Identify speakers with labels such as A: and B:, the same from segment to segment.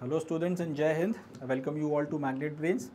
A: Hello students and Jai Hind. I welcome you all to Magnet Brains.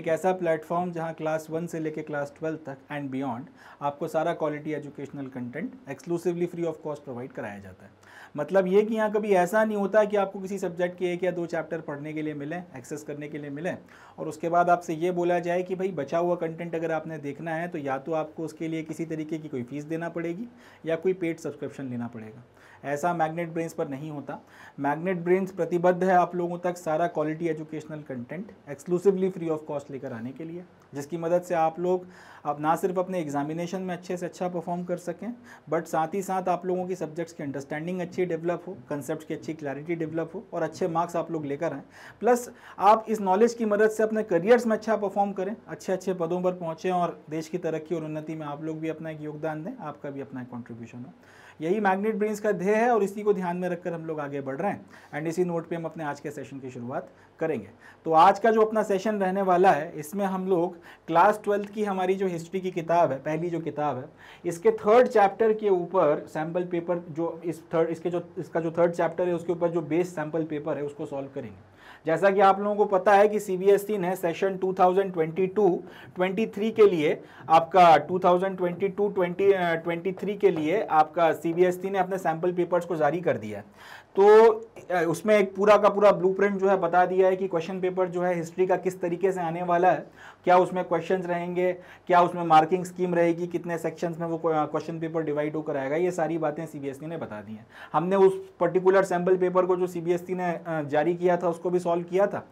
A: एक ऐसा platform जहां class one से लेकर क्लास ट्वेल्व तक एंड बियॉन्ड आपको सारा quality educational content exclusively free of cost provide कराया जाता है मतलब ये कि यहाँ कभी ऐसा नहीं होता कि आपको किसी सब्जेक्ट के एक या दो चैप्टर पढ़ने के लिए मिलें एक्सेस करने के लिए मिलें और उसके बाद आपसे ये बोला जाए कि भाई बचा हुआ कंटेंट अगर आपने देखना है तो या तो आपको उसके लिए किसी तरीके की कोई फ़ीस देना पड़ेगी या कोई पेड सब्सक्रिप्शन लेना पड़ेगा ऐसा मैग्नेट ब्रेन्स पर नहीं होता मैग्नेट ब्रेन्स प्रतिबद्ध है आप लोगों तक सारा quality educational content exclusively free of of cost लेकर आने के लिए जिसकी मदद से आप लोग आप ना सिर्फ अपने एग्जामिनेशन में अच्छे से अच्छा परफॉर्म कर सकें बट साथ ही साथ आप लोगों की सब्जेक्ट्स की अंडरस्टैंडिंग अच्छी डेवलप हो कंसेप्ट की अच्छी क्लैरिटी डेवलप हो और अच्छे मार्क्स आप लोग लेकर आएँ प्लस आप इस नॉलेज की मदद से अपने करियर्स में अच्छा परफॉर्म करें अच्छे अच्छे पदों पर पहुँचें और देश की तरक्की और उन्नति में आप लोग भी अपना एक योगदान दें आपका भी अपना एक कॉन्ट्रीब्यूशन हो यही मैग्नेट ब्रेन्स का ध्येय है और इसी को ध्यान में रखकर हम लोग आगे बढ़ रहे हैं एंड इसी नोट पे हम अपने आज के सेशन की शुरुआत करेंगे तो आज का जो अपना सेशन रहने वाला है इसमें हम लोग क्लास ट्वेल्थ की हमारी जो हिस्ट्री की किताब है पहली जो किताब है इसके थर्ड चैप्टर के ऊपर सैम्पल पेपर जो इस थर्ड इसके जो इसका जो थर्ड चैप्टर है उसके ऊपर जो बेस सैम्पल पेपर है उसको सॉल्व करेंगे जैसा कि आप लोगों को पता है कि सीबीएसई e ने सेशन 2022-23 के लिए आपका 2022 23 uh, के लिए आपका सीबीएसई e ने अपने सैम्पल पेपर्स को जारी कर दिया तो उसमें एक पूरा का पूरा ब्लूप्रिंट जो है बता दिया है कि क्वेश्चन पेपर जो है हिस्ट्री का किस तरीके से आने वाला है क्या उसमें क्वेश्चंस रहेंगे क्या उसमें मार्किंग स्कीम रहेगी कितने सेक्शंस में वो क्वेश्चन पेपर डिवाइड होकर आएगा ये सारी बातें सीबीएसई e ने बता दी हैं हमने उस पर्टिकुलर सैम्पल पेपर को जो सी e ने जारी किया था उसको भी सॉल्व किया था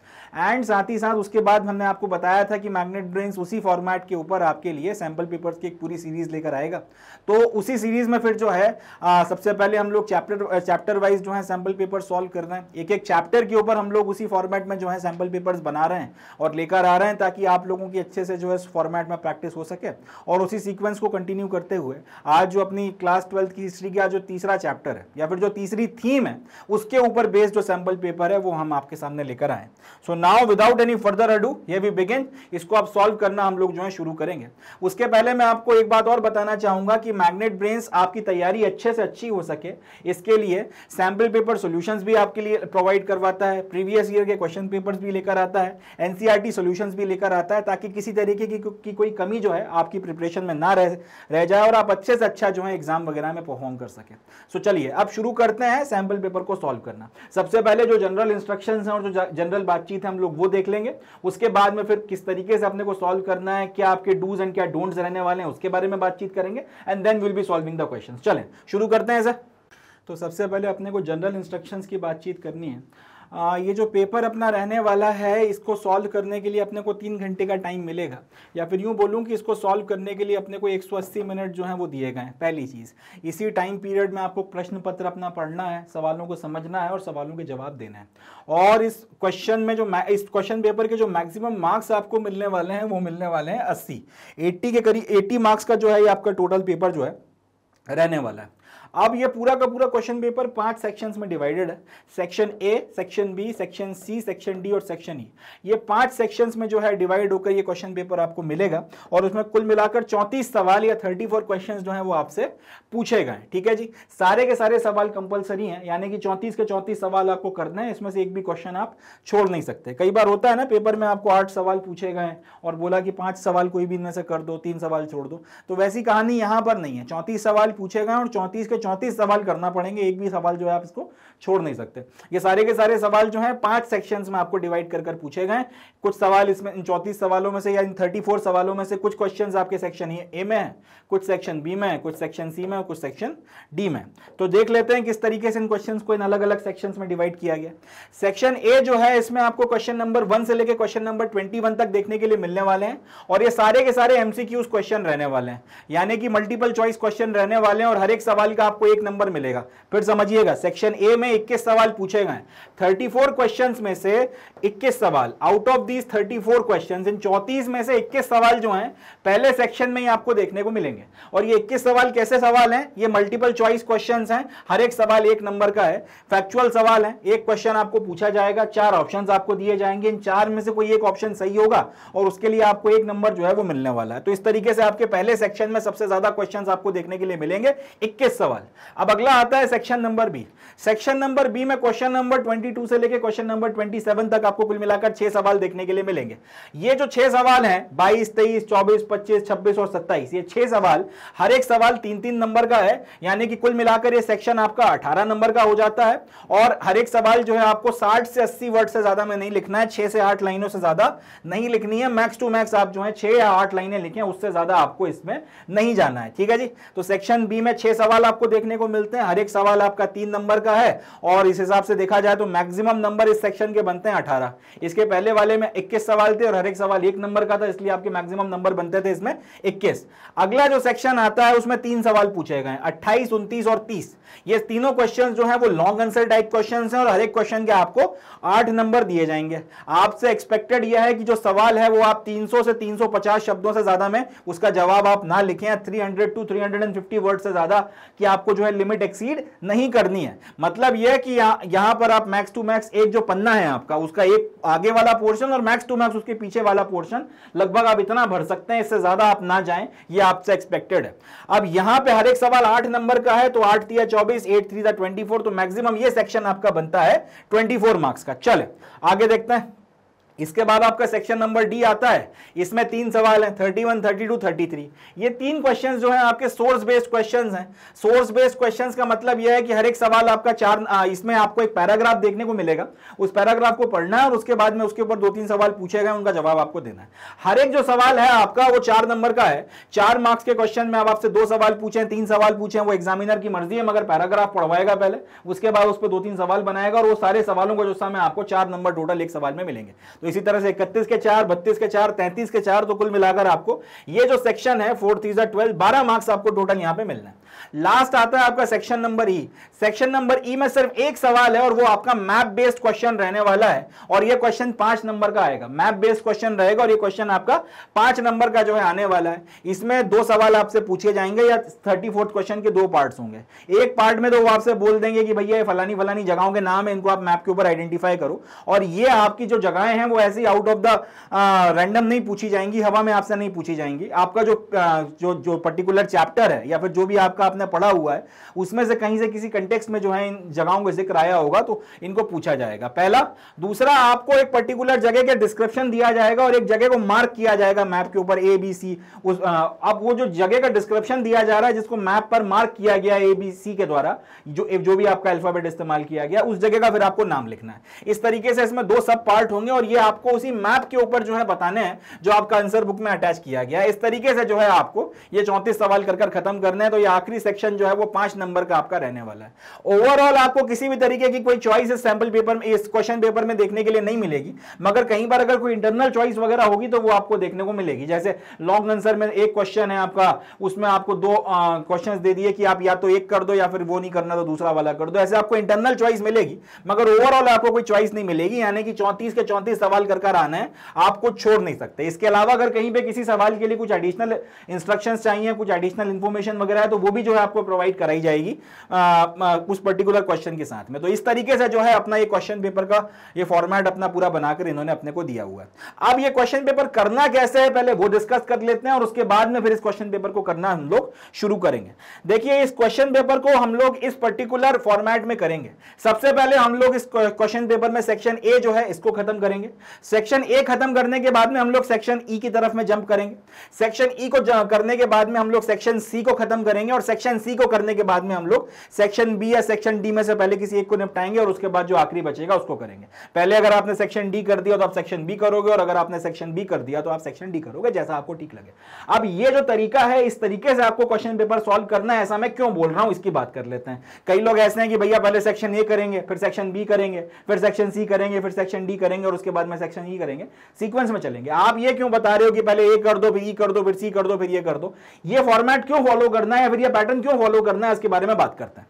A: एंड साथ ही साथ उसके बाद हमने आपको बताया था कि मैग्नेट ब्रेन्स उसी फॉर्मेट के ऊपर आपके लिए सैम्पल पेपर की एक पूरी सीरीज लेकर आएगा तो उसी सीरीज में फिर जो है सबसे पहले हम लोग चैप्टर चैप्टर वाइज जो है सैंपल पेपर सॉल्व कर रहे हैं एक एक चैप्टर के ऊपर हम लोग उसी फॉर्मेट में जो है सैंपल पेपर्स बना रहे हैं और लेकर आ रहे हैं ताकि आप लोगों की अच्छे से जो है फॉर्मेट में प्रैक्टिस हो सके और उसी सीक्वेंस को कंटिन्यू करते हुए आज जो अपनी क्लास ट्वेल्थ की हिस्ट्री का जो तीसरा चैप्टर है या फिर जो तीसरी थीम है उसके ऊपर बेस्ड जो सैंपल पेपर है वो हम आपके सामने लेकर आए so now without any further ado ये भी बिगिन इसको आप सॉल्व करना हम लोग जो है शुरू करेंगे उसके पहले मैं आपको एक बात और बताना चाहूंगा कि मैग्नेट ब्रेन्स आपकी तैयारी अच्छे से अच्छी हो सके इसके लिए सैंपल पेपर सोल्यूशन भी आपके लिए प्रोवाइड करवाता है प्रीवियस ईयर के क्वेश्चन पेपर भी लेकर आता है एनसीआर सॉल्यूशंस e भी लेकर आता है ताकि किसी तरीके की, को, की कोई कमी जो है आपकी प्रिपरेशन में ना रह रह जाए और आप अच्छे से अच्छा जो है एग्जाम वगैरह में परफॉर्म कर सके सो चलिए अब शुरू करते हैं सैम्पल पेपर को सॉल्व करना सबसे पहले जो जनरल इंस्ट्रक्शन है और जो जनरल बातचीत है हम लोग वो देख लेंगे उसके बाद में फिर किस तरीके से अपने को सॉल्व करना है क्या आपके डूज एंड क्या डोंट्स रहने वाले हैं उसके बारे में बातचीत करेंगे and then will be solving the question चलें शुरू करते हैं सर तो सबसे पहले अपने को जनरल इंस्ट्रक्शंस की बातचीत करनी है आ, ये जो पेपर अपना रहने वाला है इसको सॉल्व करने के लिए अपने को तीन घंटे का टाइम मिलेगा या फिर यूँ बोलूँ कि इसको सॉल्व करने के लिए अपने को 180 मिनट जो है वो दिए गए हैं पहली चीज़ इसी टाइम पीरियड में आपको प्रश्न पत्र अपना पढ़ना है सवालों को समझना है और सवालों के जवाब देना है और इस क्वेश्चन में जो इस क्वेश्चन पेपर के जो मैक्सिमम मार्क्स आपको मिलने वाले हैं वो मिलने वाले हैं अस्सी एट्टी के करीब एट्टी मार्क्स का जो है ये आपका टोटल पेपर जो है रहने वाला है अब ये पूरा का पूरा क्वेश्चन पेपर पांच सेक्शंस में डिवाइडेड है section A section B section C section D और सेक्शन ई e. ये पांच सेक्शंस में जो है डिवाइड होकर ये क्वेश्चन पेपर आपको मिलेगा और उसमें कुल मिलाकर चौंतीस सवाल या थर्टी फोर क्वेश्चन जो है वो आपसे पूछे गए ठीक है जी सारे के सारे सवाल कंपलसरी है यानी कि चौंतीस के चौंतीस सवाल आपको करना है इसमें से एक भी क्वेश्चन आप छोड़ नहीं सकते कई बार होता है ना पेपर में आपको आठ सवाल पूछे गए और बोला कि पांच सवाल कोई भी इनमें से कर दो तीन सवाल छोड़ दो तो वैसी कहानी यहां पर नहीं है चौंतीस सवाल पूछे गए और चौंतीस के चौंतीस सवाल करना पड़ेंगे एक भी सवाल जो है आप इसको छोड़ नहीं सकते ये सारे के सारे सवाल जो है पांच सेक्शन में आपको डिवाइड कर पूछे गए कुछ सवाल इसमें इन चौंतीस सवालों में से या इन थर्टी फोर सवालों में से कुछ क्वेश्चन आपके सेक्शन ए में है कुछ सेक्शन बी में है कुछ सेक्शन सी में और कुछ सेक्शन डी में तो देख लेते हैं किस तरीके से इन क्वेश्चन को इन अलग अलग सेक्शन में डिवाइड किया गया सेक्शन ए जो है इसमें आपको क्वेश्चन नंबर वन से लेकर क्वेश्चन नंबर ट्वेंटी वन तक देखने के लिए मिलने वाले हैं और ये सारे के सारे एमसीक्यूज क्वेश्चन रहने वाले हैं यानी कि मल्टीपल चॉइस क्वेश्चन रहने वाले हैं और हर एक सवाल का आपको एक नंबर मिलेगा फिर समझिएगा सेक्शन ए में 21 सवाल पूछे गए 34 क्वेश्चंस में से 21 सवाल आउट ऑफ दीज 34 क्वेश्चंस इन 34 में से 21 सवाल जो हैं पहले सेक्शन में ही आपको देखने को मिलेंगे और ये 21 सवाल कैसे सवाल हैं ये मल्टीपल चॉइस क्वेश्चन हैं हर एक सवाल एक नंबर का है फैक्चुअल सवाल है एक क्वेश्चन आपको पूछा जाएगा चार ऑप्शन आपको दिए जाएंगे इन चार में से कोई एक ऑप्शन सही होगा और उसके लिए आपको एक नंबर जो है वो मिलने वाला है तो इस तरीके से आपके पहले सेक्शन में सबसे ज्यादा क्वेश्चन आपको देखने के लिए मिलेंगे इक्कीस सवाल सवाल अब अगला आता है section number B section number B में क्वेश्चन नंबर 22 से लेकर क्वेश्चन नंबर 27 तक आपको कुल मिलाकर छह सवाल देखने के लिए मिलेंगे ये जो छह सवाल हैं 22, 23, 24, 25, 26 और 27 ये छह सवाल हर एक सवाल तीन तीन नंबर का है यानी कि कुल मिलाकर ये सेक्शन आपका अठारह नंबर का हो जाता है और हर एक सवाल जो है आपको साठ से अस्सी वर्ड से ज्यादा में नहीं लिखना है छह से आठ लाइनों से ज्यादा नहीं लिखनी है मैक्स टू मैक्स आप जो है छह या आठ लाइने लिखे उससे ज्यादा आपको इसमें नहीं जाना है ठीक है जी तो सेक्शन बी में छह सवाल आपको देखने को मिलते हैं हर एक सवाल आपका तीन नंबर का है और इस हिसाब से देखा जाए तो मैक्सिमम नंबर इस सेक्शन के बनते हैं अठारह इसके पहले वाले में इक्कीस सवाल थे और हर एक सवाल एक नंबर का था इसलिए आपके मैक्सिमम नंबर बनते थे इसमें इक्कीस अगला जो सेक्शन आता है उसमें तीन सवाल पूछे गए अट्ठाईस उन्तीस और तीस ये तीनों क्वेश्चन जो है वो लॉन्ग आंसर टाइप क्वेश्चन है और हर एक क्वेश्चन के आपको आठ नंबर दिए जाएंगे आपसे एक्सपेक्टेड यह है कि जो सवाल है वो आप 300 से 350 शब्दों से ज्यादा में उसका जवाब आप ना लिखें 300 टू 350 वर्ड से ज्यादा कि आप आपको जो है लिमिट एक्सीड नहीं करनी है मतलब यह कि यह, यहां पर आप मैक्स टू मैक्स एक जो पन्ना है आपका उसका एक आगे वाला पोर्शन और मैक्स टू मैक्स उसके पीछे वाला पोर्शन लगभग आप इतना भर सकते हैं इससे ज्यादा आप ना जाए ये आपसे एक्सपेक्टेड है अब यहां पर हर एक सवाल आठ नंबर का है तो आठ थी चौबीस एट थ्री था ट्वेंटी तो मैक्सिमम यह सेक्शन आपका बनता है ट्वेंटी मार्क्स का चले आगे देखते हैं इसके बाद आपका सेक्शन नंबर डी आता है इसमें तीन सवाल हैं 31, 32, 33 ये तीन क्वेश्चंस जो हैं आपके सोर्स बेस्ड क्वेश्चंस हैं सोर्स बेस्ड क्वेश्चंस का मतलब यह है कि हर एक सवाल आपका चार आ, इसमें आपको एक पैराग्राफ देखने को मिलेगा उस पैराग्राफ को पढ़ना है और उसके बाद में उसके ऊपर दो तीन सवाल पूछे गए उनका जवाब आपको देना है हर एक जो सवाल है आपका वो चार नंबर का है चार मार्क्स के क्वेश्चन में आप आपसे दो सवाल पूछे तीन सवाल पूछे वो एग्जामिनर की मर्जी है मगर पैराग्राफ पढ़वाएगा पहले उसके बाद उस पर दो तीन सवाल बनाएगा और वो सारे सवालों का जो समय आपको चार नंबर टोटल एक सवाल में मिलेंगे तो इसी तरह से इकतीस के चार बत्तीस के चार तैंतीस के चार तो कुल मिलाकर आपको ये जो सेक्शन है फोर थ्री ट्वेल्व बारह मार्क्स आपको टोटल यहां पर मिलना है लास्ट आता है आपका section number E section number E में सिर्फ एक सवाल है और वो आपका मैप बेस्ड क्वेश्चन रहने वाला है और ये क्वेश्चन पांच नंबर का आएगा मैप बेस्ड क्वेश्चन रहेगा और ये क्वेश्चन आपका पांच नंबर का जो है आने वाला है इसमें दो सवाल आपसे पूछे जाएंगे या थर्टी फोर्थ क्वेश्चन के दो पार्ट होंगे एक पार्ट में तो वो आपसे बोल देंगे कि भैया फलानी फलानी जगहों के नाम है इनको आप मैप के ऊपर आइडेंटिफाई करो और ये आपकी जो जगह है वो ऐसी आउट ऑफ द रैंडम नहीं पूछी जाएंगी हवा में आपसे नहीं पूछी जाएंगी आपका जो जो जो पर्टिकुलर चैप्टर है या फिर जो भी आपका आपने पढ़ा हुआ है उसमें से कहीं से किसी कंटेक्स में जो है इन जगहों का जिक्र आया होगा तो इनको पूछा जाएगा पहला दूसरा आपको एक पर्टिकुलर जगह का डिस्क्रिप्शन दिया जाएगा और एक जगह को मार्क किया जाएगा मैप के ऊपर ए बी सी उस अब वो जो जगह का डिस्क्रिप्शन दिया जा रहा है जिसको मैप पर मार्क किया गया ए बी सी के द्वारा जो जो भी आपका अल्फाबेट इस्तेमाल किया गया उस जगह का फिर आपको नाम लिखना है इस तरीके से इसमें दो सब पार्ट होंगे और ये आपको उसी मैप के ऊपर जो है बताने हैं जो आपका आंसर बुक में अटैच किया गया इस तरीके से जो है आपको ये चौंतीस सवाल कर खत्म करने हैं तो ये आखिरी सेक्शन जो है वो पांच नंबर का आपका रहने वाला है ओवरऑल आपको किसी भी तरीके की कोई चॉइस सैंपल पेपर में इस क्वेश्चन पेपर में देखने के लिए नहीं मिलेगी मगर कहीं बार अगर कोई इंटरनल चॉइस वगैरह होगी तो वो आपको देखने को मिलेगी जैसे लॉन्ग आंसर में एक क्वेश्चन है आपका उसमें आपको दो क्वेश्चन दे दिए कि आप या तो एक कर दो या फिर वो नहीं करना तो दूसरा वाला कर दो ऐसे आपको इंटरनल चॉइस मिलेगी मगर ओवरऑल आपको कोई चॉइस नहीं मिलेगी यानी कि चौंतीस के चौंतीस सवाल कर कर आना है आपको छोड़ नहीं सकते इसके अलावा अगर कहीं पर किसी सवाल के लिए कुछ एडिशनल इंस्ट्रक्शन चाहिए कुछ एडिशनल इंफॉर्मेशन वगैरह है तो वो भी जो आपको प्रोवाइड कराई जाएगी आ, आ, उस पर्टिकुलर क्वेश्चन के साथ में तो इस तरीके से जो है अपना ये क्वेश्चन पेपर का ये फॉर्मेट अपना पूरा बनाकर इन्होंने अपने को दिया हुआ है अब ये क्वेश्चन पेपर करना कैसे है पहले वो डिस्कस कर लेते हैं और उसके बाद में फिर इस क्वेश्चन पेपर को करना हम लोग शुरू करेंगे देखिए इस क्वेश्चन पेपर को हम लोग इस पर्टिकुलर फॉर्मेट में करेंगे सबसे पहले हम लोग इस क्वेश्चन पेपर में सेक्शन ए जो है इसको खत्म करेंगे सेक्शन ए खत्म करने के बाद में हम लोग सेक्शन ई e की तरफ में जंप करेंगे सेक्शन ई e को करने के बाद में हम लोग सेक्शन सी को खत्म करेंगे और सेक्शन सेक्शन सी को करने के बाद में हम लोग सेक्शन बी या सेक्शन डी में से पहले किसी एक को निपटाएंगे और उसके बाद जो आखिरी बचेगा उसको करेंगे पहले अगर आपने सेक्शन डी कर दिया तो आप सेक्शन बी करोगे और अगर आपने सेक्शन बी कर दिया तो आप सेक्शन डी करोगे जैसा आपको ठीक लगे अब ये जो तरीका है इस तरीके से आपको क्वेश्चन पेपर सॉल्व करना है ऐसा मैं क्यों बोल रहा हूं इसकी बात कर लेते हैं कई लोग ऐसे हैं कि भैया पहले सेक्शन ए करेंगे फिर सेक्शन बी करेंगे फिर सेक्शन सी करेंगे फिर सेक्शन डी करेंगे और उसके बाद में सेक्शन ई e करेंगे सीक्वेंस में चलेंगे आप ये क्यों बता रहे हो कि पहले ए कर दो फिर ई e कर दो फिर सी कर दो फिर ये कर दो ये फॉर्मेट क्यों फॉलो करना है फिर ये पैटर्न पैटर्न क्यों फॉलो करना है इसके बारे में बात करते हैं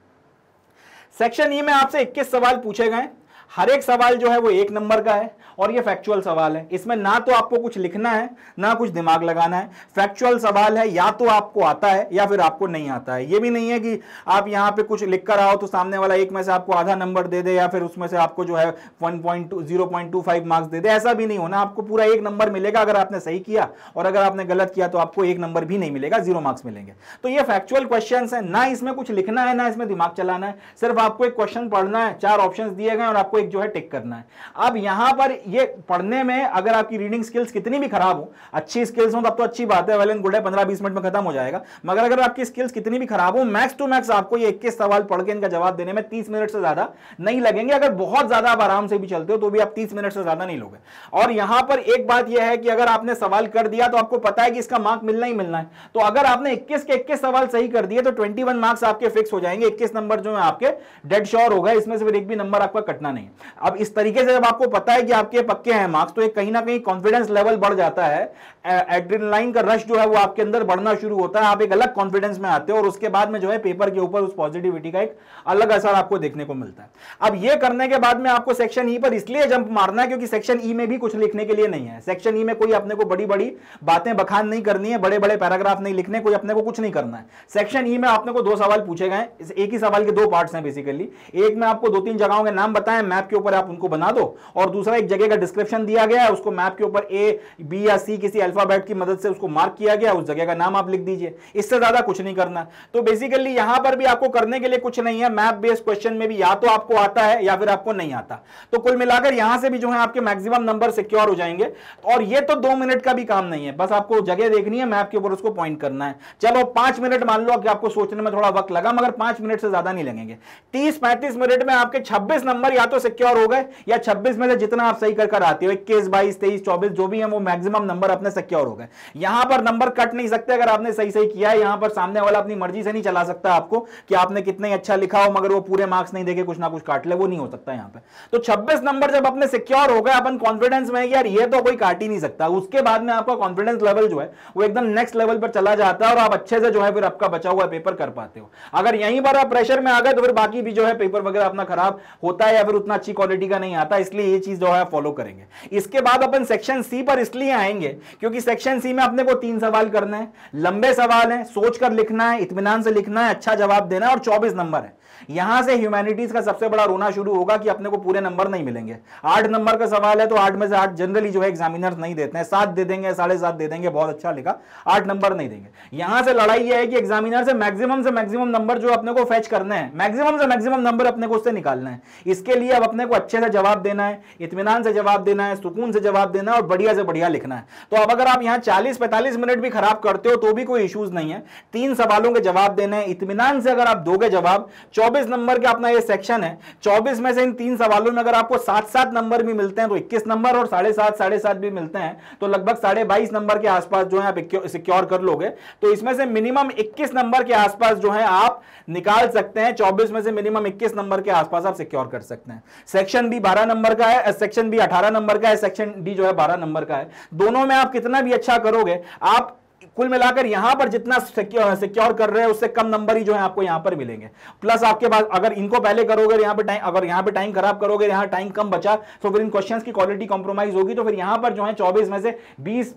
A: सेक्शन ई e में आपसे 21 सवाल पूछे गए हर एक सवाल जो है वो एक नंबर का है और ये फैक्चुअल सवाल है इसमें ना तो आपको कुछ लिखना है ना कुछ दिमाग लगाना है फैक्चुअल सवाल है या तो आपको आता है या फिर आपको नहीं आता है ये भी नहीं है कि आप यहाँ पे कुछ लिख कर आओ तो सामने वाला एक में से आपको आधा नंबर दे दे या फिर उसमें से आपको जो है वन पॉइंट मार्क्स दे दे ऐसा भी नहीं होना आपको पूरा एक नंबर मिलेगा अगर आपने सही किया और अगर आपने गलत किया तो आपको एक नंबर भी नहीं मिलेगा जीरो मार्क्स मिलेंगे तो ये फैक्चुअल क्वेश्चन है ना इसमें कुछ लिखना है ना इसमें दिमाग चलाना है सिर्फ आपको एक क्वेश्चन पढ़ना है चार ऑप्शन दिए गए और आपको एक जो है टिक करना है अब यहां पर ये पढ़ने में अगर आपकी रीडिंग स्किल्स कितनी भी खराब हो अच्छी स्किल्स हो तब तो अच्छी बात है वेल एंड गुड है पंद्रह बीस मिनट में खत्म हो जाएगा मगर अगर आपकी स्किल्स कितनी भी खराब हो मैक्स टू मैक्स आपको ये इक्कीस सवाल पढ़ के इनका जवाब देने में तीस मिनट से ज्यादा नहीं लगेंगे अगर बहुत ज्यादा आप आराम से भी चलते हो तो भी आप तीस मिनट से ज्यादा नहीं लोगे और यहां पर एक बात यह है कि अगर आपने सवाल कर दिया तो आपको पता है कि इसका मार्क मिलना ही मिलना है तो अगर आपने इक्कीस के इक्कीस सवाल सही कर दिए तो ट्वेंटी मार्क्स आपके फिक्स हो जाएंगे इक्कीस नंबर जो है आपके डेड श्योर होगा इसमें से फिर एक भी नंबर आपका कटना नहीं अब इस तरीके से जब आपको पता है कि आपके पक्के पक्के हैं मार्क्स तो एक कहीं ना कहीं कॉन्फिडेंस लेवल बढ़ जाता है एड्रीनलाइन का रश जो है वो आपके अंदर बढ़ना शुरू होता है आप एक अलग कॉन्फिडेंस में आते हो और उसके बाद में जो है पेपर के ऊपर उस पॉजिटिविटी का एक अलग असर आपको देखने को मिलता है अब ये करने के बाद में आपको सेक्शन ई e पर इसलिए जंप मारना है क्योंकि सेक्शन ई e में भी कुछ लिखने के लिए नहीं है सेक्शन ई e में कोई अपने को बड़ी बड़ी बातें बखान नहीं करनी है बड़े बड़े पैराग्राफ नहीं लिखने कोई अपने को कुछ नहीं करना है सेक्शन ई में आपने को दो सवाल पूछे गए एक ही सवाल के दो पार्ट्स हैं बेसिकली एक में आपको दो तीन जगहों के नाम बताएं मैप के ऊपर आप उनको बना दो और दूसरा एक जगह जगह का डिस्क्रिप्शन दिया गया है उसको मैप के ऊपर ए बी या सी किसी अल्फाबेट की मदद से उसको मार्क किया गया उस जगह का नाम आप लिख दीजिए इससे ज्यादा कुछ नहीं करना तो बेसिकली यहां पर भी आपको करने के लिए कुछ नहीं है मैप बेस्ड क्वेश्चन में भी या तो आपको आता है या फिर आपको नहीं आता तो कुल मिलाकर यहां से भी जो है आपके मैक्सिमम नंबर सिक्योर हो जाएंगे और ये तो दो मिनट का भी काम नहीं है बस आपको जगह देखनी है मैप के ऊपर उसको पॉइंट करना है चलो पांच मिनट मान लो कि आपको सोचने में थोड़ा वक्त लगा मगर पांच मिनट से ज्यादा नहीं लगेंगे तीस पैंतीस मिनट में आपके छब्बीस नंबर या तो सिक्योर हो गए या छब्बीस में से जितना आप सही सही कर कर आते हो इक्कीस बाईस तेईस चौबीस जो भी है वो मैक्सिमम नंबर अपने सिक्योर हो गए यहां पर नंबर कट नहीं सकते अगर आपने सही सही किया है यहां पर सामने वाला अपनी मर्जी से नहीं चला सकता आपको कि आपने कितने अच्छा लिखा हो मगर वो पूरे मार्क्स नहीं देखे कुछ ना कुछ काट ले वो नहीं हो सकता यहाँ पे तो छब्बीस नंबर जब अपने सिक्योर हो गए अपन कॉन्फिडेंस में यार ये तो कोई काट ही नहीं सकता उसके बाद में आपका कॉन्फिडेंस लेवल जो है वो एकदम नेक्स्ट लेवल पर चला जाता है और आप अच्छे से जो है फिर आपका बचा हुआ पेपर कर पाते हो अगर यहीं पर आप प्रेशर में आ गए तो फिर बाकी भी जो है पेपर वगैरह अपना खराब होता है या फिर उतना अच्छी क्वालिटी का नहीं आता इसलिए ये चीज जो है फॉलो करेंगे इसके बाद अपन सेक्शन सी पर इसलिए आएंगे क्योंकि सेक्शन सी में अपने को तीन सवाल करना है लंबे सवाल है सोच कर लिखना है इतमान से लिखना है अच्छा जवाब देना है और चौबीस नंबर है यहां से ह्यूमैनिटीज का सबसे बड़ा रोना शुरू होगा कि अपने को पूरे नंबर नहीं मिलेंगे आठ नंबर का सवाल है तो आठ में से आठ जनरली जो है एग्जामिनर नहीं देते हैं सात दे देंगे साढ़े सात दे देंगे बहुत अच्छा लिखा आठ नंबर नहीं देंगे यहां से लड़ाई यह है कि एग्जामिनर से मैक्सिमम से मैक्सिमम नंबर जो अपने को फैच करने हैं मैक्सिमम से मैक्सिमम नंबर अपने को उससे निकालना है इसके लिए अब अपने को अच्छे से जवाब देना है इतमान से जवाब देना है सुकून से जवाब देना है और बढ़िया से बढ़िया लिखना है तो अब अगर आप यहाँ चालीस पैंतालीस मिनट भी खराब करते हो तो भी कोई इशूज नहीं है तीन सवालों के जवाब देने हैं इतमान से अगर आप दोगे जवाब 24 नंबर का अपना ये सेक्शन है 24 में से इन तीन सवालों में अगर आपको सात सात नंबर भी मिलते हैं तो 21 नंबर और साढ़े सात साढ़े सात भी मिलते हैं तो लगभग साढ़े बाईस नंबर के आसपास जो है आप सिक्योर कर लोगे तो इसमें से मिनिमम इक्कीस नंबर के आसपास जो है आप निकाल सकते हैं चौबीस में से मिनिमम इक्कीस नंबर के आसपास आप सिक्योर कर सकते हैं सेक्शन बी बारह नंबर का है सेक्शन बी अठारह नंबर का है सेक्शन डी जो है बारह नंबर का है दोनों में आप कितना भी अच्छा करोगे आप कुल मिलाकर यहां पर जितना सिक्योर सिक्योर कर रहे हैं उससे कम नंबर ही जो है आपको यहां पर मिलेंगे प्लस आपके पास अगर इनको पहले करोगे यहां पर टाइम अगर यहां पर टाइम खराब करोगे यहां टाइम कम बचा तो फिर इन क्वेश्चन की क्वालिटी कॉम्प्रोमाइज होगी तो फिर यहां पर जो है चौबीस में से बीस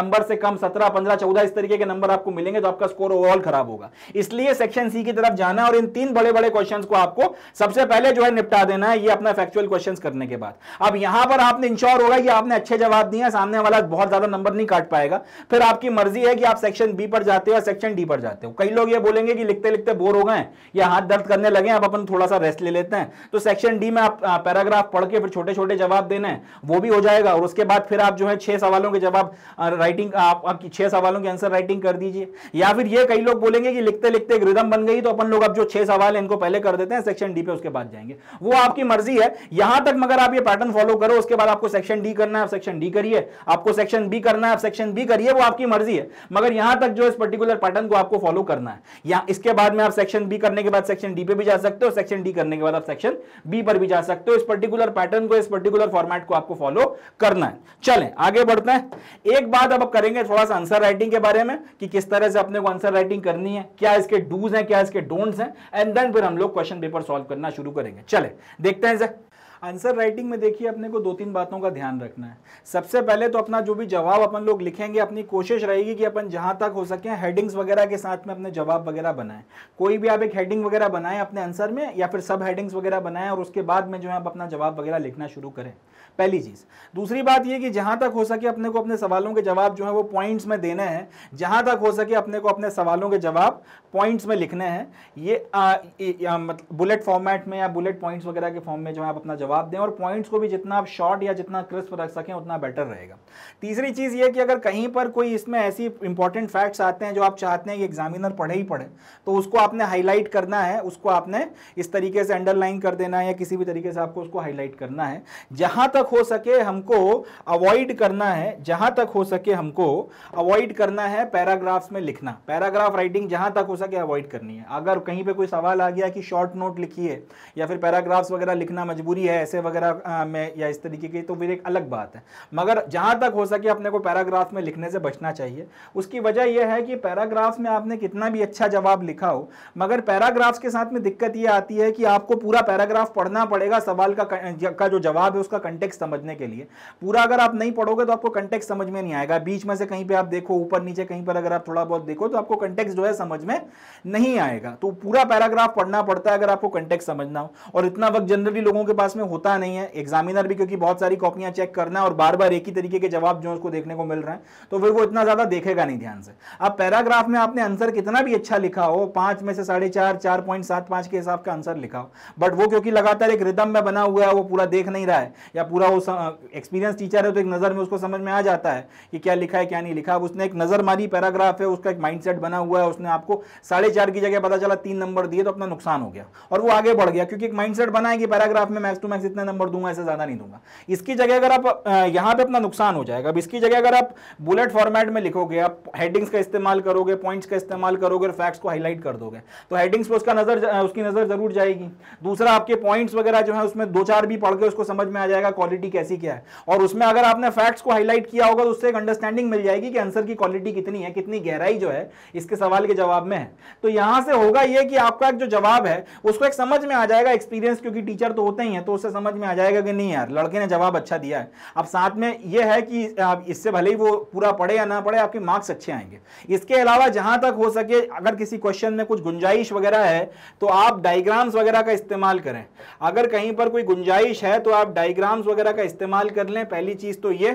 A: नंबर से कम सत्रह पंद्रह चौदह इस तरीके के नंबर आपको मिलेंगे तो आपका स्कोर ओवरऑल खराब होगा इसलिए सेक्शन सी की तरफ जाना और इन तीन बड़े बड़े क्वेश्चन को आपको सबसे पहले जो है निपटा देना है ये अपना फैक्चुअल क्वेश्चन करने के बाद अब यहां पर आपने इंश्योर होगा कि आपने अच्छे जवाब दिए सामने वाला बहुत ज्यादा नंबर नहीं काट पाएगा फिर आपकी मर्जी है है कि आप सेक्शन बी पर जाते हो या सेक्शन डी पर जाते हो कई लोग ये बोलेंगे कि लिखते लिखते बोर हो गए या हाथ दर्द करने लगे आप अपन थोड़ा सा रेस्ट ले लेते हैं तो सेक्शन डी में आप पैराग्राफ पढ़ के फिर छोटे छोटे जवाब देने वो भी हो जाएगा और उसके बाद फिर आप जो है छह सवालों के जवाब राइटिंग छह सवालों के आंसर राइटिंग कर दीजिए या फिर ये कई लोग बोलेंगे कि लिखते लिखते एक रिदम बन गई तो अपन लोग अब जो छह सवाल है इनको पहले कर देते हैं सेक्शन डी पे उसके बाद जाएंगे वो आपकी मर्जी है यहां तक मगर आप ये पैटर्न फॉलो करो उसके बाद आपको सेक्शन डी करना है आप सेक्शन डी करिए आपको सेक्शन बी करना है आप सेक्शन बी करिए वो आपकी मर्जी है मगर यहां तक जो इस पर्टिकुलर पैटर्न को आपको फॉलो करना है या इसके बाद में आप सेक्शन बी करने के बाद सेक्शन डी पे भी जा सकते हो सेक्शन डी करने के बाद आप सेक्शन बी पर भी जा सकते हो इस पर्टिकुलर पैटर्न को इस पर्टिकुलर फॉर्मेट को आपको फॉलो करना है चले आगे बढ़ते हैं एक बात अब करेंगे थोड़ा सा आंसर राइटिंग के बारे में कि किस तरह से अपने को आंसर राइटिंग करनी है क्या इसके डूज है क्या इसके डोंट्स हैं एंड देन फिर हम लोग क्वेश्चन पेपर सॉल्व करना शुरू करेंगे चले देखते हैं सर आंसर राइटिंग में देखिए अपने को दो तीन बातों का ध्यान रखना है सबसे पहले तो अपना जो भी जवाब अपन लोग लिखेंगे अपनी कोशिश रहेगी कि अपन जहां तक हो सके हेडिंग्स वगैरह के साथ में अपने जवाब वगैरह बनाएं कोई भी आप एक हेडिंग वगैरह बनाएं अपने आंसर में या फिर सब हेडिंग्स वगैरह बनाएं और उसके बाद में जो है आप अपना जवाब वगैरह लिखना शुरू करें पहली चीज़ दूसरी बात यह कि जहां तक हो सके अपने को अपने सवालों के जवाब जो है वो पॉइंट्स में देने हैं जहां तक हो सके अपने को अपने सवालों के जवाब पॉइंट्स में लिखने हैं ये मतलब बुलेट फॉर्मेट में या बुलेट पॉइंट्स वगैरह के फॉर्म में जो है आप अपना जवाब दें और पॉइंट्स को भी जितना आप शॉर्ट या जितना क्रिस्प रख सकें उतना बेटर रहेगा तीसरी चीज़ ये कि अगर कहीं पर कोई इसमें ऐसी इंपॉर्टेंट फैक्ट्स आते हैं जो आप चाहते हैं कि एग्जामिनर पढ़े ही पढ़े तो उसको आपने हाईलाइट करना है उसको आपने इस तरीके से अंडरलाइन कर देना है या किसी भी तरीके से आपको उसको हाईलाइट करना है जहाँ तक तक हो सके हमको अवॉइड करना है जहां तक हो सके हमको अवॉइड करना है पैराग्राफ्स में लिखना पैराग्राफ राइटिंग जहां तक हो सके अवॉइड करनी है अगर कहीं पे कोई सवाल आ गया कि शॉर्ट नोट लिखिए या फिर पैराग्राफ्स वगैरह लिखना मजबूरी है ऐसे वगैरह में या इस तरीके की तो फिर एक अलग बात है मगर जहां तक हो सके अपने को पैराग्राफ में लिखने से बचना चाहिए उसकी वजह यह है कि पैराग्राफ्स में आपने कितना भी अच्छा जवाब लिखा हो मगर पैराग्राफ्स के साथ में दिक्कत यह आती है कि आपको पूरा पैराग्राफ पढ़ना पड़ेगा सवाल का का जो जवाब है उसका कंटेक्स कंटेक्स समझने के लिए पूरा अगर आप नहीं पढ़ोगे तो आपको कंटेक्स समझ में नहीं आएगा बीच में से कहीं पर आप देखो ऊपर नीचे कहीं पर अगर आप थोड़ा बहुत देखो तो आपको कंटेक्स जो है समझ में नहीं आएगा तो पूरा पैराग्राफ पढ़ना पड़ता है अगर आपको कंटेक्स समझना हो और इतना वक्त जनरली लोगों के पास में होता नहीं है एग्जामिनर भी क्योंकि बहुत सारी कॉपियां चेक करना है और बार बार एक ही तरीके के जवाब जो उसको देखने को मिल रहे हैं तो फिर वो इतना ज्यादा देखेगा नहीं ध्यान से अब पैराग्राफ में आपने आंसर कितना भी अच्छा लिखा हो पांच में से साढ़े चार चार पॉइंट सात पांच के हिसाब का आंसर लिखा हो बट वो क्योंकि लगातार एक रिदम में बना हुआ है वो पूरा देख नहीं रहा है या पूरा होगा वो एक्सपीरियंस टीचर है तो एक नज़र में उसको समझ में आ जाता है कि क्या लिखा है क्या नहीं लिखा अब उसने एक नज़र मारी पैराग्राफ है उसका एक माइंड बना हुआ है उसने आपको साढ़े चार की जगह पता चला तीन नंबर दिए तो अपना नुकसान हो गया और वो आगे बढ़ गया क्योंकि एक माइंडसेट बना है कि पैराग्राफ में मैक्स टू मैक्स इतना नंबर दूंगा ऐसे ज़्यादा नहीं दूंगा इसकी जगह अगर आप यहाँ पर अपना नुकसान हो जाएगा अब इसकी जगह अगर आप बुलेट फॉर्मेट में लिखोगे आप हेडिंग्स का इस्तेमाल करोगे पॉइंट्स का इस्तेमाल करोगे और फैक्ट्स को हाईलाइट कर दोगे तो हेडिंग्स पर उसका नज़र उसकी नज़र जरूर जाएगी दूसरा आपके पॉइंट्स वगैरह जो है उसमें दो चार भी पढ़ के उसको समझ में आ जाएगा कॉलेज क्वालिटी कैसी क्या है और उसमें अगर आपने फैक्ट्स को हाईलाइट किया होगा तो उससे एक अंडरस्टैंडिंग मिल जाएगी कि आंसर की क्वालिटी कितनी है कितनी गहराई जो है इसके सवाल के जवाब में है तो यहां से होगा यह कि आपका एक जो जवाब है उसको एक समझ में आ जाएगा एक्सपीरियंस क्योंकि टीचर तो होते ही है तो उससे समझ में आ जाएगा कि नहीं यार लड़के ने जवाब अच्छा दिया है अब साथ में यह है कि आप इससे भले ही वो पूरा पढ़े या ना पढ़े आपके मार्क्स अच्छे आएंगे इसके अलावा जहां तक हो सके अगर किसी क्वेश्चन में कुछ गुंजाइश वगैरह है तो आप डायग्राम्स वगैरह का इस्तेमाल करें अगर कहीं पर कोई गुंजाइश है तो आप डायग्राम्स वगैरह वगैरह का इस्तेमाल कर लें पहली चीज़ तो ये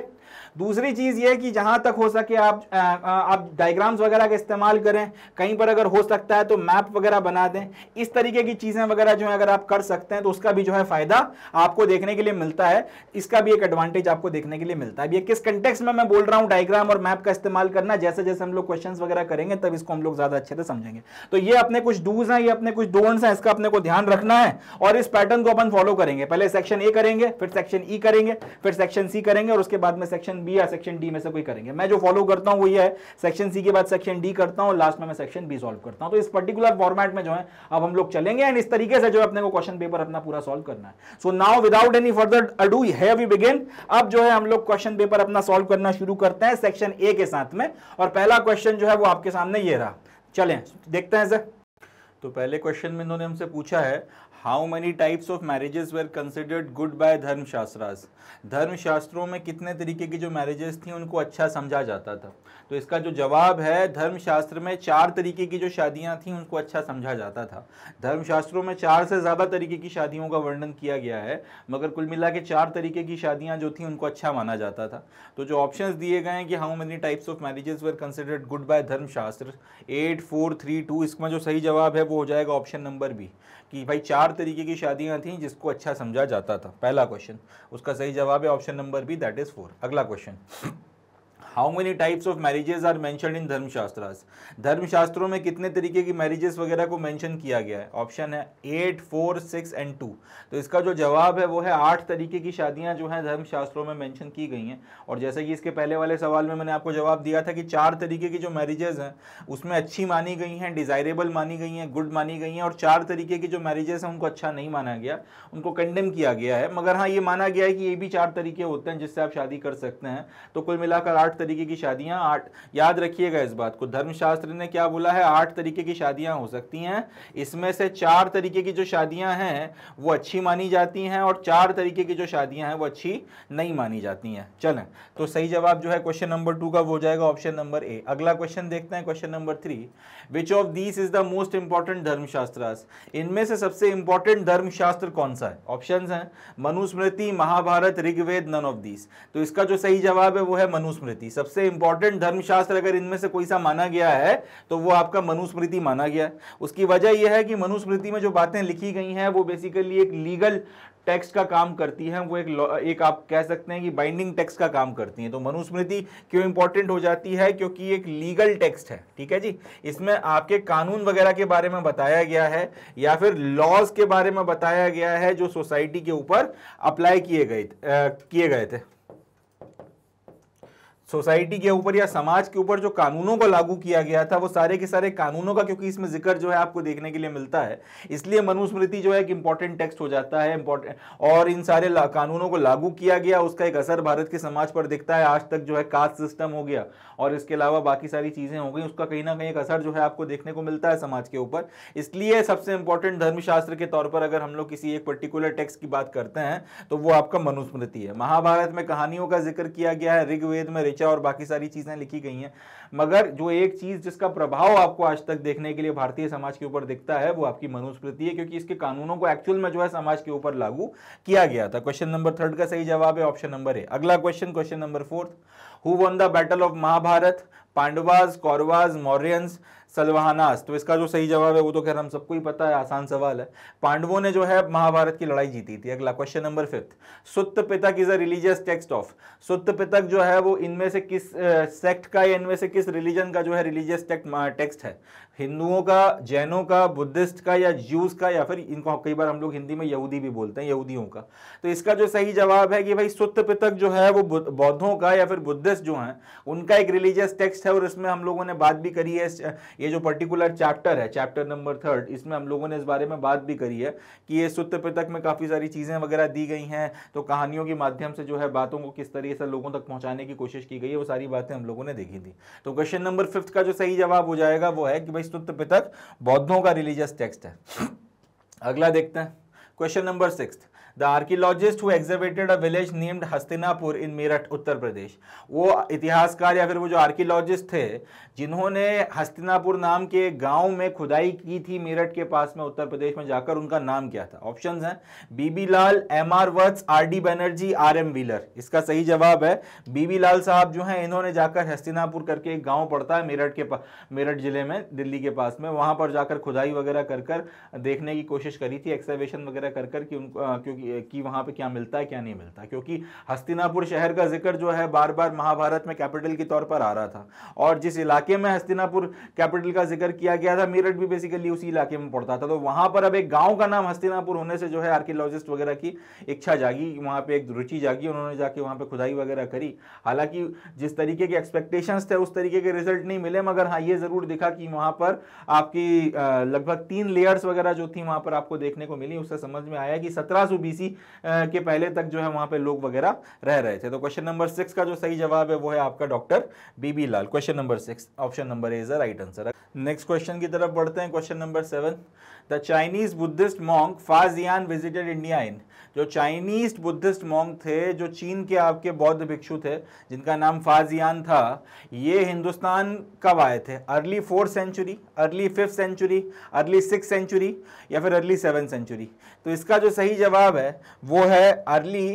A: दूसरी चीज़ ये कि जहां तक हो सके आप आ, आप डायग्राम्स वगैरह का इस्तेमाल करें कहीं पर अगर हो सकता है तो मैप वगैरह बना दें इस तरीके की चीज़ें वगैरह जो है अगर आप कर सकते हैं तो उसका भी जो है फ़ायदा आपको देखने के लिए मिलता है इसका भी एक एडवांटेज आपको देखने के लिए मिलता है ये किस कंटेक्स में मैं बोल रहा हूँ डायग्राम और मैप का इस्तेमाल करना जैसे जैसे हम लोग क्वेश्चन वगैरह करेंगे तब इसको हम लोग ज़्यादा अच्छे से समझेंगे तो ये अपने कुछ डूज हैं ये अपने कुछ डोंट्स हैं इसका अपने को ध्यान रखना है और इस पैटर्न को अपन फॉलो करेंगे पहले सेक्शन ए करेंगे फिर सेक्शन ई e करेंगे फिर सेक्शन सी करेंगे और उसके बाद में सेक्शन बी बी या सेक्शन डी में से कोई करेंगे मैं जो फॉलो करता हूं वो ये है सेक्शन सी के बाद सेक्शन डी करता हूं लास्ट में मैं सेक्शन बी सॉल्व करता हूं तो इस पर्टिकुलर फॉर्मेट में जो है अब हम लोग चलेंगे एंड इस तरीके से जो है अपने को क्वेश्चन पेपर अपना पूरा सॉल्व करना है so now without any further ado है वी बिगिन अब जो है हम लोग क्वेश्चन पेपर अपना सॉल्व करना शुरू करते हैं सेक्शन ए के साथ में और पहला क्वेश्चन जो है वो आपके सामने ये रहा चले देखते हैं सर तो पहले क्वेश्चन में इन्होंने हमसे पूछा है how many types of marriages were considered good by Dharmashastras धर्मशास्त्रों में कितने तरीके की जो मैरिजेस थी उनको अच्छा समझा जाता था तो इसका जो जवाब है धर्मशास्त्र में चार तरीके की जो शादियां थी उनको अच्छा समझा जाता था धर्मशास्त्रों में चार से ज़्यादा तरीके की शादियों का वर्णन किया गया है मगर कुल मिला के चार तरीके की शादियाँ जो थी उनको अच्छा माना जाता था तो जो ऑप्शन दिए गए हैं कि how many types of marriages were considered good by Dharmashastra eight four three two इसका जो सही जवाब है वो हो जाएगा ऑप्शन नंबर बी कि भाई चार तरीके की शादियां थीं जिसको अच्छा समझा जाता था पहला क्वेश्चन उसका सही जवाब है option number B that is four अगला question how many types of marriages are mentioned in Dharmashastra धर्मशास्त्रों में कितने तरीके की मैरिजेस वगैरह को मैंशन किया गया है ऑप्शन है eight four six and two तो इसका जो जवाब है वो है आठ तरीके की शादियां जो हैं धर्मशास्त्रों में मैंशन की गई हैं और जैसे कि इसके पहले वाले सवाल में मैंने आपको जवाब दिया था कि चार तरीके की जो मैरिजेज हैं उसमें अच्छी मानी गई हैं डिज़ायरेबल मानी गई हैं गुड मानी गई हैं और चार तरीके की जो मैरिजेस हैं उनको अच्छा नहीं माना गया उनको कंडेम किया गया है मगर हाँ ये माना गया है कि ये भी चार तरीके होते हैं जिससे आप शादी कर सकते हैं तो कुल मिलाकर आठ तरीके तरीके की शादियां आठ याद रखिएगा इस बात को धर्मशास्त्र ने क्या बोला है आठ तरीके की शादियां हो सकती हैं इसमें से चार तरीके की जो शादियां हैं वो अच्छी मानी जाती हैं और चार तरीके की जो शादियां हैं वो अच्छी नहीं मानी जाती हैं चलें तो सही जवाब जो है क्वेश्चन नंबर टू का वो हो जाएगा ऑप्शन नंबर ए अगला क्वेश्चन देखते हैं question number three which of these is the most important Dharmashastra इनमें से सबसे इंपॉर्टेंट धर्मशास्त्र कौन सा है ऑप्शन है Manusmriti Mahabharata Rigveda none of these तो इसका जो सही जवाब है वो है मनुस्मृति थी सबसे इंपॉर्टेंट धर्मशास्त्र अगर इनमें से कोई सा माना गया है तो वो आपका मनुस्मृति माना गया उसकी वजह यह है कि मनुस्मृति में जो बातें लिखी गई हैं वो बेसिकली एक लीगल टेक्स्ट का काम करती हैं वो एक एक आप कह सकते हैं कि बाइंडिंग टेक्स्ट का काम करती हैं तो मनुस्मृति क्यों इंपॉर्टेंट हो जाती है क्योंकि एक लीगल टेक्स्ट है ठीक है जी इसमें आपके कानून वगैरह के बारे में बताया गया है या फिर लॉज के बारे में बताया गया है जो सोसाइटी के ऊपर अप्लाई किए गए किए गए थे सोसाइटी के ऊपर या समाज के ऊपर जो कानूनों को लागू किया गया था वो सारे के सारे कानूनों का क्योंकि इसमें जिक्र जो है आपको देखने के लिए मिलता है इसलिए मनुस्मृति जो है एक इंपॉर्टेंट टेक्स्ट हो जाता है इंपॉर्टेंट और इन सारे कानूनों को लागू किया गया उसका एक असर भारत के समाज पर दिखता है आज तक जो है कास्ट सिस्टम हो गया और इसके अलावा बाकी सारी चीज़ें हो गई उसका कहीं ना कहीं एक असर जो है आपको देखने को मिलता है समाज के ऊपर इसलिए सबसे इंपॉर्टेंट धर्मशास्त्र के तौर पर अगर हम लोग किसी एक पर्टिकुलर टेक्स्ट की बात करते हैं तो वो आपका मनुस्मृति है महाभारत में कहानियों का जिक्र किया गया है ऋग्वेद में ऋचा और बाकी सारी चीज़ें लिखी गई हैं मगर जो एक चीज़ जिसका प्रभाव आपको आज तक देखने के लिए भारतीय समाज के ऊपर दिखता है वो आपकी मनुस्मृति है क्योंकि इसके कानूनों को एक्चुअल में जो है समाज के ऊपर लागू किया गया था क्वेश्चन नंबर थर्ड का सही जवाब है ऑप्शन नंबर ए अगला question question number fourth who won the battle of Mahabharata Pandavas Kauravas Mauryans Satavahanas तो इसका जो सही जवाब है वो तो खैर हम सबको ही पता है आसान सवाल है पांडवों ने जो है महाभारत की लड़ाई जीती थी अगला question number fifth Sutta Pitaka is a religious text of Sutta Pitaka जो है वो इनमें से किस सेक्ट का या इनमें से किस रिलीजन का जो है रिलीजियस टेक्स्ट है हिंदुओं का जैनों का बुद्धिस्ट का या ज्यूस का या फिर इनको कई बार हम लोग हिंदी में यहूदी भी बोलते हैं यहूदियों का तो इसका जो सही जवाब है कि भाई सुत पितक जो है वो बौद्धों का या फिर बुद्धिस्ट जो हैं उनका एक रिलीजियस टेक्स्ट है और इसमें हम लोगों ने बात भी करी है ये जो पर्टिकुलर चैप्टर है चैप्टर नंबर थर्ड इसमें हम लोगों ने इस बारे में बात भी करी है कि ये सुत पितक में काफ़ी सारी चीज़ें वगैरह दी गई हैं तो कहानियों के माध्यम से जो है बातों को किस तरीके से लोगों तक पहुँचाने की कोशिश की गई है वो सारी बातें हम लोगों ने देखी थी तो क्वेश्चन नंबर फिफ्थ का जो सही जवाब हो जाएगा वो है कि भाई स्तुत पिथक बौद्धों का रिलीजियस टेक्स्ट है अगला देखते हैं question number six the archaeologist who a village named Hastinapur in Meerut Uttar Pradesh वो इतिहासकार या फिर वो जो आर्कियोलॉजिस्ट थे जिन्होंने हस्तिनापुर नाम के गांव में खुदाई की थी मेरठ के पास में उत्तर प्रदेश में जाकर उनका नाम क्या था ऑप्शन हैं B B Lal M R Vats R D Banerjee R M Wheeler इसका सही जवाब है बीबी लाल साहब जो हैं इन्होंने जाकर हस्तिनापुर करके एक गाँव पड़ता है मेरठ के मेरठ जिले में दिल्ली के पास में वहाँ पर जाकर खुदाई वगैरह कर कर देखने की कोशिश करी थी एक्सेवेशन वगैरह कर कर कि उनको क्योंकि कि वहां पे क्या मिलता है क्या नहीं मिलता क्योंकि हस्तिनापुर शहर का जिक्र जो है बार बार महाभारत में कैपिटल के तौर पर आ रहा था और जिस इलाके में हस्तिनापुर कैपिटल का जिक्र किया गया था मेरठ भी बेसिकली उसी इलाके में पड़ता था तो वहां पर अब एक गाँव का नाम हस्तिनापुर होने से जो है आर्कियोलॉजिस्ट वगैरह की इच्छा जागी वहां पर एक रुचि जागी उन्होंने जाके वहां पर खुदाई वगैरह करी हालांकि जिस तरीके के एक्सपेक्टेशंस थे उस तरीके के रिजल्ट नहीं मिले मगर हाँ ये ज़रूर दिखा कि वहां पर आपकी लगभग तीन लेयर्स वगैरह जो थी वहां पर आपको देखने को मिली उससे समझ में आया कि सत्रह सौ बीस बीसी के पहले तक जो है वहां पे लोग वगैरह रह रहे थे तो क्वेश्चन नंबर सिक्स का जो सही जवाब है वो है आपका doctor B B Lal question number six option number A is right answer next question की तरफ बढ़ते हैं question number seven the Chinese Buddhist monk Faxian visited India in जो चाइनीज बुद्धिस्ट मोंग थे जो चीन के आपके बौद्ध भिक्षु थे जिनका नाम फाजियान था ये हिंदुस्तान कब आए थे early fourth century early fifth century early six century या फिर अर्ली सेवन सेंचुरी तो इसका जो सही जवाब है वो है early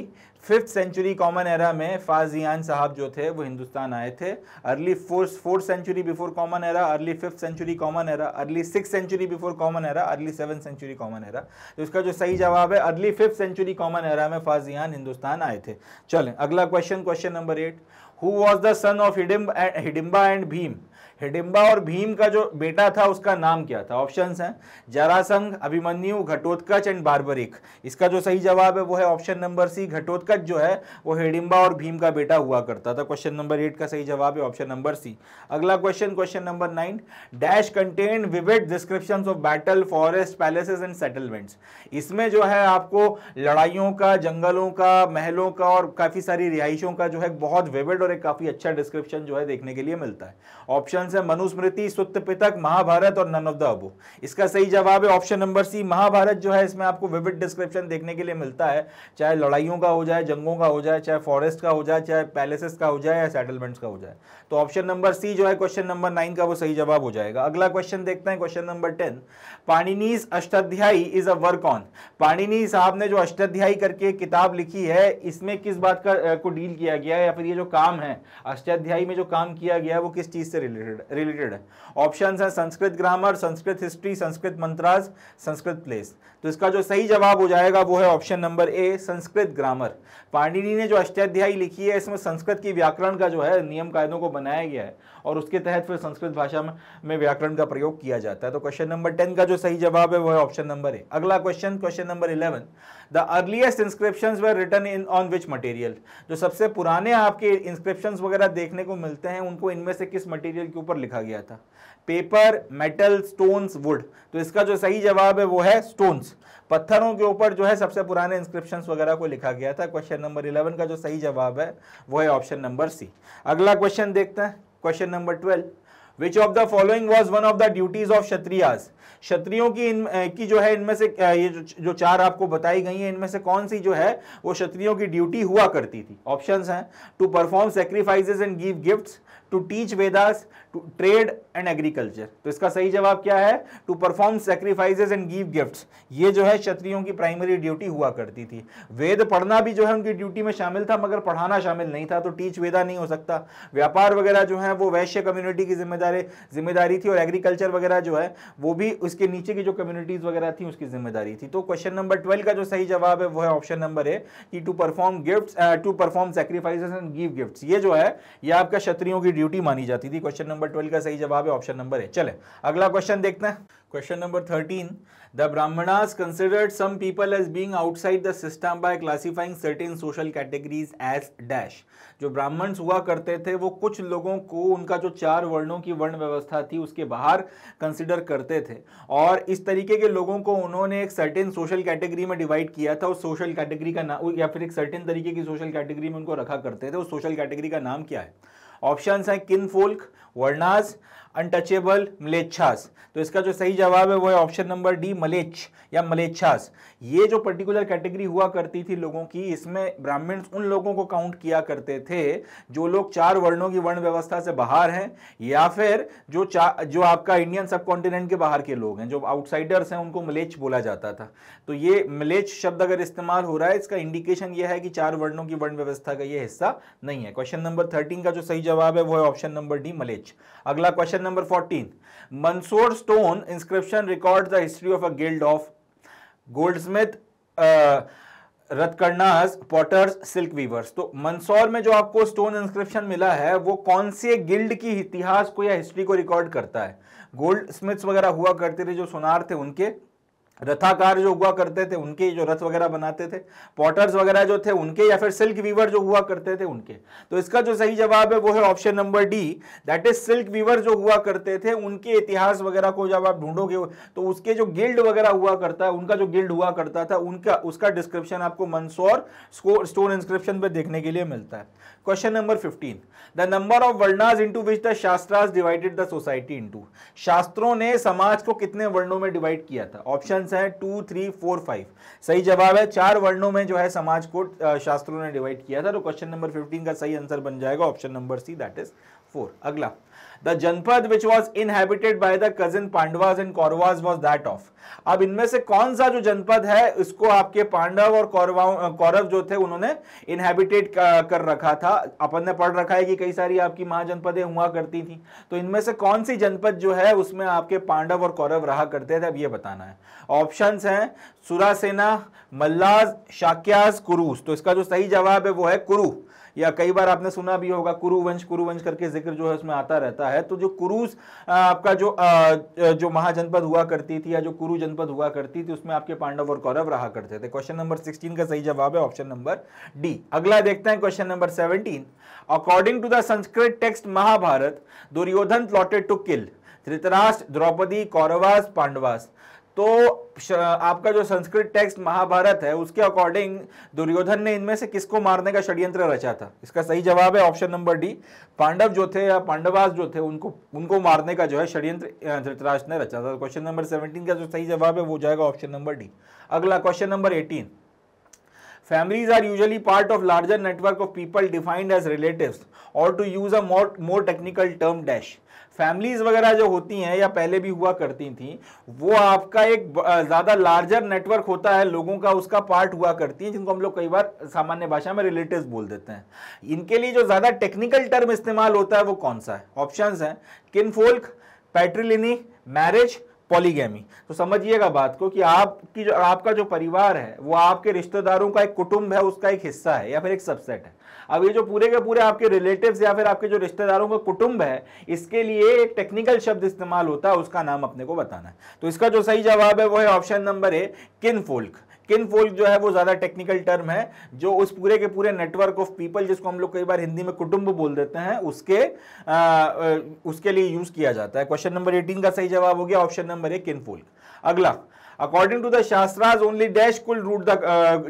A: fifth century common era में फाजियान साहब जो थे वो हिंदुस्तान आए थे early fourth fourth century before common era early fifth century common era early six century before common era early seven century common era तो इसका जो सही जवाब है early fifth century common era में फाजियान हिंदुस्तान आए थे चलें अगला question question number eight who was the son of Hidimba and Bhim Hidimba और भीम का जो बेटा था उसका नाम क्या था ऑप्शन है जरासंघ अभिमन्यु घटोत्कच एंड बार्बरिक इसका जो सही जवाब है वो है ऑप्शन नंबर सी घटोत्कच जो है वो हिडिम्बा और भीम का बेटा हुआ करता था क्वेश्चन नंबर एट का सही जवाब है ऑप्शन नंबर सी अगला question question number nine dash contain vivid description of battle forest palaces and settlements इसमें जो है आपको लड़ाइयों का जंगलों का महलों का और काफ़ी सारी रिहाइशों का जो है बहुत विविड और एक काफ़ी अच्छा डिस्क्रिप्शन जो है देखने के लिए मिलता है ऑप्शन से मनुस्मृति सुत्त पिथक महाभारत और नन ऑफ द अबू इसका सही जवाब है ऑप्शन नंबर सी महाभारत जो है इसमें आपको विविड डिस्क्रिप्शन देखने के लिए मिलता है चाहे लड़ाइयों का हो जाए जंगों का हो जाए चाहे फॉरेस्ट का हो जाए चाहे पैलेसेस का हो जाए या सेटलमेंट्स का हो जाए तो ऑप्शन नंबर सी जो है क्वेश्चन नंबर नाइन का वो सही जवाब हो जाएगा अगला क्वेश्चन देखते हैं question number ten Panini's Ashtadhyayi is a work on Panini साहब ने जो अष्टाध्यायी करके किताब लिखी है इसमें किस बात का को डील किया गया है या फिर ये जो काम है अष्टाध्यायी में जो काम किया गया है वो किस चीज से रिलेटेड रिलेटेड है ऑप्शन है Sanskrit grammar Sanskrit history Sanskrit mantras Sanskrit place तो इसका जो सही जवाब हो जाएगा वो है option number A Sanskrit grammar Panini ने जो अष्टाध्यायी लिखी है इसमें संस्कृत की व्याकरण का जो है नियम कायदों को बनाया गया है और उसके तहत फिर संस्कृत भाषा में, व्याकरण का प्रयोग किया जाता है तो क्वेश्चन नंबर टेन का जो सही जवाब है वो है ऑप्शन नंबर ए अगला question question number eleven the earliest inscription were written in on which material जो सबसे पुराने आपके इंस्क्रिप्शन वगैरह देखने को मिलते हैं उनको इनमें से किस मटेरियल के ऊपर लिखा गया था पेपर मेटल स्टोन्स वुड तो इसका जो सही जवाब है वो है स्टोन्स पत्थरों के ऊपर जो है सबसे पुराने इंस्क्रिप्शन वगैरह को लिखा गया था क्वेश्चन नंबर इलेवन का जो सही जवाब है वो है ऑप्शन नंबर सी अगला क्वेश्चन देखते हैं question number twelve which of the following was one of the duties of Kshatriyas क्षत्रियों की इन की जो है इनमें से ये जो चार आपको बताई गई हैं इनमें से कौन सी जो है वो क्षत्रियों की ड्यूटी हुआ करती थी ऑप्शंस हैं to perform sacrifices and give gifts to teach Vedas trade and agriculture तो इसका सही जवाब क्या है to perform sacrifices and give gifts ये जो है क्षत्रियों की प्राइमरी ड्यूटी हुआ करती थी वेद पढ़ना भी जो है उनकी ड्यूटी में शामिल था मगर पढ़ाना शामिल नहीं था तो टीच वेदा नहीं हो सकता व्यापार वगैरह जो है वो वैश्य कम्युनिटी की जिम्मेदारी जिम्मेदारी थी और एग्रीकल्चर वगैरह जो है वो भी उसके नीचे की जो कम्युनिटीज वगैरह थी उसकी जिम्मेदारी थी तो क्वेश्चन नंबर ट्वेल्व का जो सही जवाब है वो है ऑप्शन नंबर ए कि to perform gift to perform sacrifice and give gift ये जो है यह आपका क्षत्रियों की ड्यूटी मानी जाती थी क्वेश्चन नंबर नंबर ट्वेल्व का सही जवाब है ऑप्शन नंबर है चले अगला क्वेश्चन देखते हैं question number thirteen the Brahmanas considered some people as being outside the system by classifying certain social categories as dash जो ब्राह्मण्स हुआ करते थे वो कुछ लोगों को उनका जो चार वर्णों की वर्ण व्यवस्था थी उसके बाहर कंसिडर करते थे और इस तरीके के लोगों को उन्होंने एक सर्टेन सोशल कैटेगरी में डिवाइड किया था उस सोशल कैटेगरी का नाम या फिर एक सर्टेन तरीके की सोशल कैटेगरी में उनको रखा करते थे उस सोशल कैटेगरी का नाम क्या है ऑप्शन हैं किन फोल्क वर्णास अनटचेबल मलेच्छास तो इसका जो सही जवाब है वो है ऑप्शन नंबर डी मलेच्छ या मलेच्छास ये जो पर्टिकुलर कैटेगरी हुआ करती थी लोगों की इसमें ब्राह्मण उन लोगों को काउंट किया करते थे जो लोग चार वर्णों की वर्ण व्यवस्था से बाहर हैं या फिर जो जो आपका इंडियन सब कॉन्टिनेंट के बाहर के लोग हैं जो आउटसाइडर्स हैं उनको मलेच बोला जाता था तो ये मलेच शब्द अगर इस्तेमाल हो रहा है इसका इंडिकेशन यह है कि चार वर्णों की वर्ण व्यवस्था का यह हिस्सा नहीं है क्वेश्चन नंबर थर्टीन का जो सही जवाब है वो है ऑप्शन नंबर डी मलेच अगला question number fourteen Mandsaur stone inscription record the history of a guild of goldsmith Rathakaras potters silk weavers तो मंदसौर में जो आपको स्टोन इंस्क्रिप्शन मिला है वो कौन से गिल्ड की इतिहास को या हिस्ट्री को रिकॉर्ड करता है गोल्ड स्मिथ्स वगैरह हुआ करते थे जो सुनार थे उनके रथाकार जो हुआ करते थे उनके जो रथ वगैरह बनाते थे पॉटर्स वगैरह जो थे उनके या फिर सिल्क वीवर जो हुआ करते थे उनके तो इसका जो सही जवाब है वो है option number D that is silk weaver जो हुआ करते थे उनके इतिहास वगैरह को जब आप ढूंढोगे तो उसके जो गिल्ड वगैरह हुआ करता है उनका जो गिल्ड हुआ करता था उनका उसका डिस्क्रिप्शन आपको मंदसौर स्टोन इंस्क्रिप्शन पर देखने के लिए मिलता है question number fifteen the number of varnas into which the Shastras divided the society into शास्त्रों ने समाज को कितने वर्णों में डिवाइड किया था ऑप्शन सा है टू थ्री फोर फाइव सही जवाब है चार वर्णों में जो है समाज को शास्त्रों ने डिवाइड किया था तो क्वेश्चन नंबर फिफ्टीन का सही आंसर बन जाएगा option number C that is four अगला the janapada which was inhabited by the cousin Pandavas and Kauravas was that of अब इनमें से कौन सा जो जनपद है उसको आपके पांडव और कौरव जो थे उन्होंने इनहेबिटेट कर रखा था अपन ने पढ़ रखा है कि कई सारी आपकी जनपद हुआ करती थी तो इनमें से कौन सी जनपद जो है उसमें आपके पांडव और कौरव रहा करते थे अब ये बताना है ऑप्शन है सुरासेना मल्लाज शाक्यास कुरूस तो इसका जो सही जवाब है वो है कुरु या कई बार आपने सुना भी होगा कुरुवंश कुरुवंश करके जिक्र जो है उसमें आता रहता है तो जो कुरुस आपका जो जो महाजनपद हुआ करती थी या जो कुरु जनपद हुआ करती थी उसमें आपके पांडव और कौरव रहा करते थे क्वेश्चन नंबर सिक्सटीन का सही जवाब है ऑप्शन नंबर डी अगला देखते हैं question number seventeen according to the Sanskrit text Mahabharata Duryodhana plotted to kill Dhritarashtra Draupadi Kauravas Pandavas तो आपका जो संस्कृत टेक्स्ट महाभारत है उसके अकॉर्डिंग दुर्योधन ने इनमें से किसको मारने का षड्यंत्र रचा था इसका सही जवाब है ऑप्शन नंबर डी पांडव जो थे या पांडवास जो थे उनको उनको मारने का जो है षड्यंत्र धृतराष्ट्र ने रचा था क्वेश्चन नंबर सेवनटीन का जो सही जवाब है वो जाएगा ऑप्शन नंबर डी अगला question number eighteen families are usually part of larger network of people defined as relative or to use a more more technical term dash families वगैरह जो होती हैं या पहले भी हुआ करती थी वो आपका एक ज़्यादा लार्जर नेटवर्क होता है लोगों का उसका पार्ट हुआ करती है जिनको हम लोग कई बार सामान्य भाषा में रिलेटिव बोल देते हैं इनके लिए जो ज़्यादा टेक्निकल टर्म इस्तेमाल होता है वो कौन सा है ऑप्शन है किनफोल्क पैट्रिलिनी मैरिज पॉलीगैमी तो समझिएगा बात को कि आपकी जो आपका जो परिवार है वो आपके रिश्तेदारों का एक कुटुंब है उसका एक हिस्सा है या फिर एक सबसेट है अब ये जो पूरे के पूरे आपके रिलेटिव या फिर आपके जो रिश्तेदारों का कुटुंब है इसके लिए एक टेक्निकल शब्द इस्तेमाल होता है उसका नाम अपने को बताना है तो इसका जो सही जवाब है वो है ऑप्शन नंबर ए किन फोल्क किन फोल्क जो है वो ज़्यादा टेक्निकल टर्म है जो उस पूरे के पूरे नेटवर्क ऑफ पीपल जिसको हम लोग कई बार हिंदी में कुटुंब बोल देते हैं उसके आ, उसके लिए यूज़ किया जाता है क्वेश्चन नंबर एटीन का सही जवाब हो गया ऑप्शन नंबर ए किन फोल्क अगला according to the Shastras only dash could rule the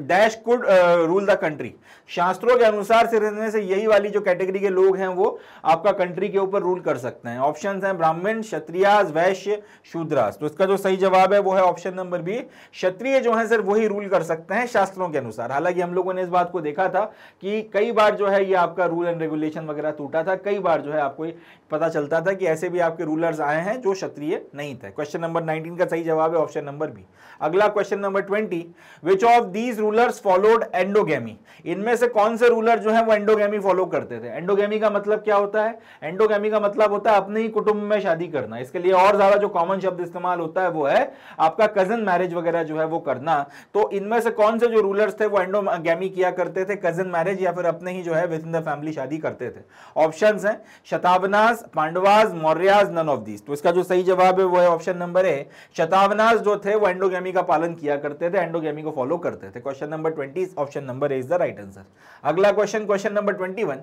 A: dash could rule the country शास्त्रों के अनुसार से रहने से यही वाली जो कैटेगरी के लोग हैं वो आपका कंट्री के ऊपर रूल कर सकते हैं ऑप्शन हैं ब्राह्मण क्षत्रियाज वैश्य शूद्रास तो इसका जो सही जवाब है वो है ऑप्शन नंबर बी क्षत्रिय जो है सर वही रूल कर सकते हैं शास्त्रों के अनुसार हालांकि हम लोगों ने इस बात को देखा था कि कई बार जो है ये आपका रूल एंड रेगुलेशन वगैरह टूटा था कई बार जो है आपको पता चलता था कि ऐसे भी आपके रूलर्स आए हैं जो क्षत्रिय नहीं थे क्वेश्चन नंबर नाइनटीन का सही जवाब है ऑप्शन नंबर भी अगला question number twenty which of these rulers followed endogamy इनमें से कौन से रूलर जो है वो एंडोगेमी फॉलो करते थे एंडोगेमी का मतलब क्या होता है एंडोगेमी का मतलब होता है अपने ही कुटुंब में शादी करना इसके लिए और ज्यादा जो कॉमन शब्द इस्तेमाल होता है वो है आपका कजन मैरिज वगैरह जो है वो करना तो इनमें से कौन से जो रूलर्स थे वो एंडोगेमी किया करते थे कजन मैरिज या फिर अपने ही जो है विद इन द फैमिली शादी करते थे ऑप्शन है Satavahanas Pandavas Mauryas none of these तो इसका जो सही जवाब है वो है ऑप्शन नंबर ए शतावनास जो थे वो एंडोगेमी का पालन किया करते थे एंडोगेमी को फॉलो करते थे question number twenty option number is the right answer अगला question question number twenty one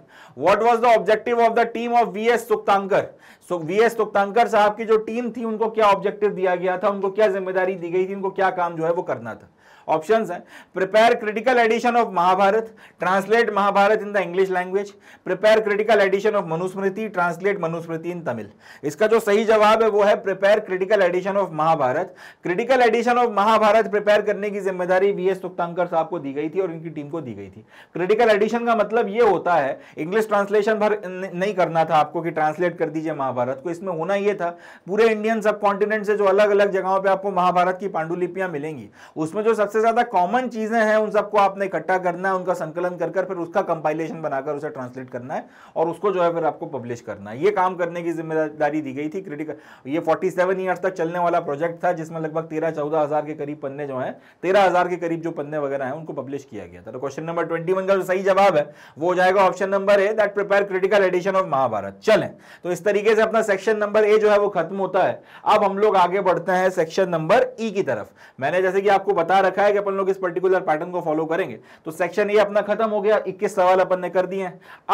A: what was the objective of the team of V S Sukthankar so V S Sukthankar साहब की जो टीम थी उनको क्या ऑब्जेक्टिव दिया गया था उनको क्या जिम्मेदारी दी गई थी उनको क्या काम जो है वो करना था ऑप्शंस हैं prepare critical edition of Mahabharata translate Mahabharata in the English language prepare critical edition of Manusmriti translate Manusmriti in Tamil इसका जो सही जवाब है वो है prepare critical edition of Mahabharata critical edition of Mahabharata prepare करने की जिम्मेदारी बी एस तुक्तांकर साहब को दी गई थी और इनकी टीम को दी गई थी क्रिटिकल एडिशन का मतलब ये होता है इंग्लिश ट्रांसलेशन भर नहीं करना था आपको कि ट्रांसलेट कर दीजिए महाभारत को इसमें होना यह था पूरे इंडियन सब कॉन्टिनेंट से जो अलग अलग जगहों पर आपको महाभारत की पांडुलिपियां मिलेंगी उसमें जो सबसे सबसे ज्यादा कॉमन चीजें हैं उन सबको आपने इकट्ठा करना है उनका संकलन कर फिर उसका कंपाइलेशन बनाकर उसे ट्रांसलेट करना है और उसको जो है फिर आपको पब्लिश करना है ये काम करने की जिम्मेदारी दी गई थी क्रिटिकल ये 47 सेवन ईयर्स तक चलने वाला प्रोजेक्ट था जिसमें लगभग तेरह चौदह हजार के करीब पन्ने जो हैं तेरह हजार के करीब जो पन्ने वगैरह हैं उनको पब्लिश किया गया था तो क्वेश्चन नंबर ट्वेंटी का जो सही जवाब है वो हो जाएगा option number A that prepare critical edition of Mahabharata चले तो इस तरीके से अपना सेक्शन नंबर ए जो है वो खत्म होता है अब हम लोग आगे बढ़ते हैं सेक्शन नंबर ई की तरफ मैंने जैसे कि आपको बता रखा रखा है कि अपन लोग इस पर्टिकुलर पैटर्न को फॉलो करेंगे तो सेक्शन ए अपना खत्म हो गया इक्कीस सवाल अपन ने कर दिए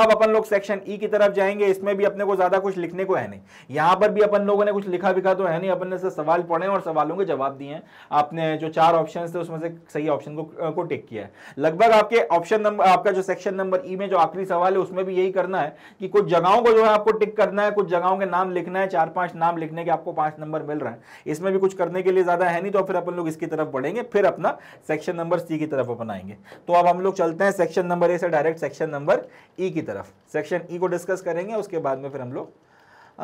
A: अब अपन लोग सेक्शन ई e की तरफ जाएंगे इसमें भी अपने को ज्यादा कुछ लिखने को है नहीं यहां पर भी अपन लोगों ने कुछ लिखा विखा तो है नहीं अपन ने सवाल पढ़े और सवालों के जवाब दिए हैं आपने जो चार ऑप्शन थे उसमें से सही ऑप्शन को, को टिक किया है लगभग आपके ऑप्शन नंबर आपका जो सेक्शन नंबर ई में जो आखिरी सवाल है उसमें भी यही करना है कि कुछ जगहों को जो है आपको टिक करना है कुछ जगहों के नाम लिखना है चार पांच नाम लिखने के आपको पांच नंबर मिल रहा है इसमें भी कुछ करने के लिए ज्यादा है नहीं तो फिर अपन लोग इसकी तरफ बढ़ेंगे फिर अपना सेक्शन नंबर सी की तरफ अपन आएंगे तो अब हम लोग चलते हैं सेक्शन नंबर ए से डायरेक्ट सेक्शन नंबर ई की तरफ सेक्शन ई e को डिस्कस करेंगे उसके बाद में फिर हम लोग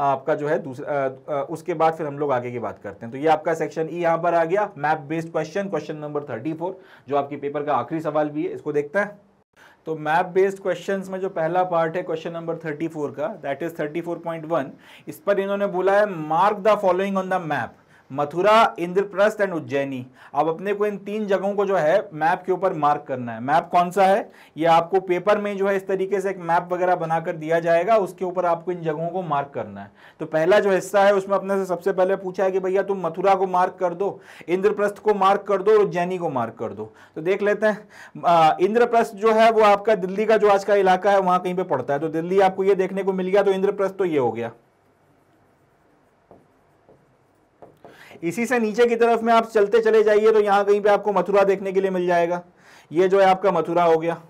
A: आपका जो है दूसरा उसके बाद फिर हम लोग आगे की बात करते हैं तो ये आपका सेक्शन ई e यहाँ पर आ गया map based question question number thirty four जो आपके पेपर का आखिरी सवाल भी है इसको देखते हैं तो मैप बेस्ड क्वेश्चंस में जो पहला पार्ट है क्वेश्चन नंबर थर्टी फोर का that is thirty four point one इस पर इन्होंने बोला है mark the following on the map Mathura Indraprastha and Ujjayini अब अपने को इन तीन जगहों को जो है मैप के ऊपर मार्क करना है मैप कौन सा है ये आपको पेपर में जो है इस तरीके से एक मैप वगैरह बनाकर दिया जाएगा उसके ऊपर आपको इन जगहों को मार्क करना है तो पहला जो हिस्सा है उसमें अपने से सबसे पहले पूछा है कि भैया तुम मथुरा को मार्क कर दो इंद्रप्रस्थ को मार्क कर दो और उज्जैनी को मार्क कर दो तो देख लेते हैं इंद्रप्रस्थ जो है वो आपका दिल्ली का जो आज का इलाका है वहां कहीं पर पड़ता है तो दिल्ली आपको ये देखने को मिल गया तो इंद्रप्रस्थ तो ये हो गया इसी से नीचे की तरफ में आप चलते चले जाइए तो यहां कहीं पे आपको मथुरा देखने के लिए मिल जाएगा ये जो है आपका मथुरा हो गया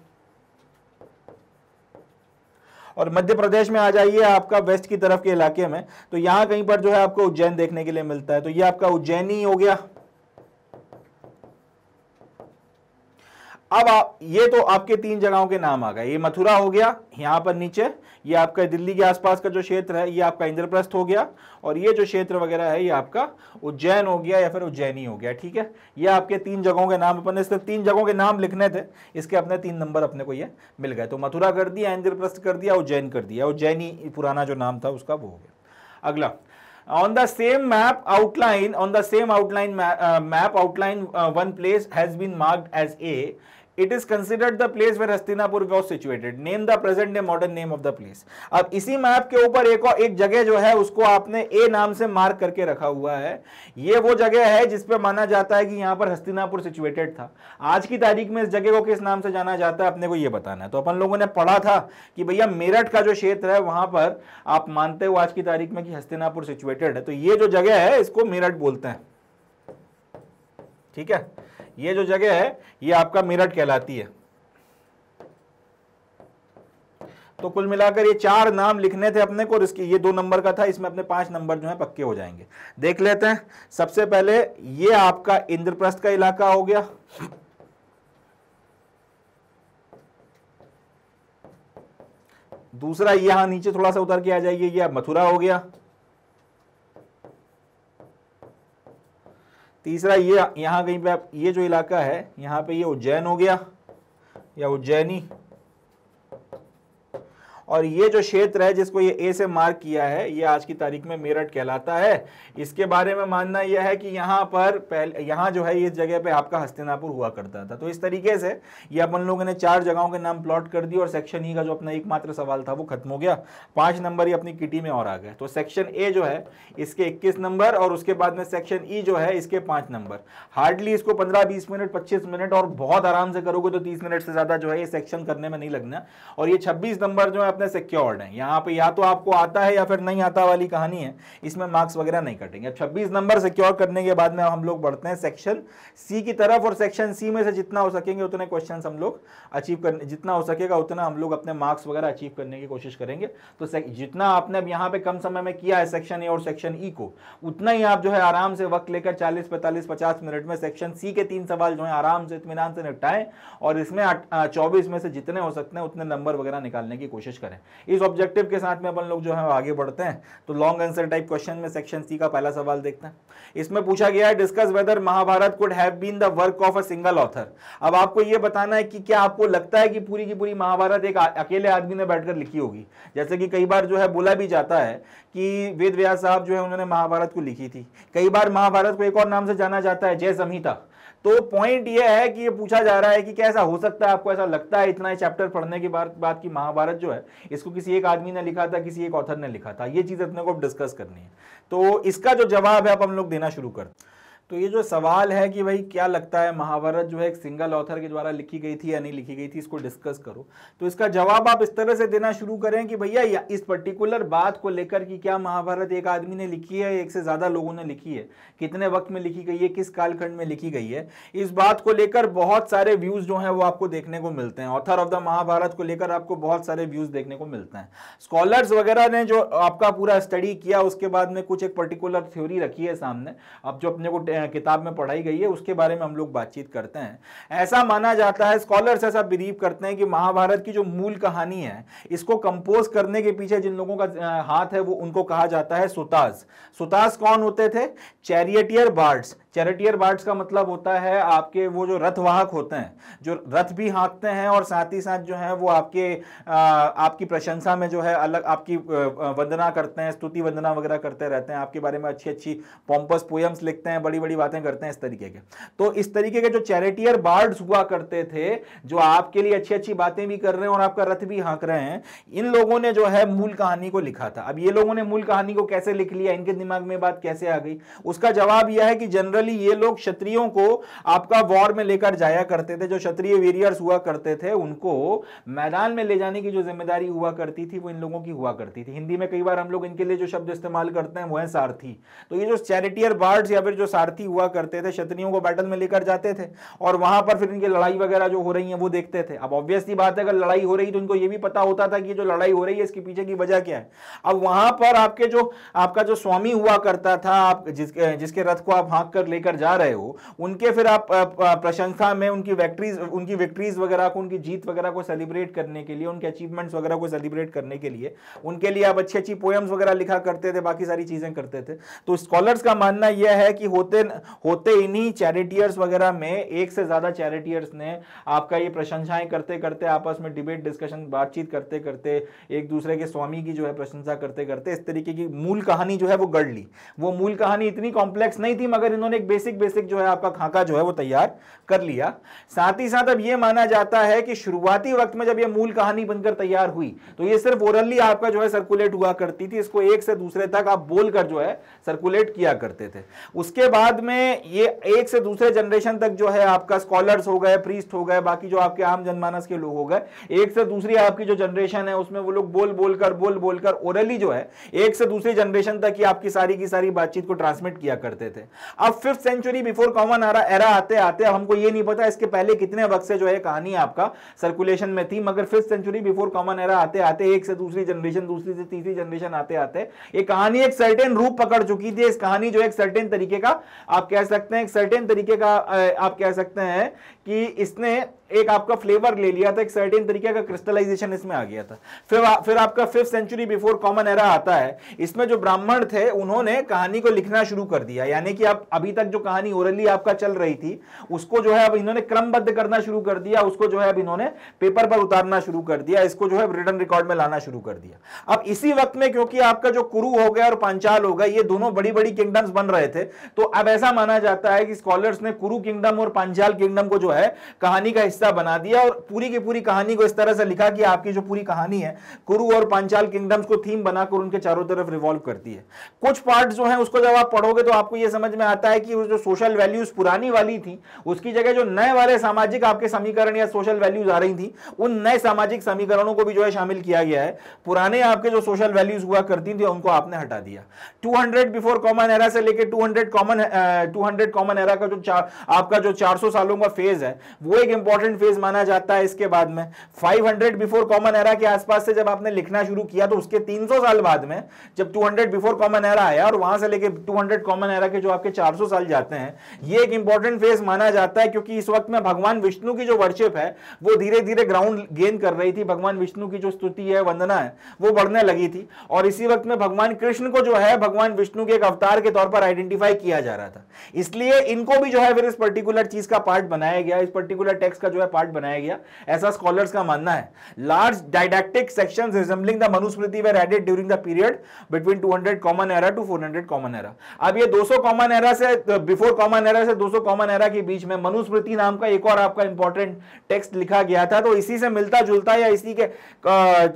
A: और मध्य प्रदेश में आ जाइए आपका वेस्ट की तरफ के इलाके में तो यहां कहीं पर जो है आपको उज्जैन देखने के लिए मिलता है तो ये आपका उज्जैनी हो गया अब आप ये तो आपके तीन जगहों के नाम आ गए ये मथुरा हो गया यहाँ पर नीचे ये आपका दिल्ली के आसपास का जो क्षेत्र है ये आपका इंद्रप्रस्थ हो गया और ये जो क्षेत्र वगैरह है ये आपका उज्जैन हो गया या फिर उज्जैनी हो गया ठीक है ये आपके तीन जगहों के नाम अपने इसके तीन जगहों के नाम लिखने थे इसके अपने तीन नंबर अपने को ये मिल गए तो मथुरा कर दिया इंद्रप्रस्थ कर दिया उज्जैन कर दिया उज्जैनी पुराना जो नाम था उसका वो हो गया अगला on the same map outline on the same outline map outline one place has been marked as A it is considered the place where Hastinapur was situated name the present ने modern name of the place अब इसी map के ऊपर एक और एक जगह जो है उसको आपने ए नाम से मार्क करके रखा हुआ है ये वो जगह है जिसपे माना जाता है कि यहाँ पर हस्तिनापुर सिचुएटेड था आज की तारीख में इस जगह को किस नाम से जाना जाता है अपने को ये बताना है तो अपन लोगों ने पढ़ा था कि भैया मेरठ का जो क्षेत्र है वहां पर आप मानते हो आज की तारीख में कि हस्तिनापुर सिचुएटेड है तो ये जो जगह है इसको मेरठ बोलते हैं ठीक है ये जो जगह है ये आपका मेरठ कहलाती है तो कुल मिलाकर ये चार नाम लिखने थे अपने को और इसकी ये दो नंबर का था इसमें अपने पांच नंबर जो है पक्के हो जाएंगे देख लेते हैं सबसे पहले ये आपका इंद्रप्रस्थ का इलाका हो गया दूसरा यहां नीचे थोड़ा सा उतर के आ जाइए यह मथुरा हो गया तीसरा ये यहाँ कहीं पे आप ये जो इलाका है यहाँ पे ये उज्जैन हो गया या उज्जैनी और ये जो क्षेत्र है जिसको ये ए से मार्क किया है ये आज की तारीख में मेरठ कहलाता है इसके बारे में मानना यह है कि यहाँ पर पहले यहाँ जो है इस जगह पे आपका हस्तिनापुर हुआ करता था तो इस तरीके से ये अपन लोगों ने चार जगहों के नाम प्लॉट कर दिए और सेक्शन ई e का जो अपना एकमात्र सवाल था वो खत्म हो गया पाँच नंबर ही अपनी किटी में और आ गए तो सेक्शन ए जो है इसके इक्कीस नंबर और उसके बाद में सेक्शन ई e जो है इसके पाँच नंबर हार्डली इसको पंद्रह बीस मिनट पच्चीस मिनट और बहुत आराम से करोगे तो तीस मिनट से ज़्यादा जो है ये सेक्शन करने में नहीं लगना और ये छब्बीस नंबर जो है अपने मतलब सिक्योर्ड है यहाँ पे या तो आपको आता है या फिर नहीं आता वाली कहानी है इसमें मार्क्स वगैरह नहीं कटेंगे अब छब्बीस नंबर सिक्योर करने के बाद में हम लोग बढ़ते हैं सेक्शन सी की तरफ और सेक्शन सी में से जितना हो सकेंगे उतने क्वेश्चन हम लोग अचीव करने जितना हो सकेगा उतना हम लोग अपने मार्क्स वगैरह अचीव करने की कोशिश करेंगे तो जितना आपने अब यहाँ पे कम समय में किया है सेक्शन ए और सेक्शन ई e को उतना ही आप जो है आराम से वक्त लेकर चालीस पैंतालीस पचास मिनट में सेक्शन सी के तीन सवाल जो है आराम से इतमान से निपटाएं और इसमें चौबीस में से जितने हो सकते हैं उतने नंबर वगैरह निकालने की कोशिश करें करें इस ऑब्जेक्टिव के साथ में अपन लोग जो है आगे बढ़ते हैं तो लॉन्ग आंसर टाइप क्वेश्चन में सेक्शन सी का पहला सवाल देखते हैं इसमें पूछा गया है discuss whether Mahabharata could have been the work of a single author अब आपको यह बताना है कि क्या आपको लगता है कि पूरी की पूरी महाभारत एक अकेले आदमी ने बैठकर लिखी होगी जैसे कि कई बार जो है बोला भी जाता है कि वेद व्यास साहब जो है उन्होंने महाभारत को लिखी थी कई बार महाभारत को एक और नाम से जाना जाता है जय संहिता तो पॉइंट ये है कि ये पूछा जा रहा है कि कैसा हो सकता है आपको ऐसा लगता है इतना चैप्टर पढ़ने के बाद बात की महाभारत जो है इसको किसी एक आदमी ने लिखा था किसी एक ऑथर ने लिखा था ये चीज अपने को डिस्कस करनी है तो इसका जो जवाब है आप हम लोग देना शुरू करते तो ये जो सवाल है कि भाई क्या लगता है महाभारत जो है एक सिंगल ऑथर के द्वारा लिखी गई थी या नहीं लिखी गई थी इसको डिस्कस करो तो इसका जवाब आप इस तरह से देना शुरू करें कि भैया इस पर्टिकुलर बात को लेकर कि क्या महाभारत एक आदमी ने लिखी है एक से ज़्यादा लोगों ने लिखी है कितने वक्त में लिखी गई है किस कालखंड में लिखी गई है इस बात को लेकर बहुत सारे व्यूज़ जो है वो आपको देखने को मिलते हैं ऑथर ऑफ द महाभारत को लेकर आपको बहुत सारे व्यूज़ देखने को मिलते हैं स्कॉलर्स वगैरह ने जो आपका पूरा स्टडी किया उसके बाद में कुछ एक पर्टिकुलर थ्योरी रखी है सामने अब जो अपने को किताब में पढ़ाई गई है उसके बारे में हम लोग बातचीत करते हैं ऐसा माना जाता है स्कॉलर्स ऐसा बिलीव करते हैं कि महाभारत की जो मूल कहानी है इसको कंपोज करने के पीछे जिन लोगों का हाथ है वो उनको कहा जाता है सुताज सुताज कौन होते थे चैरियटियर बार्ड्स चैरिटियर बार्ड्स का मतलब होता है आपके वो जो रथ वाहक होते हैं जो रथ भी हाँकते हैं और साथ ही साथ जो है वो आपके आ, आपकी प्रशंसा में जो है अलग आपकी वंदना करते हैं स्तुति वंदना वगैरह करते रहते हैं आपके बारे में अच्छी अच्छी पॉम्पस पोएम्स लिखते हैं बड़ी बड़ी बातें करते हैं इस तरीके के तो इस तरीके के जो चैरिटियर बार्ड्स हुआ करते थे जो आपके लिए अच्छी अच्छी बातें भी कर रहे हैं और आपका रथ भी हाँक रहे हैं इन लोगों ने जो है मूल कहानी को लिखा था अब ये लोगों ने मूल कहानी को कैसे लिख लिया इनके दिमाग में बात कैसे आ गई उसका जवाब यह है कि जनरल जनरली ये लोग क्षत्रियों को आपका वॉर में लेकर जाया करते थे जो क्षत्रिय वीरियर्स हुआ करते थे उनको मैदान में ले जाने की जो जिम्मेदारी हुआ करती थी वो इन लोगों की हुआ करती थी हिंदी में कई बार हम लोग इनके लिए जो शब्द इस्तेमाल करते हैं वो है सारथी तो ये जो चैरिटियर बार्ड्स या फिर जो सारथी हुआ करते थे क्षत्रियों को बैटल में लेकर जाते थे और वहां पर फिर इनकी लड़ाई वगैरह जो हो रही है वो देखते थे अब ऑब्वियसली बात है अगर लड़ाई हो रही तो उनको ये भी पता होता था कि जो लड़ाई हो रही है इसके पीछे की वजह क्या है अब वहां पर आपके जो आपका जो स्वामी हुआ करता था आप जिसके जिसके रथ को आप हाँक कर लेकर जा रहे हो उनके फिर आप प्रशंसा में उनकी वैक्ट्रीज उनकी विक्ट्रीज वगैरह को उनकी जीत वगैरह को सेलिब्रेट करने के लिए उनके अचीवमेंट्स वगैरह को सेलिब्रेट करने के लिए उनके लिए आप अच्छी अच्छी पोएम्स वगैरह लिखा करते थे बाकी सारी चीज़ें करते थे तो स्कॉलर्स का मानना यह है कि होते होते इन्हीं चैरिटियर्स वगैरह में एक से ज़्यादा चैरिटियर्स ने आपका ये प्रशंसाएं करते करते आपस में डिबेट डिस्कशन बातचीत करते करते एक दूसरे के स्वामी की जो है प्रशंसा करते करते इस तरीके की मूल कहानी जो है वो गढ़ ली वो मूल कहानी इतनी कॉम्प्लेक्स नहीं थी मगर इन्होंने एक बेसिक बेसिक जो है आपका खाका जो है वो तैयार कर लिया साथ ही साथ अब ये माना जाता है कि शुरुआती वक्त में जब ये मूल कहानी बनकर तैयार हुई तो ये सिर्फ ओरली आपका जो है सर्कुलेट हुआ करती थी इसको एक से दूसरे तक आप बोलकर जो है सर्कुलेट किया करते थे उसके बाद में ये एक से दूसरे जनरेशन तक जो है आपका स्कॉलर्स हो गए प्रीस्ट हो गए बाकी जो आपके आम जनमानस के लोग हो गए एक से दूसरी आपकी जो जनरेशन है उसमें वो लोग बोल बोलकर बोल बोलकर ओरली जो है एक से दूसरी जनरेशन तक ही आपकी सारी की सारी बातचीत को ट्रांसमिट किया करते थे अब फिर fifth century before common era आते आते अब हमको ये नहीं पता इसके पहले कितने वक्त से जो है कहानी आपका सर्कुलेशन में थी मगर fifth century before common era आते आते एक से दूसरी जनरेशन दूसरी से तीसरी जनरेशन आते आते ये कहानी एक सर्टेन रूप पकड़ चुकी थी इस कहानी जो एक सर्टेन तरीके का आप कह सकते हैं एक सर्टेन तरीके का आप कह सकते हैं कि इसने एक आपका फ्लेवर ले लिया था एक सर्टेन तरीके का क्रिस्टलाइजेशन इसमें आ गया था फिर आ, फिर आपका fifth century before common era आता है इसमें जो ब्राह्मण थे उन्होंने कहानी को लिखना शुरू कर दिया यानी कि आप अभी तक जो कहानी ओरली आपका चल रही थी उसको जो है अब इन्होंने क्रमबद्ध करना शुरू कर दिया उसको जो है अब इन्होंने पेपर पर उतारना शुरू कर दिया इसको जो है रिटर्न रिकॉर्ड में लाना शुरू कर दिया अब इसी वक्त में क्योंकि आपका जो कुरु हो गया और पांचाल हो गया ये दोनों बड़ी बड़ी किंगडम्स बन रहे थे तो अब ऐसा माना जाता है कि स्कॉलर्स ने कुरु किंगडम और पांचाल किंगडम को जो है कहानी का हिस्सा बना दिया और पूरी की पूरी कहानी को इस तरह से लिखा कि आपकी जो पूरी कहानी है कुरु और पांचाल किंगडम्स को थीम बनाकर उनके चारों तरफ रिवॉल्व करती है कुछ पार्ट जो है उसको जब आप पढ़ोगे तो आपको यह समझ में आता है कि जो सोशल वैल्यूज पुरानी वाली थी उसकी जगह जो नए वाले सामाजिक आपके समीकरण या सोशल वैल्यूज आ रही थी उन नए सामाजिक समीकरणों को भी जो है शामिल किया गया है पुराने आपके जो सोशल वैल्यूज हुआ करती थी उनको आपने हटा दिया 200 बिफोर कॉमन एरा से लेके 200 कॉमन 200 कॉमन एरा का जो आपका जो 400 सालों का फेज है वो एक इंपॉर्टेंट फेज माना जाता है इसके बाद में 500 बिफोर कॉमन एरा के आसपास से जब आपने लिखना शुरू किया तो उसके 300 साल बाद में जब 200 बिफोर कॉमन एरा आया और वहां से लेके 200 कॉमन एरा के जो आपके 400 साल जाते हैं ये एक इंपॉर्टेंट फेज माना जाता है क्योंकि इस वक्त में भगवान विष्णु की जो वर्शिप है वो धीरे धीरे ग्राउंड गेन कर रही थी भगवान विष्णु की जो स्तुति है वंदना है वो बढ़ने लगी थी और इसी वक्त में भगवान कृष्ण को जो है भगवान विष्णु के एक अवतार के तौर पर आइडेंटिफाई किया जा रहा था इसलिए इनको भी जो है फिर इस पर्टिकुलर चीज का पार्ट बनाया गया गया इस पर्टिकुलर टेक्स्ट का जो है पार्ट बनाया गया ऐसा स्कॉलर्स का मानना है large didactic section resembling the Manusmriti were added during the period between 200 common era to 400 common era अब ये 200 कॉमन एरा से बिफोर कॉमन एरा से 200 कॉमन एरा के बीच में मनुस्मृति नाम का एक और आपका इंपॉर्टेंट टेक्स्ट लिखा गया था तो इसी से मिलता जुलता या इसी के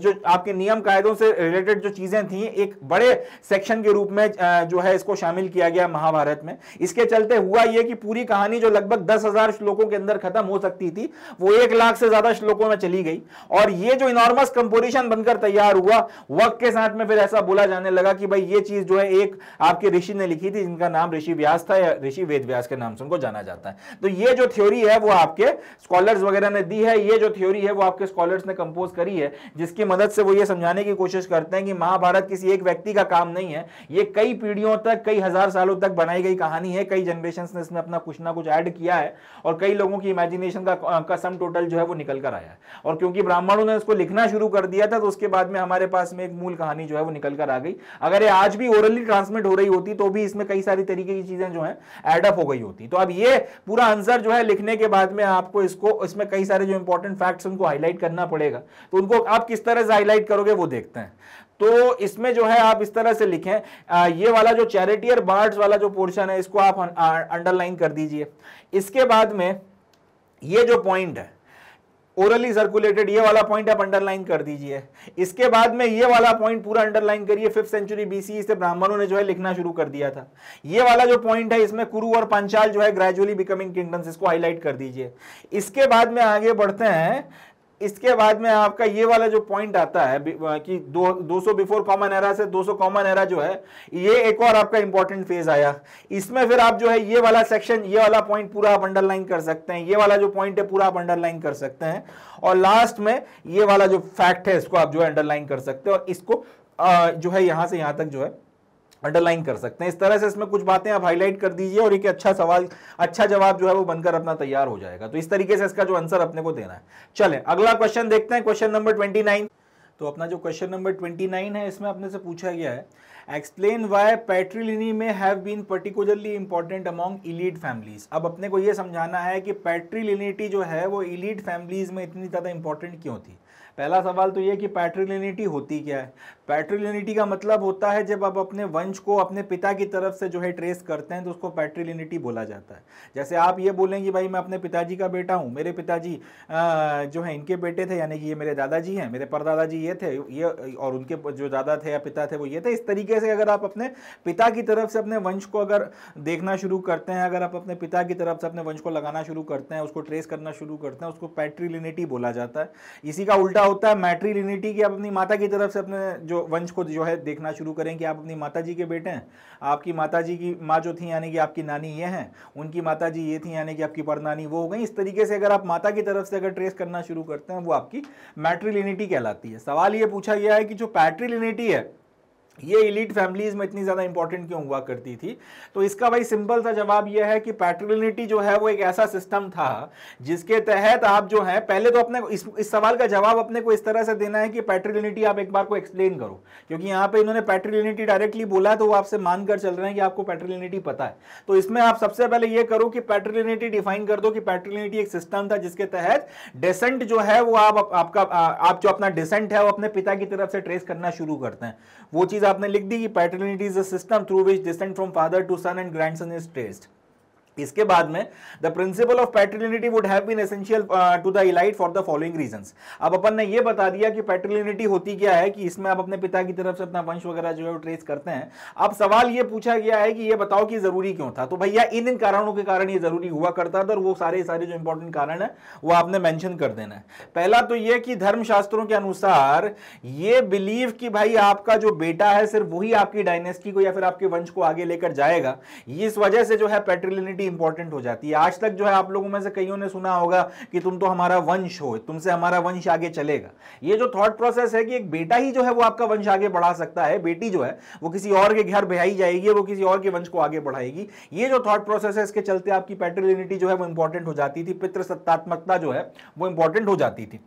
A: जो आपके नियम कायदों से रिलेटेड जो चीजें थी एक बड़े सेक्शन के रूप में जो है इसको शामिल किया गया महाभारत में इसके चलते हुआ यह कि पूरी कहानी जो लगभग दस हजार श्लोकों के अंदर खत्म हो सकती थी वो एक लाख से ज्यादा श्लोकों में चली गई और ये जो इनॉर्मस कंपोजिशन बनकर तैयार हुआ वक्त के साथ में फिर ऐसा बोला जाने लगा कि भाई ये चीज जो है एक आपके ऋषि ने लिखी थी जिनका नाम ऋषि व्यास था या ऋषि वेद व्यास के नाम से उनको जाना जाता है तो ये जो थ्योरी है वो आपके स्कॉलर्स वगैरह ने दी है ये जो थ्योरी है वो आपके स्कॉलर्स ने कंपोज करी है जिसकी मदद से वो ये समझाने की कोशिश करते हैं कि महाभारत किसी एक व्यक्ति का काम नहीं है ये कई पीढ़ियों तक कई हजार सालों तक बनाई गई कहानी है कई जनरेशन ने इसमें अपना कुछ ना कुछ ऐड किया है और कई लोगों लोगों की इमेजिनेशन का का सम टोटल जो है वो निकल कर आया और क्योंकि ब्राह्मणों ने उसको लिखना शुरू कर दिया था तो उसके बाद में हमारे पास में एक मूल कहानी जो है वो निकल कर आ गई अगर ये आज भी ओरली ट्रांसमिट हो रही होती तो भी इसमें कई सारी तरीके की चीजें जो है एडअप हो गई होती तो अब ये पूरा आंसर जो है लिखने के बाद में आपको इसको इसमें कई सारे जो इंपॉर्टेंट फैक्ट्स उनको हाईलाइट करना पड़ेगा तो उनको आप किस तरह से हाईलाइट करोगे वो देखते हैं तो इसमें जो है आप इस तरह से लिखें आ, ये वाला जो चैरिटी और बार्ड्स वाला जो पोर्शन है इसको आप अंडरलाइन कर दीजिए इसके बाद में ये जो पॉइंट है ओरली सर्कुलेटेड ये वाला पॉइंट आप अंडरलाइन कर दीजिए इसके बाद में ये वाला पॉइंट पूरा अंडरलाइन करिए फिफ्थ सेंचुरी बीसी से ब्राह्मणों ने जो है लिखना शुरू कर दिया था ये वाला जो पॉइंट है इसमें कुरु और पंचाल जो है ग्रेजुअली बिकमिंग किंगडम्स इसको हाईलाइट कर दीजिए इसके बाद में आगे बढ़ते हैं इसके बाद में आपका ये वाला जो पॉइंट आता है कि दो 200 बिफोर कॉमन एरा से 200 कॉमन एरा जो है ये एक और आपका इंपॉर्टेंट फेज आया इसमें फिर आप जो है ये वाला सेक्शन ये वाला पॉइंट पूरा आप अंडरलाइन कर सकते हैं ये वाला जो पॉइंट है पूरा आप अंडरलाइन कर सकते हैं और लास्ट में ये वाला जो फैक्ट है इसको आप जो है अंडरलाइन कर सकते हैं और इसको जो है यहां से यहां तक जो है अंडरलाइन कर सकते हैं इस तरह से इसमें कुछ बातें आप हाईलाइट कर दीजिए और एक अच्छा सवाल अच्छा जवाब जो है वो बनकर अपना तैयार हो जाएगा तो इस तरीके से इसका जो आंसर अपने को देना है चले अगला क्वेश्चन देखते हैं क्वेश्चन नंबर ट्वेंटी नाइन तो अपना जो क्वेश्चन नंबर ट्वेंटी नाइन है इसमें अपने से पूछा गया है explain why patriliny may have been particularly important among elite families अब अपने को ये समझाना है कि पैट्रिलिनिटी जो है वो इलीड फैमिलीज में इतनी ज़्यादा इंपॉर्टेंट क्यों थी पहला सवाल तो ये कि पैट्रिलिनिटी होती क्या है पैट्रिलिनिटी का मतलब होता है जब आप अपने वंश को अपने पिता की तरफ से जो है ट्रेस करते हैं तो उसको पैट्रिलिनिटी बोला जाता है जैसे आप ये बोलें कि भाई मैं अपने पिताजी का बेटा हूँ मेरे पिताजी जो है इनके बेटे थे यानी कि ये मेरे दादाजी हैं मेरे परदादाजी ये थे ये और उनके जो दादा थे या पिता थे वो ये थे इस तरीके से अगर आप अपने पिता की तरफ से अपने वंश को अगर देखना शुरू करते हैं अगर आप अपने पिता की तरफ से अपने वंश को लगाना शुरू करते हैं उसको ट्रेस करना शुरू करते हैं उसको पैट्रिलिनिटी बोला जाता है इसी का उल्टा होता है मैट्रिलिनिटी की आप अपनी माता की तरफ से अपने जो जो वंश को जो है देखना शुरू करें कि आप अपनी माता जी के बेटे हैं आपकी माता जी की माँ जो थी यानी कि आपकी नानी ये हैं उनकी माता जी ये थी यानी कि आपकी परनानी वो हो गई इस तरीके से अगर आप माता की तरफ से अगर ट्रेस करना शुरू करते हैं वो आपकी मैट्रिलिनिटी कहलाती है सवाल ये पूछा गया है कि जो पैट्रिलिनिटी है ये इलीट फैमिलीज में इतनी ज़्यादा इंपॉर्टेंट क्यों हुआ करती थी तो इसका भाई सिंपल सा जवाब यह है कि पैटर्निटी जो है वो एक ऐसा सिस्टम था जिसके तहत आप जो है पहले तो अपने इस, इस सवाल का जवाब अपने को इस तरह से देना है कि पैटर्निटी आप एक बार को एक्सप्लेन करो क्योंकि यहां पर इन्होंने पैटर्निटी डायरेक्टली बोला तो वो आपसे मानकर चल रहे हैं कि आपको पैटर्निटी पता है तो इसमें आप सबसे पहले यह करो कि पैटर्निटी डिफाइन कर दो कि पैटर्निटी एक सिस्टम था जिसके तहत डेसेंट जो है वो आपका आप जो अपना डिसेंट है वो अपने पिता की तरफ से ट्रेस करना शुरू करते हैं वो चीज़ आपने लिख दी कि paternity is a system through which descent from father to son and grandson is traced इसके बाद में the principle of patriliny would have been essential to the elite for the following reasons अब अपन ने ये बता दिया कि पैट्रिलिनिटी होती क्या है कि इसमें आप अपने पिता की तरफ से अपना वंश वगैरह जो है वो ट्रेस करते हैं अब सवाल ये पूछा गया है कि ये बताओ कि जरूरी क्यों था तो भैया इन इन कारणों के कारण ये जरूरी हुआ करता था और वो सारे सारे जो इंपॉर्टेंट कारण है वो आपने मैंशन कर देना है पहला तो ये कि धर्मशास्त्रों के अनुसार ये बिलीव कि भाई आपका जो बेटा है सिर्फ वही आपकी डायनेस्टी को या फिर आपके वंश को आगे लेकर जाएगा इस वजह से जो है पैट्रिलिनिटी इंपॉर्टेंट हो जाती है आज तक जो है आप लोगों में से कईयों ने सुना होगा कि तुम तो हमारा वंश हो तुमसे हमारा वंश आगे चलेगा ये जो थॉट प्रोसेस है कि एक बेटा ही जो है वो आपका वंश आगे बढ़ा सकता है बेटी जो है वो किसी और के घर बहाई जाएगी वो किसी और के वंश को आगे बढ़ाएगी ये जो थॉट प्रोसेस है इसके चलते आपकी पैट्रिलिनिटी जो है वो इंपॉर्टेंट हो जाती थी पितृसत्तात्मकता जो है वो इंपॉर्टेंट हो जाती थी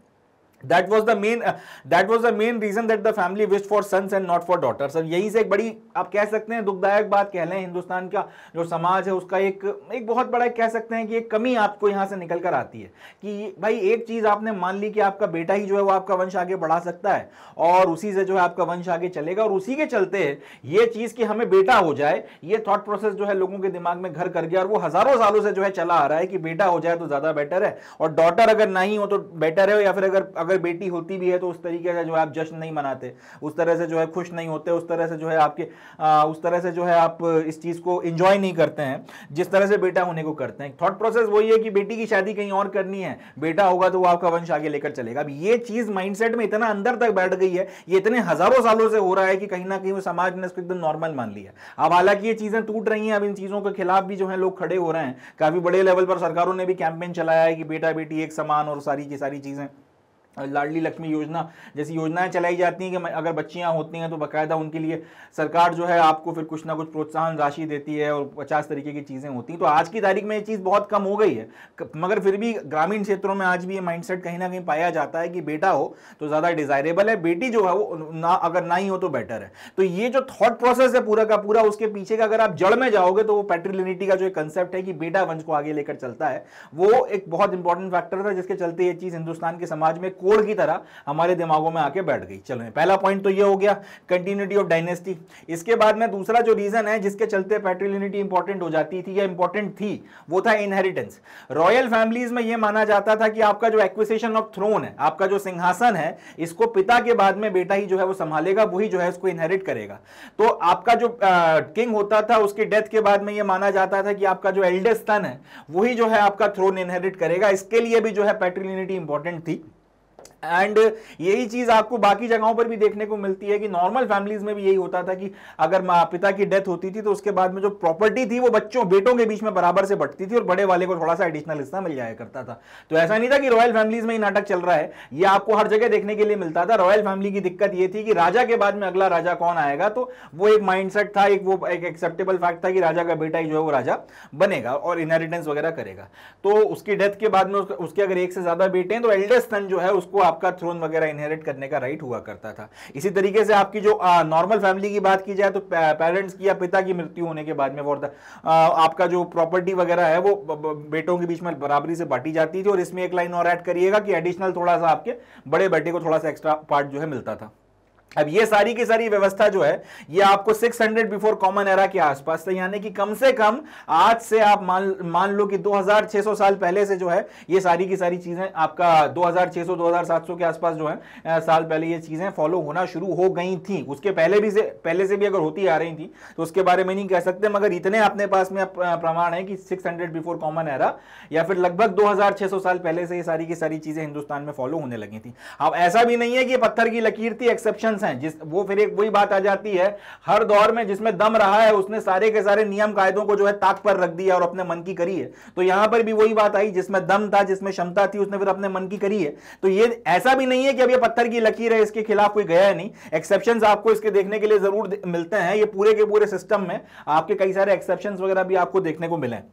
A: that was the main that was the main reason that the family wished for sons and not for daughters अब यहीं से एक बड़ी आप कह सकते हैं दुखदायक बात कह लें हिंदुस्तान का जो समाज है उसका एक एक बहुत बड़ा कह सकते हैं कि एक कमी आपको यहाँ से निकल कर आती है कि भाई एक चीज़ आपने मान ली कि आपका बेटा ही जो है वो आपका वंश आगे बढ़ा सकता है और उसी से जो है आपका वंश आगे चलेगा और उसी के चलते ये चीज़ कि हमें बेटा हो जाए ये थॉट प्रोसेस जो है लोगों के दिमाग में घर कर गया और वो हज़ारों सालों से जो है चला आ रहा है कि बेटा हो जाए तो ज़्यादा बेटर है और डॉटर अगर नहीं हो तो बेटर है या फिर अगर अगर बेटी होती भी है तो उस तरीके से जो है आप जश्न नहीं मनाते उस तरह से जो है खुश नहीं होते उस तरह से जो है आपके आ, उस तरह से जो है आप इस चीज़ को इंजॉय नहीं करते हैं जिस तरह से बेटा होने को करते हैं थॉट प्रोसेस वही है कि बेटी की शादी कहीं और करनी है बेटा होगा तो वो आपका वंश आगे लेकर चलेगा अब ये चीज़ माइंडसेट में इतना अंदर तक बैठ गई है ये इतने हज़ारों सालों से हो रहा है कि कहीं ना कहीं वो समाज ने इसको एकदम नॉर्मल मान लिया अब हालांकि ये चीज़ें टूट रही हैं अब इन चीज़ों के खिलाफ भी जो है लोग खड़े हो रहे हैं काफ़ी बड़े लेवल पर सरकारों ने भी कैंपेन चलाया है कि बेटा बेटी एक समान और सारी की सारी चीज़ें लाडली लक्ष्मी योजना जैसी योजनाएं चलाई जाती हैं कि अगर बच्चियां होती हैं तो बकायदा उनके लिए सरकार जो है आपको फिर कुछ ना कुछ प्रोत्साहन राशि देती है और पचास तरीके की चीज़ें होती हैं तो आज की तारीख में ये चीज़ बहुत कम हो गई है मगर फिर भी ग्रामीण क्षेत्रों में आज भी ये माइंडसेट कहीं ना कहीं पाया जाता है कि बेटा हो तो ज़्यादा डिज़ायरेबल है बेटी जो है वो ना अगर ना ही हो तो बेटर है तो ये जो थॉट प्रोसेस है पूरा का पूरा उसके पीछे का अगर आप जड़ में जाओगे तो वो पेट्रिलिनिटी का जो एक कंसेप्ट है कि बेटा वंश को आगे लेकर चलता है वो एक बहुत इंपॉर्टेंट फैक्टर था जिसके चलते ये चीज़ हिंदुस्तान के समाज में कोड़ की तरह हमारे दिमागों में आके बैठ गई चलो पहला पॉइंट तो ये हो गया कंटिन्यूटी ऑफ डायनेस्टी इसके बाद में दूसरा जो रीजन है जिसके चलते पेट्रोलिनिटी इंपॉर्टेंट हो जाती थी या इंपॉर्टेंट थी वो था इनहेरिटेंस रॉयल फैमिलीज में यह माना जाता था कि आपका जो एक्विशेशन ऑफ थ्रोन है आपका जो सिंहासन है इसको पिता के बाद में बेटा ही जो है वो संभालेगा वही जो है उसको इनहेरिट करेगा तो आपका जो किंग होता था उसकी डेथ के बाद में यह माना जाता था कि आपका जो एल्डेस्ट सन है वही जो है आपका थ्रोन इनहेरिट करेगा इसके लिए भी जो है पेट्रोलिनिटी इंपॉर्टेंट थी एंड यही चीज आपको बाकी जगहों पर भी देखने को मिलती है कि नॉर्मल फैमिलीज में भी यही होता था कि अगर माँ पिता की डेथ होती थी तो उसके बाद में जो प्रॉपर्टी थी वो बच्चों बेटों के बीच में बराबर से बटती थी और बड़े वाले को थोड़ा सा एडिशनल हिस्सा मिल जाया करता था तो ऐसा नहीं था कि रॉयल फैमिलीज में ही नाटक चल रहा है ये आपको हर जगह देखने के लिए मिलता था रॉयल फैमिली की दिक्कत ये थी कि राजा के बाद में अगला राजा कौन आएगा तो वो एक माइंड था एक वो एक एक्सेप्टेबल फैक्ट था कि राजा का बेटा ही जो है वो राजा बनेगा और इनहेरिटेंस वगैरह करेगा तो उसकी डेथ के बाद में उसके अगर एक से ज्यादा बेटे हैं तो एल्डेस्ट सन जो है उसको आपका थ्रोन वगैरह इनहेरिट करने का राइट हुआ करता था इसी तरीके से आपकी जो नॉर्मल फैमिली की बात की जाए तो पेरेंट्स की या पिता की मृत्यु होने के बाद में वो आपका जो प्रॉपर्टी वगैरह है वो बेटों के बीच में बराबरी से बांटी जाती थी और इसमें एक लाइन और ऐड करिएगा कि एडिशनल थोड़ा सा आपके बड़े बेटे को थोड़ा सा एक्स्ट्रा पार्ट जो है मिलता था अब ये सारी की सारी व्यवस्था जो है ये आपको 600 बिफोर कॉमन एरा के आसपास से यानी कि कम से कम आज से आप मान मान लो कि 2600 साल पहले से जो है ये सारी की सारी चीजें आपका 2600 2700 के आसपास जो है साल पहले ये चीजें फॉलो होना शुरू हो गई थी उसके पहले भी से पहले से भी अगर होती आ रही थी तो उसके बारे में नहीं कह सकते मगर इतने अपने पास में प्रमाण है कि सिक्स बिफोर कॉमन एरा या फिर लगभग दो साल पहले से ये सारी की सारी चीजें हिंदुस्तान में फॉलो होने लगी थी अब ऐसा भी नहीं है कि पत्थर की लकीर थी एक्सेप्शन नियमस हैं जिस वो फिर एक वही बात आ जाती है हर दौर में जिसमें दम रहा है उसने सारे के सारे नियम कायदों को जो है ताक पर रख दिया और अपने मन की करी है तो यहां पर भी वही बात आई जिसमें दम था जिसमें क्षमता थी उसने फिर अपने मन की करी है तो ये ऐसा भी नहीं है कि अब ये पत्थर की लकीर है इसके खिलाफ कोई गया है नहीं एक्सेप्शन आपको इसके देखने के लिए जरूर मिलते हैं ये पूरे के पूरे सिस्टम में आपके कई सारे एक्सेप्शन वगैरह भी आपको देखने को मिले हैं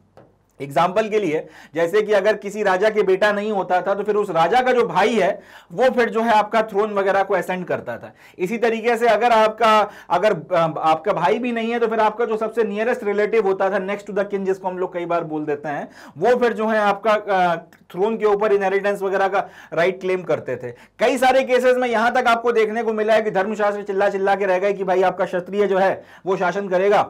A: एग्जाम्पल के लिए जैसे कि अगर किसी राजा के बेटा नहीं होता था तो फिर उस राजा का जो भाई है वो फिर जो है आपका थ्रोन वगैरह को असेंड करता था इसी तरीके से अगर आपका अगर आपका भाई भी नहीं है तो फिर आपका जो सबसे नियरेस्ट रिलेटिव होता था नेक्स्ट टू द किंग जिसको हम लोग कई बार बोल देते हैं वो फिर जो है आपका थ्रोन के ऊपर इनहेरिटेंस वगैरह का राइट क्लेम करते थे कई सारे केसेस में यहां तक आपको देखने को मिला है कि धर्मशास्त्र चिल्ला चिल्ला के रह गए कि भाई आपका क्षत्रिय जो है वो शासन करेगा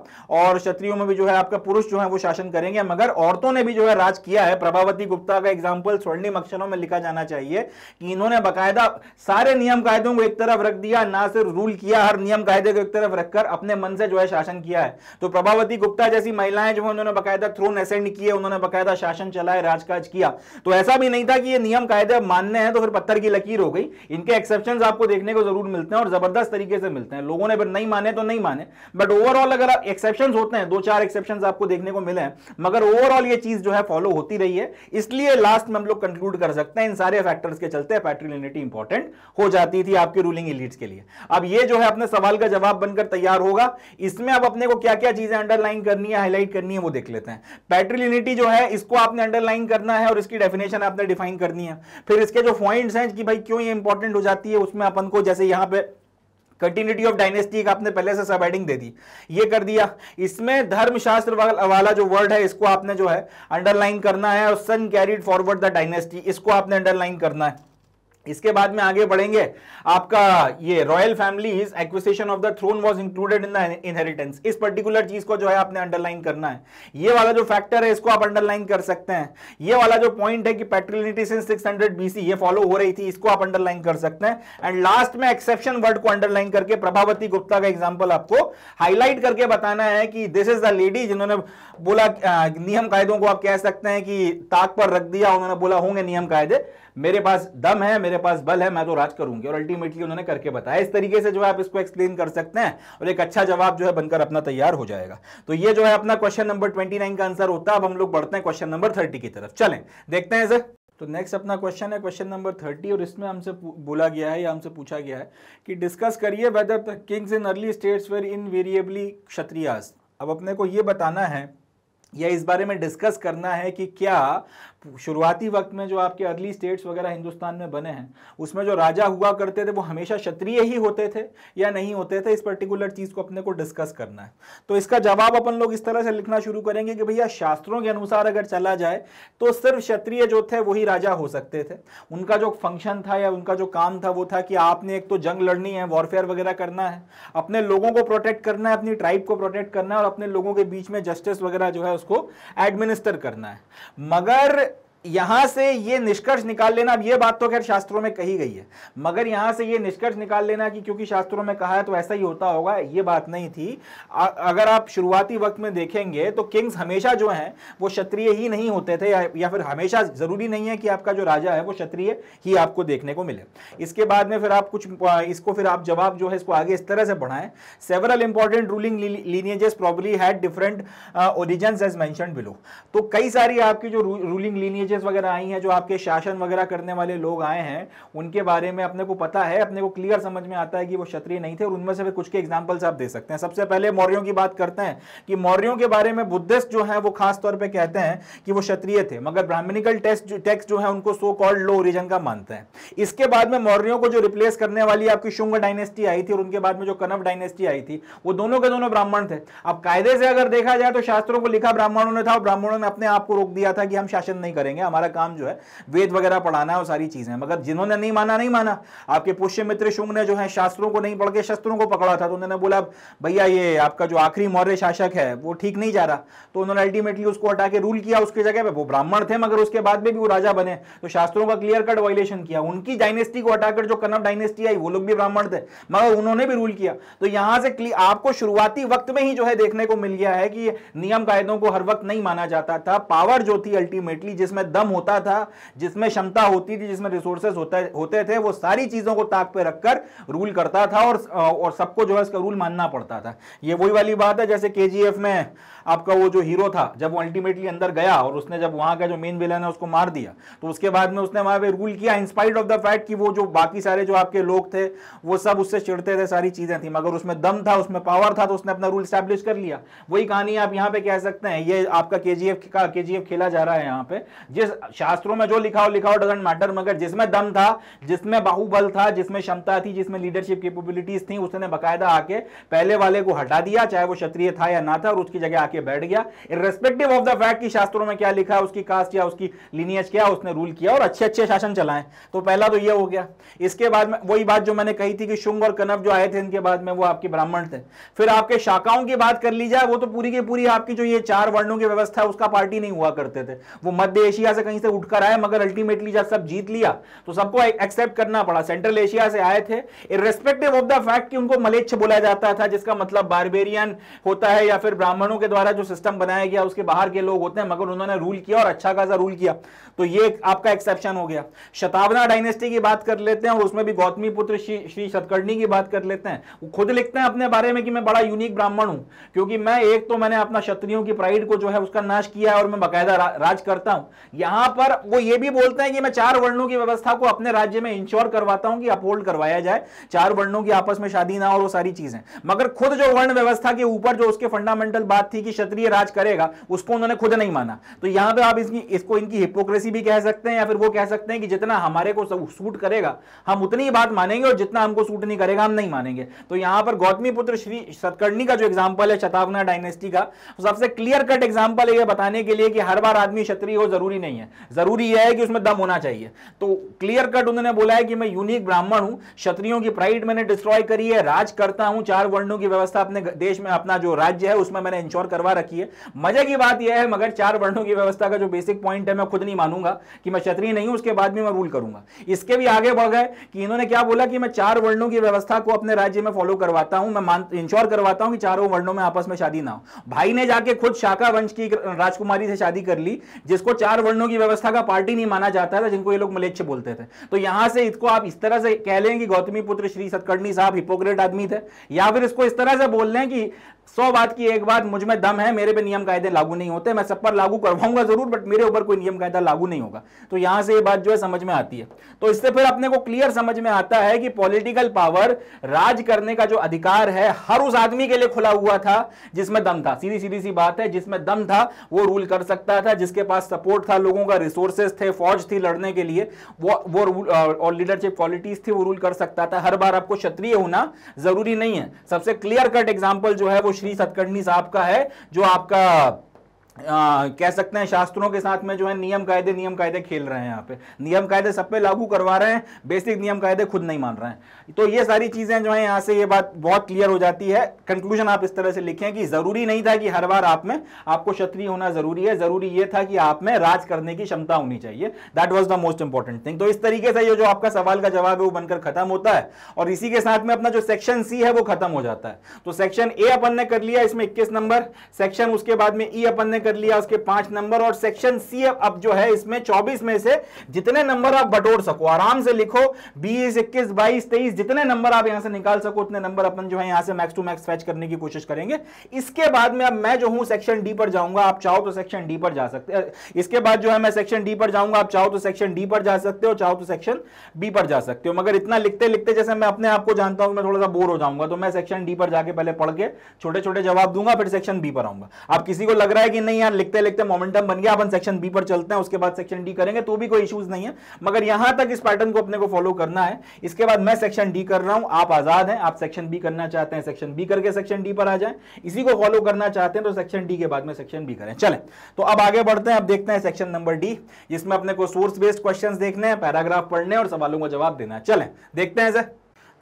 A: और क्षत्रियो में भी जो है आपका पुरुष जो है वो शासन करेंगे मगर और औरतों ने भी जो है राज किया है प्रभावती गुप्ता का एग्जाम्पल स्वर्णिम अक्षरों में लिखा जाना चाहिए कि इन्होंने बाकायदा सारे नियम कायदों को एक तरफ रख दिया ना सिर्फ रूल किया हर नियम कायदे को एक तरफ रखकर अपने मन से जो है शासन किया है तो प्रभावती गुप्ता जैसी महिलाएं जो है उन्होंने बकायदा थ्रोन असेंड किए उन्होंने बकायदा शासन चलाए राजकाज किया तो ऐसा भी नहीं था कि ये नियम कायदे मानने हैं तो फिर पत्थर की लकीर हो गई इनके एक्सेप्शन आपको देखने को जरूर मिलते हैं और जबरदस्त तरीके से मिलते हैं लोगों ने फिर नहीं माने तो नहीं माने बट ओवरऑल अगर एक्सेप्शन होते हैं दो चार एक्सेप्शन आपको देखने को मिले हैं मगर ओवरऑल ये चीज जो है फॉलो होती रही है इसलिए लास्ट में हम लोग कंक्लूड कर सकते हैं इन सारे फैक्टर्स के चलते पैट्रिलिटी इंपॉर्टेंट हो जाती थी आपके रूलिंग एलिट्स के लिए अब ये जो है अपने सवाल का जवाब बनकर तैयार होगा इसमें अब अपने को क्या क्या चीजें अंडरलाइन करनी है हाईलाइट करनी है वो देख लेते हैं पैट्रिलिटी जो है इसको आपने अंडरलाइन करना है और इसकी डेफिनेशन आपने डिफाइन करनी है फिर इसके जो पॉइंट्स हैं कि भाई क्यों ये इंपॉर्टेंट हो जाती है उसमें अपन को जैसे यहां पर कंटिन्यूटी ऑफ डायनेस्टी का आपने पहले से सब एडिंग दे दी ये कर दिया इसमें धर्मशास्त्र वाला जो वर्ड है इसको आपने जो है अंडरलाइन करना है और son carried forward the dynasty इसको आपने अंडरलाइन करना है इसके बाद में आगे बढ़ेंगे आपका ये royal families acquisition of the throne was included in the inheritance इस पर्टिकुलर चीज को जो है आपने अंडरलाइन करना है ये वाला जो फैक्टर है इसको आप अंडरलाइन कर सकते हैं ये वाला जो पॉइंट है कि पेट्रिलिटी सिंस 600 बीसी ये फॉलो हो रही थी इसको आप अंडरलाइन कर सकते हैं एंड लास्ट में एक्सेप्शन वर्ड को अंडरलाइन करके प्रभावती गुप्ता का एग्जाम्पल आपको हाईलाइट करके बताना है कि दिस इज द लेडी जिन्होंने बोला नियम कायदों को आप कह सकते हैं कि ताक पर रख दिया उन्होंने बोला होंगे नियम कायदे मेरे पास दम है मेरे पास बल है मैं तो राज करूंगी और अल्टीमेटली उन्होंने करके बताया इस तरीके से जो है आप इसको एक्सप्लेन कर सकते हैं और एक अच्छा जवाब जो है बनकर अपना तैयार हो जाएगा तो ये जो है अपना क्वेश्चन नंबर ट्वेंटी का आंसर होता है अब हम लोग बढ़ते हैं क्वेश्चन नंबर थर्टी की तरफ चले देखते हैं सर तो नेक्स्ट अपना क्वेश्चन है क्वेश्चन नंबर थर्टी और इसमें हमसे बोला गया है या हमसे पूछा गया है कि डिस्कस करिए whether the kings in early states were invariably Kshatriyas अब अपने को ये बताना है या इस बारे में डिस्कस करना है कि क्या शुरुआती वक्त में जो आपके अर्ली स्टेट्स वगैरह हिंदुस्तान में बने हैं उसमें जो राजा हुआ करते थे वो हमेशा क्षत्रिय ही होते थे या नहीं होते थे इस पर्टिकुलर चीज़ को अपने को डिस्कस करना है तो इसका जवाब अपन लोग इस तरह से लिखना शुरू करेंगे कि भैया शास्त्रों के अनुसार अगर चला जाए तो सिर्फ क्षत्रिय जो थे वही राजा हो सकते थे उनका जो फंक्शन था या उनका जो काम था वो था कि आपने एक तो जंग लड़नी है वॉरफेयर वगैरह करना है अपने लोगों को प्रोटेक्ट करना है अपनी ट्राइब को प्रोटेक्ट करना है और अपने लोगों के बीच में जस्टिस वगैरह जो है उसको एडमिनिस्टर करना है मगर यहां से ये निष्कर्ष निकाल लेना अब ये बात तो खैर शास्त्रों में कही गई है मगर यहां से ये निष्कर्ष निकाल लेना कि क्योंकि शास्त्रों में कहा है तो ऐसा ही होता होगा ये बात नहीं थी अगर आप शुरुआती वक्त में देखेंगे तो किंग्स हमेशा जो हैं वो क्षत्रिय ही नहीं होते थे या, या फिर हमेशा जरूरी नहीं है कि आपका जो राजा है वो क्षत्रिय ही आपको देखने को मिले इसके बाद में फिर आप कुछ इसको फिर आप जवाब जो है इसको आगे इस तरह से बढ़ाएं several important ruling lineages probably had different origin as mentioned below तो कई सारी आपकी जो रूलिंग लीनियज लीजेस वगैरह आई हैं जो आपके शासन वगैरह करने वाले लोग आए हैं उनके बारे में अपने को पता है अपने को क्लियर समझ में आता है कि वो क्षत्रिय नहीं थे और उनमें से भी कुछ के एग्जाम्पल्स आप दे सकते हैं सबसे पहले मौर्यों की बात करते हैं कि मौर्यों के बारे में बुद्धिस्ट जो है वो खासतौर पर कहते हैं कि वो क्षत्रिय थे मगर ब्राह्मणिकल टेस्ट टेक्स्ट जो है उनको सो कॉल्ड लो ओरिजन का मानते हैं इसके बाद में मौर्यों को जो रिप्लेस करने वाली आपकी शुंग डायनेस्टी आई थी और उनके बाद में जो कनव डायनेस्टी आई थी वो दोनों के दोनों ब्राह्मण थे अब कायदे से अगर देखा जाए तो शास्त्रों को लिखा ब्राह्मणों ने था और ब्राह्मणों ने अपने आप को रोक दिया था कि हम शासन नहीं करेंगे करेंगे हमारा काम जो है वेद वगैरह पढ़ाना है और सारी चीज़ें मगर जिन्होंने नहीं माना नहीं माना आपके पुष्य मित्र शुंग ने जो है शास्त्रों को नहीं पढ़ के शस्त्रों को पकड़ा था तो उन्होंने बोला भैया ये आपका जो आखिरी मौर्य शासक है वो ठीक नहीं जा रहा तो उन्होंने अल्टीमेटली उसको हटा के रूल किया उसकी जगह पर वो ब्राह्मण थे मगर उसके बाद में भी वो राजा बने तो शास्त्रों का क्लियर कट वायलेशन किया उनकी डायनेस्टी को हटाकर जो कनब डायनेस्टी आई वो लोग भी ब्राह्मण थे मगर उन्होंने भी रूल किया तो यहां से आपको शुरुआती वक्त में ही जो है देखने को मिल गया है कि नियम कायदों को हर वक्त नहीं माना जाता था पावर जो थी अल्टीमेटली जिसमें दम होता था जिसमें क्षमता होती थी जिसमें रिसोर्सेज होते होते थे वो सारी चीज़ों को ताक पे रखकर रूल करता था और और सबको जो है इसका रूल मानना पड़ता था ये वही वाली बात है जैसे के में आपका वो जो हीरो था जब वो अल्टीमेटली अंदर गया और उसने जब वहां का जो मेन विलन है उसको मार दिया तो उसके बाद में उसने वहां पे रूल किया इंस्पाइट ऑफ द फैक्ट कि वो जो बाकी सारे जो आपके लोग थे वो सब उससे चिड़ते थे सारी चीजें थी मगर उसमें दम था उसमें पावर था तो उसने अपना रूल स्टैब्लिश कर लिया वही कहानी आप यहाँ पे कह सकते हैं ये आपका के का के खेला जा रहा है यहाँ पे जिस शास्त्रों में जो लिखा हो लिखा हो डजेंट मैटर मगर जिसमें दम था जिसमें बाहुबल था जिसमें क्षमता थी जिसमें लीडरशिप केपेबिलिटीज थी उसने बाकायदा आके पहले वाले को हटा दिया चाहे वो क्षत्रिय था या ना था और उसकी जगह आके के बैठ गया इरेस्पेक्टिव ऑफ द फैक्ट कि शास्त्रों में क्या लिखा उसकी कास्ट या उसकी लिनियज क्या उसने रूल किया और अच्छे अच्छे शासन चलाए तो पहला तो यह हो गया इसके बाद में वही बात जो मैंने कही थी कि शुंग और कनव जो आए थे इनके बाद में वो आपके ब्राह्मण थे फिर आपके शाखाओं की बात कर ली जाए वो तो पूरी की पूरी आपकी जो ये चार वर्णों की व्यवस्था है उसका पार्टी नहीं हुआ करते थे वो मध्य एशिया से कहीं से उठकर आए मगर अल्टीमेटली जब सब जीत लिया तो सबको एक्सेप्ट करना पड़ा सेंट्रल एशिया से आए थे इरेस्पेक्टिव ऑफ द फैक्ट कि उनको मलेच्छ बोला जाता था जिसका मतलब बारबेरियन होता है या फिर ब्राह्मणों के द्वारा हमारा जो सिस्टम बनाया गया उसके बाहर के लोग होते हैं मगर उन्होंने रूल किया और अच्छा खासा रूल किया तो ये आपका एक्सेप्शन हो गया शतावना डायनेस्टी की बात कर लेते हैं और उसमें भी गौतमी पुत्र श्री सतकर्णी की बात कर लेते हैं वो खुद लिखते हैं अपने बारे में कि मैं बड़ा यूनिक ब्राह्मण हूं क्योंकि मैं एक तो मैंने अपना क्षत्रियों की प्राइड को जो है उसका नाश किया और मैं बाकायदा राज करता हूं यहां पर वो ये भी बोलते हैं कि मैं चार वर्णों की व्यवस्था को अपने राज्य में इंश्योर करवाता हूं कि अपहोल्ड करवाया जाए चार वर्णों की आपस में शादी ना और वो सारी चीजें मगर खुद जो वर्ण व्यवस्था के ऊपर जो उसके फंडामेंटल बात थी कि क्षत्रिय राज करेगा उसको उन्होंने खुद नहीं माना तो यहां पे आप इसकी इसको इनकी हिपोक्रेसी भी कह सकते हैं या फिर वो कह सकते हैं कि जितना हमारे को सूट करेगा हम उतनी ही बात मानेंगे और जितना हमको सूट नहीं करेगा हम नहीं मानेंगे तो यहां पर गौतमी पुत्र श्री सतकर्णी का जो एग्जाम्पल है शतावना डायनेस्टी का सबसे क्लियर कट एग्जाम्पल है बताने के लिए कि हर बार आदमी क्षत्रिय हो जरूरी नहीं है जरूरी यह है कि उसमें दम होना चाहिए तो क्लियर कट उन्होंने बोला है कि मैं यूनिक ब्राह्मण हूं क्षत्रियों की प्राइड मैंने डिस्ट्रॉय करी है राज करता हूं चार वर्णों की व्यवस्था अपने देश में अपना जो राज्य है उसमें मैंने इंश्योर कर करवा रखी है मजे की बात यह है मगर चार वर्णों की व्यवस्था का जो बेसिक पॉइंट है मैं खुद नहीं मानूंगा कि मैं क्षत्रिय नहीं हूं उसके बाद भी मैं रूल करूंगा इसके भी आगे बढ़ गए कि इन्होंने क्या बोला कि मैं चार वर्णों की व्यवस्था को अपने राज्य में फॉलो करवाता हूं मैं इंश्योर करवाता हूं कि चारों वर्णों में आपस में शादी ना हो भाई ने जाके खुद शाखा वंश की राजकुमारी से शादी कर ली जिसको चार वर्णों की व्यवस्था का पार्टी नहीं माना जाता था जिनको ये लोग मलेच्छ बोलते थे तो यहां से इसको आप इस तरह से कह लें कि गौतमी पुत्र श्री सतकर्णी साहब हिपोक्रेट आदमी थे या फिर इसको इस तरह से बोल लें कि सौ बात की एक बात मुझ में दम है मेरे पे नियम कायदे लागू नहीं होते मैं सब पर लागू करवाऊंगा जरूर बट मेरे ऊपर कोई नियम कायदा लागू नहीं होगा तो यहां से ये बात जो है समझ में आती है तो इससे फिर अपने को क्लियर समझ में आता है कि पॉलिटिकल पावर राज करने का जो अधिकार है हर उस आदमी के लिए खुला हुआ था जिसमें दम था सीधी सीधी सी बात है जिसमें दम था वो रूल कर सकता था जिसके पास सपोर्ट था लोगों का रिसोर्सेज थे फौज थी लड़ने के लिए वो वो और लीडरशिप क्वालिटीज थी वो रूल कर सकता था हर बार आपको क्षत्रिय होना जरूरी नहीं है सबसे क्लियर कट एग्जाम्पल जो है वो श्री सतकर्णी साहब का है जो आपका आ, कह सकते हैं शास्त्रों के साथ में जो है नियम कायदे नियम कायदे खेल रहे हैं यहाँ पे नियम कायदे सब पे लागू करवा रहे हैं बेसिक नियम कायदे खुद नहीं मान रहे हैं तो ये सारी चीज़ें जो है यहाँ से ये बात बहुत क्लियर हो जाती है कंक्लूजन आप इस तरह से लिखें कि ज़रूरी नहीं था कि हर बार आप में आपको क्षत्रिय होना ज़रूरी है ज़रूरी ये था कि आप में राज करने की क्षमता होनी चाहिए that was the most important thing तो इस तरीके से ये जो आपका सवाल का जवाब है वो बनकर खत्म होता है और इसी के साथ में अपना जो सेक्शन सी है वो खत्म हो जाता है तो सेक्शन ए अपन ने कर लिया इसमें इक्कीस नंबर सेक्शन उसके बाद में ई e अपन ने कर लिया उसके पांच नंबर और सेक्शन सी अब जो है इसमें चौबीस में से जितने नंबर आप बटोर सको आराम से लिखो बीस इक्कीस बाईस तेईस जितने नंबर आप यहां से निकाल सको उतने नंबर अपन जो है यहां से मैक्स टू मैक्स फैच करने की कोशिश करेंगे इसके बाद में अब मैं जो हूं सेक्शन डी पर जाऊंगा आप चाहो तो सेक्शन डी पर जा सकते इसके बाद जो है मैं सेक्शन डी पर जाऊंगा आप चाहो तो सेक्शन डी पर जा सकते हो चाहो तो सेक्शन बी पर जा सकते हो मगर इतना लिखते लिखते जैसे मैं अपने आप को जानता हूं मैं थोड़ा सा बोर हो जाऊंगा तो मैं सेक्शन डी पर जाके पहले पढ़ के छोटे छोटे जवाब दूंगा फिर सेक्शन बी पर आऊंगा आप किसी को लग रहा है कि नहीं नहीं यार लिखते लिखते मोमेंटम बन गया अपन सेक्शन बी पर चलते हैं उसके बाद सेक्शन डी करेंगे तो भी कोई इश्यूज नहीं है मगर यहां तक इस पैटर्न को अपने को फॉलो करना है इसके बाद मैं सेक्शन डी कर रहा हूं आप आजाद हैं आप सेक्शन बी करना चाहते हैं सेक्शन बी करके सेक्शन डी पर आ जाए इसी को फॉलो करना चाहते हैं तो सेक्शन डी के बाद में सेक्शन बी करें चले तो अब आगे बढ़ते हैं अब देखते हैं सेक्शन नंबर डी जिसमें अपने को सोर्स बेस्ड क्वेश्चन देखने हैं पैराग्राफ पढ़ने और सवालों का जवाब देना है चले देखते हैं सर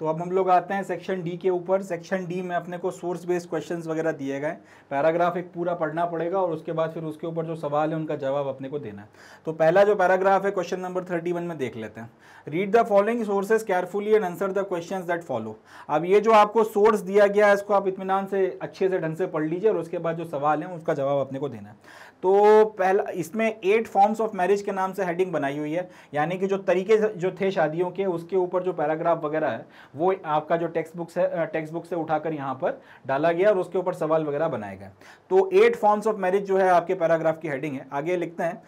A: तो अब हम लोग आते हैं सेक्शन डी के ऊपर सेक्शन डी में अपने को सोर्स बेस्ड क्वेश्चन वगैरह दिए गए पैराग्राफ एक पूरा पढ़ना पड़ेगा और उसके बाद फिर उसके ऊपर जो सवाल है उनका जवाब अपने को देना है तो पहला जो पैराग्राफ है क्वेश्चन नंबर थर्टी वन में देख लेते हैं read the following sources carefully and answer the question that follow अब ये जो आपको सोर्स दिया गया है इसको आप इतमान से अच्छे से ढंग से पढ़ लीजिए और उसके बाद जो सवाल है उसका जवाब अपने को देना है तो पहला इसमें एट फॉर्म्स ऑफ मैरिज के नाम से हेडिंग बनाई हुई है यानी कि जो तरीके जो थे शादियों के उसके ऊपर जो पैराग्राफ वगैरह है वो आपका जो टेक्स्ट बुक है टेक्स्ट बुक से उठाकर यहाँ पर डाला गया और उसके ऊपर सवाल वगैरह बनाए गए तो एट फॉर्म्स ऑफ मैरिज जो है आपके पैराग्राफ की हेडिंग है आगे लिखते हैं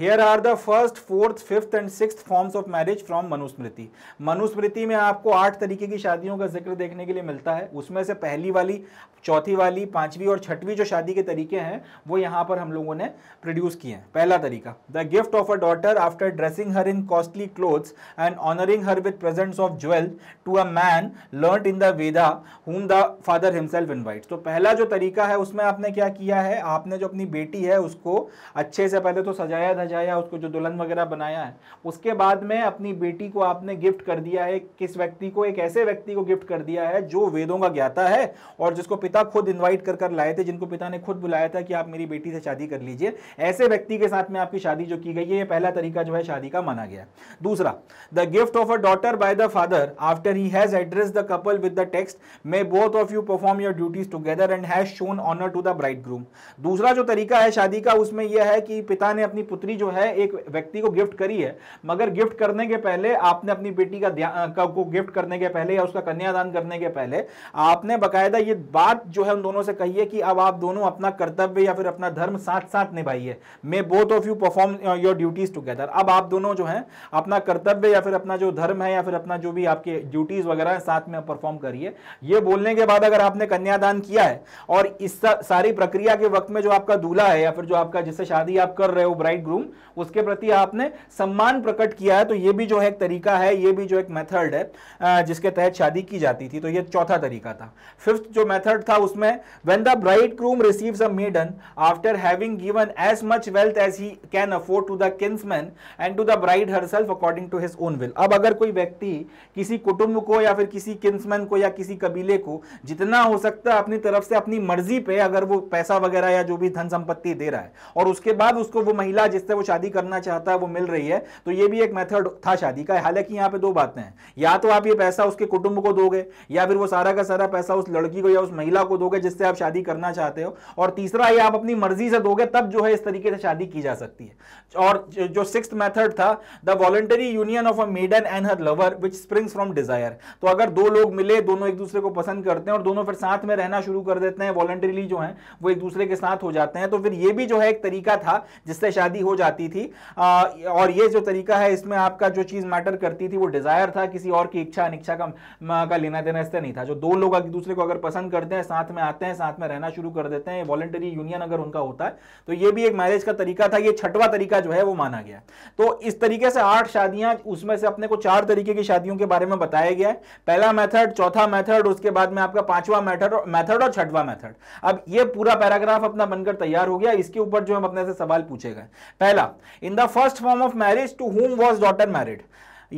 A: here are the first fourth fifth and six forms of marriage from Manusmriti Manusmriti में आपको आठ तरीके की शादियों का जिक्र देखने के लिए मिलता है उसमें से पहली वाली चौथी वाली पांचवी और छठवीं जो शादी के तरीके हैं वो यहाँ पर हम लोगों ने प्रोड्यूस किए हैं पहला तरीका the gift of a daughter after dressing her in costly clothes and honouring her with presents of jewel to a man learn in the Veda whom the father himself invite तो पहला जो तरीका है उसमें आपने क्या किया है आपने जो अपनी बेटी है उसको अच्छे से पहले तो सजाया जाए या उसको जो दुल्हन वगैरह बनाया है उसके बाद में अपनी बेटी को आपने गिफ्ट कर दिया है किस व्यक्ति को एक ऐसे व्यक्ति को गिफ्ट कर दिया है जो वेदों का ज्ञाता है और जिसको पिता खुद इन्वाइट कर कर लाए थे जिनको पिता ने खुद बुलाया था कि आप मेरी बेटी से शादी कर लीजिए ऐसे व्यक्ति के साथ में आपकी शादी जो की गई है ये पहला तरीका जो है शादी का माना गया दूसरा the gift of a daughter by the father after he has address the couple with the text may both of you perform your duties together and has shown honour to the bride दूसरा जो तरीका है शादी का उसमें यह है कि पिता ने अपनी पुत्री जो है एक व्यक्ति को गिफ्ट करी है मगर गिफ्ट करने के पहले आपने अपनी बेटी का, का को गिफ्ट करने के पहले या उसका कन्यादान करने के पहले आपने बकायदा ये बात जो है उन दोनों से कही है कि अब आप दोनों अपना कर्तव्य या फिर अपना धर्म साथ साथ निभाइए may both of you perform your duties together अब आप दोनों जो है अपना कर्तव्य या फिर अपना जो धर्म है या फिर अपना जो भी आपके ड्यूटीज वगैरह है साथ में परफॉर्म करिए ये बोलने के बाद अगर आपने कन्यादान किया है और इस सारी प्रक्रिया के वक्त में जो आपका दूल्हा है या फिर जो आपका जिससे शादी आप कर रहे हो ब्राइड ग्रुप मालूम उसके प्रति आपने सम्मान प्रकट किया है तो ये भी जो है एक तरीका है ये भी जो एक मेथड है जिसके तहत शादी की जाती थी तो ये चौथा तरीका था फिफ्थ जो मेथड था उसमें when the bridegroom receives a maiden after having given as much wealth as he can afford to the kinsman and to the bride herself according to his own will अब अगर कोई व्यक्ति किसी कुटुंब को या फिर किसी किन्समैन को या किसी कबीले को जितना हो सकता है अपनी तरफ से अपनी मर्जी पे अगर वो पैसा वगैरह या जो भी धन संपत्ति दे रहा है और उसके बाद उसको वो महिला जिस जिससे वो शादी करना चाहता है वो मिल रही है तो ये भी एक मेथड था शादी का हालांकि यहाँ पे दो बातें हैं या तो आप ये पैसा उसके कुटुंब को दोगे या फिर वो सारा का सारा पैसा उस लड़की को या उस महिला को दोगे जिससे आप शादी करना चाहते हो और तीसरा ये आप अपनी मर्जी से दोगे तब जो है इस तरीके से शादी की जा सकती है और जो सिक्स मैथड था the voluntary union of a maiden and her lover which springs from desire तो अगर दो लोग मिले दोनों एक दूसरे को पसंद करते हैं और दोनों फिर साथ में रहना शुरू कर देते हैं वॉलेंटरीली जो है वो एक दूसरे के साथ हो जाते हैं तो फिर ये भी जो है एक तरीका था जिससे शादी हो जाती थी आ, और ये जो तरीका है इसमें आपका जो चीज़ मैटर करती थी वो डिज़ायर था किसी और की इच्छा अनिच्छा का का लेना देना इससे नहीं था जो दो लोग दूसरे को अगर पसंद करते हैं साथ में आते हैं साथ में रहना शुरू कर देते हैं वॉलेंटरी यूनियन अगर उनका होता है तो ये भी एक मैरिज का तरीका था ये छठवा तरीका जो है वो माना गया तो इस तरीके से आठ शादियां उसमें से अपने को चार तरीके की शादियों के बारे में बताया गया है पहला मेथड चौथा मेथड उसके बाद में आपका पांचवा मेथड मेथड और छठवा मेथड अब ये पूरा पैराग्राफ अपना बनकर तैयार हो गया इसके ऊपर जो हम अपने से सवाल पूछेगा पहला in the first form of marriage to whom was daughter married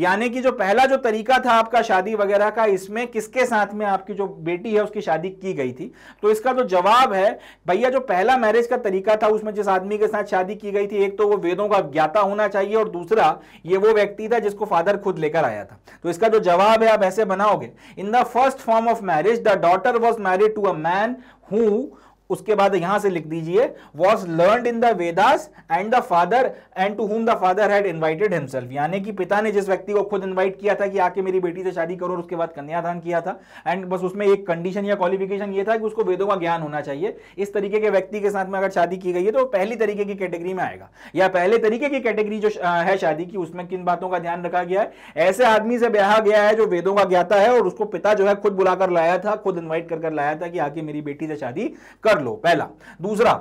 A: यानी कि जो पहला जो तरीका था आपका शादी वगैरह का इसमें किसके साथ में आपकी जो बेटी है उसकी शादी की गई थी तो इसका जो जवाब है भैया जो पहला मैरिज का तरीका था उसमें जिस आदमी के साथ शादी की गई थी एक तो वो वेदों का ज्ञाता होना चाहिए और दूसरा ये वो व्यक्ति था जिसको फादर खुद लेकर आया था तो इसका जो जवाब है आप ऐसे बनाओगे in the first form of marriage the daughter was married to a man who उसके बाद यहां से लिख दीजिए was learn in the Vedas and the father and to whom the father had invited himself यानी कि पिता ने जिस व्यक्ति को खुद इन्वाइट किया था कि आके मेरी बेटी से शादी करो और उसके बाद कन्यादान किया था एंड बस उसमें एक कंडीशन या क्वालिफिकेशन ये था कि उसको वेदों का ज्ञान होना चाहिए इस तरीके के व्यक्ति के साथ में अगर शादी की गई है तो पहली तरीके की कैटेगरी में आएगा या पहले तरीके की कैटेगरी जो है शादी की उसमें किन बातों का ध्यान रखा गया है ऐसे आदमी से ब्याह गया है जो वेदों का ज्ञाता है और उसको पिता जो है खुद बुलाकर लाया था खुद इन्वाइट कर लाया था कि आके मेरी बेटी से शादी कर कर लो पहला दूसरा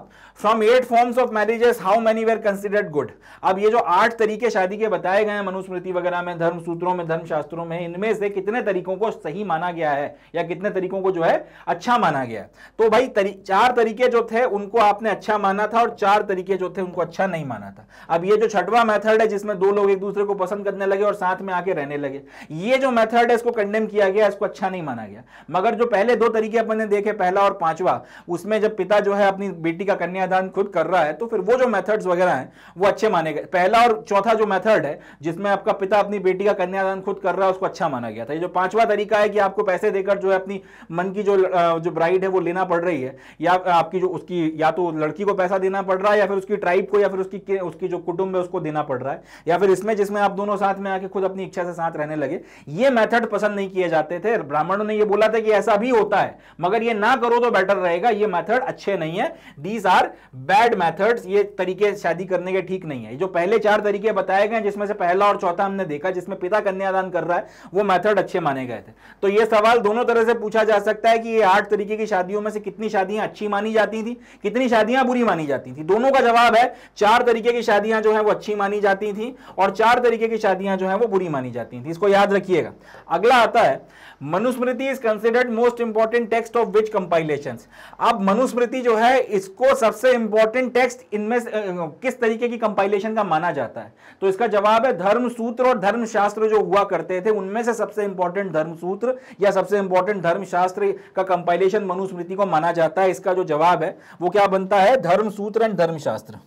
A: from eight forms of marriages how many were considered good अब ये जो आठ तरीके शादी के बताए गए हैं मनुस्मृति वगैरह में धर्म सूत्रों में धर्म शास्त्रों में इनमें से कितने तरीकों को सही माना गया है या कितने तरीकों को जो है अच्छा माना गया है तो भाई तरी, चार तरीके जो थे उनको आपने अच्छा माना था और चार तरीके जो थे उनको अच्छा नहीं माना था अब ये जो छठवा मेथड है जिसमें दो लोग एक दूसरे को पसंद करने लगे और साथ में आके रहने लगे ये जो मेथड है इसको कंडेम किया गया इसको अच्छा नहीं माना गया मगर जो पहले दो तरीके अपन ने देखे पहला और पांचवा उसमें जब पिता जो है अपनी बेटी का कन्या मैदान खुद कर रहा है तो फिर वो जो मेथड्स वगैरह हैं वो अच्छे माने गए पहला और चौथा जो मेथड है जिसमें आपका पिता अपनी बेटी का कन्यादान खुद कर रहा है उसको अच्छा माना गया था ये जो पांचवा तरीका है कि आपको पैसे देकर जो है अपनी मन की जो जो ब्राइड है वो लेना पड़ रही है या आपकी जो उसकी या तो लड़की को पैसा देना पड़ रहा है या फिर उसकी ट्राइब को या फिर उसकी उसकी जो कुटुंब है उसको देना पड़ रहा है या फिर इसमें जिसमें आप दोनों साथ में आके खुद अपनी इच्छा से साथ रहने लगे ये मेथड पसंद नहीं किए जाते थे ब्राह्मणों ने ये बोला था कि ऐसा भी होता है मगर ये ना करो तो बेटर रहेगा ये मेथड अच्छे नहीं है दीज आर बैड मैथड्स ये तरीके शादी करने के ठीक नहीं है जो पहले चार तरीके बताए गए जिसमें से पहला और चौथा हमने देखा जिसमें पिता कन्यादान कर रहा है वो मैथड अच्छे माने गए थे तो ये सवाल दोनों तरह से पूछा जा सकता है कि ये आठ तरीके की शादियों में से कितनी शादियां अच्छी मानी जाती थी कितनी शादियां बुरी मानी जाती थी दोनों का जवाब है चार तरीके की शादियां जो है वो अच्छी मानी जाती थी और चार तरीके की शादियां जो है वो बुरी मानी जाती थी इसको याद रखिएगा अगला आता है Manusmriti is considered most important text of which compilation अब मनुस्मृति जो है इसको सबसे इंपॉर्टेंट टेक्स्ट इनमें किस तरीके की कंपाइलेशन का माना जाता है तो इसका जवाब है धर्म सूत्र और धर्मशास्त्र जो हुआ करते थे उनमें से सबसे इंपॉर्टेंट सूत्र या सबसे इंपॉर्टेंट धर्मशास्त्र का कंपाइलेशन मनुस्मृति को माना जाता है इसका जो जवाब है वो क्या बनता है धर्म सूत्र एंड धर्मशास्त्र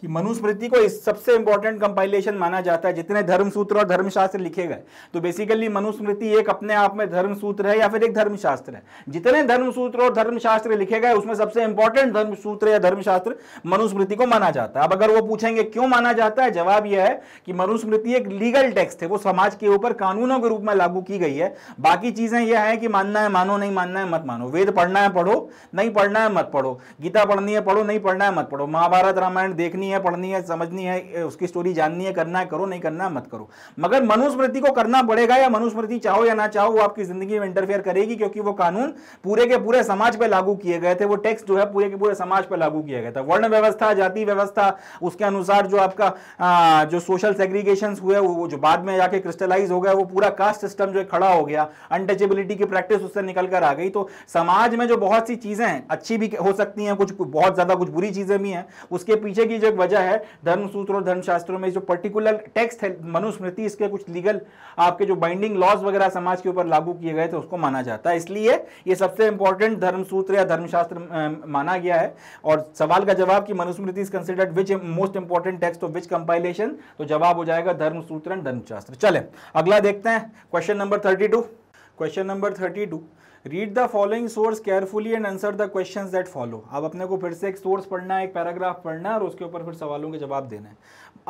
A: कि मनुस्मृति को इस सबसे इंपॉर्टेंट कंपाइलेशन माना जाता है जितने धर्मसूत्र और धर्मशास्त्र लिखे गए तो बेसिकली मनुस्मृति एक अपने आप में धर्मसूत्र है या फिर एक धर्मशास्त्र है जितने धर्मसूत्र और धर्मशास्त्र लिखे गए उसमें सबसे इंपॉर्टेंट धर्मसूत्र या धर्मशास्त्र मनुस्मृति को माना जाता है अब अगर वो पूछेंगे क्यों माना जाता है जवाब यह है कि मनुस्मृति एक लीगल टेक्स्ट है वो समाज के ऊपर कानूनों के रूप में लागू की गई है बाकी चीजें यह है कि मानना है मानो नहीं मानना है मत मानो वेद पढ़ना है पढ़ो नहीं पढ़ना है मत पढ़ो गीता पढ़नी है पढ़ो नहीं पढ़ना है मत पढ़ो महाभारत रामायण देखनी सुननी है पढ़नी है समझनी है उसकी स्टोरी जाननी है करना है करो नहीं करना है मत करो मगर मनुस्मृति को करना पड़ेगा या मनुस्मृति चाहो या ना चाहो वो आपकी जिंदगी में इंटरफेयर करेगी क्योंकि वो कानून पूरे के पूरे समाज पर लागू किए गए थे वो टैक्स जो है पूरे के पूरे समाज पर लागू किया गया था वर्ण व्यवस्था जाति व्यवस्था उसके अनुसार जो आपका जो सोशल सेग्रीगेशन हुए वो जो बाद में जाके क्रिस्टलाइज हो गया वो पूरा कास्ट सिस्टम जो खड़ा हो गया अनटचेबिलिटी की प्रैक्टिस उससे निकल कर आ गई तो समाज में जो बहुत सी चीजें हैं अच्छी भी हो सकती हैं कुछ बहुत ज्यादा कुछ बुरी चीजें भी हैं उसके पीछे की जो वजह है धर्म सूत्र और शास्त्रों में जो पर्टिकुलर टेक्स्ट है मनुस्मृति इसके कुछ लीगल आपके जो बाइंडिंग लॉज वगैरह समाज के ऊपर लागू किए गए थे उसको माना जाता है इसलिए ये सबसे इंपॉर्टेंट धर्म सूत्र या धर्मशास्त्र माना गया है और सवाल का जवाब कि Manusmriti is considered which most important text of which compilation तो जवाब हो जाएगा धर्म सूत्र एंड धर्मशास्त्र चले अगला देखते हैं question number thirty question number thirty read the following source carefully and answer the question that follow अब अपने को फिर से एक सोर्स पढ़ना है एक पैराग्राफ पढ़ना है और उसके ऊपर फिर सवालों के जवाब देना है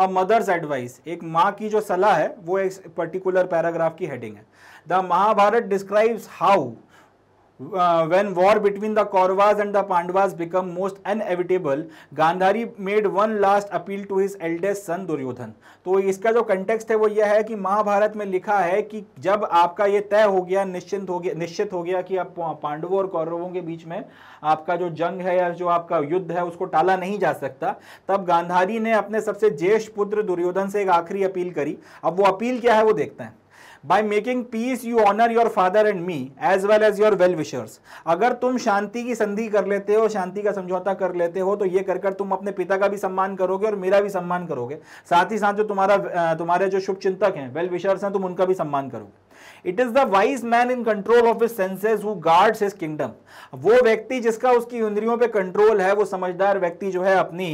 A: अब मदर्स एडवाइस एक माँ की जो सलाह है वो एक पर्टिकुलर पैराग्राफ की हेडिंग है the Mahabharata describes how uh, when war between the Kauravas and the Pandavas become most inevitable, Gandhari made one last appeal to his eldest son Duryodhan. तो इसका जो कंटेक्स्ट है वो यह है कि महाभारत में लिखा है कि जब आपका ये तय हो गया निश्चिंत हो गया निश्चित हो गया कि आप पांडवों और कौरवों के बीच में आपका जो जंग है या जो आपका युद्ध है उसको टाला नहीं जा सकता तब गांधारी ने अपने सबसे ज्येष्ठ पुत्र दुर्योधन से एक आखिरी अपील करी अब वो अपील क्या है वो देखते हैं by making peace you honour your father and me as well as your well wishers अगर तुम शांति की संधि कर लेते हो शांति का समझौता कर लेते हो तो ये कर कर तुम अपने पिता का भी सम्मान करोगे और मेरा भी सम्मान करोगे साथ ही साथ जो तुम्हारा तुम्हारे जो शुभ चिंतक हैं वेल विशर्स हैं तुम उनका भी सम्मान करोगे it is the wise man in control of his senses who guards his kingdom वो व्यक्ति जिसका उसकी इंद्रियों पे कंट्रोल है वो समझदार व्यक्ति जो है अपनी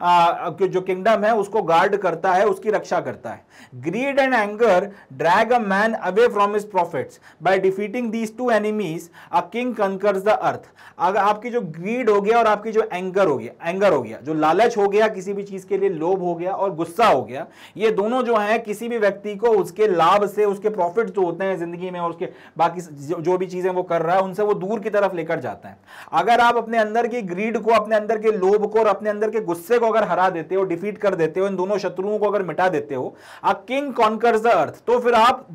A: आ, जो किंगडम है उसको गार्ड करता है उसकी रक्षा करता है greed and anger drag a man away from his profits by defeating these two enemies a king conquers the earth अगर आपकी जो ग्रीड हो गया और आपकी जो एंगर हो गया एंगर हो गया जो लालच हो गया किसी भी चीज के लिए लोभ हो गया और गुस्सा हो गया ये दोनों जो है किसी भी व्यक्ति को उसके लाभ से उसके प्रॉफिट जो होते होते हैं ज़िंदगी में और उसके बाकी जो भी चीज़ें वो कर रहा है उनसे वो दूर की तरफ लेकर जाते हैं अगर आप अपने अंदर की ग्रीड को अपने अंदर के लोभ को और अपने अंदर के गुस्से को अगर हरा देते हो डिफीट कर देते हो इन दोनों शत्रुओं को अगर मिटा देते हो a king conquer the earth तो फिर आप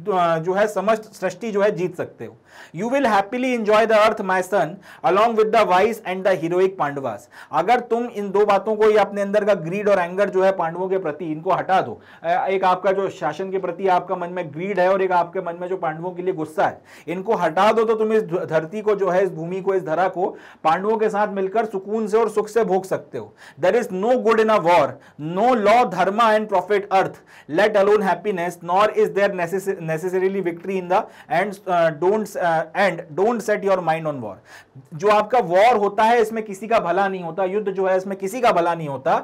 A: जो है समस्त सृष्टि जो है जीत सकते हो you will happily enjoy the earth my son along with the wise and the heroic Pandavas अगर तुम इन दो बातों को अपने अंदर का ग्रीड और एंगर जो है पांडवों के प्रति इनको हटा दो एक आपका जो शासन के प्रति आपका मन में ग्रीड है और एक आपके मन में जो पांडवों के लिए गुस्सा है इनको हटा दो तो तुम इस धरती को जो है इस भूमि को इस धरा को पांडवों के साथ मिलकर सुकून से और सुख से भोग सकते हो there is no good in a war no law dharma and profit artha let alone happiness nor is there necessarily victory in the end don't and don't set your mind on war जो आपका वॉर होता है इसमें किसी का भला नहीं होता युद्ध जो है इसमें किसी का भला नहीं होता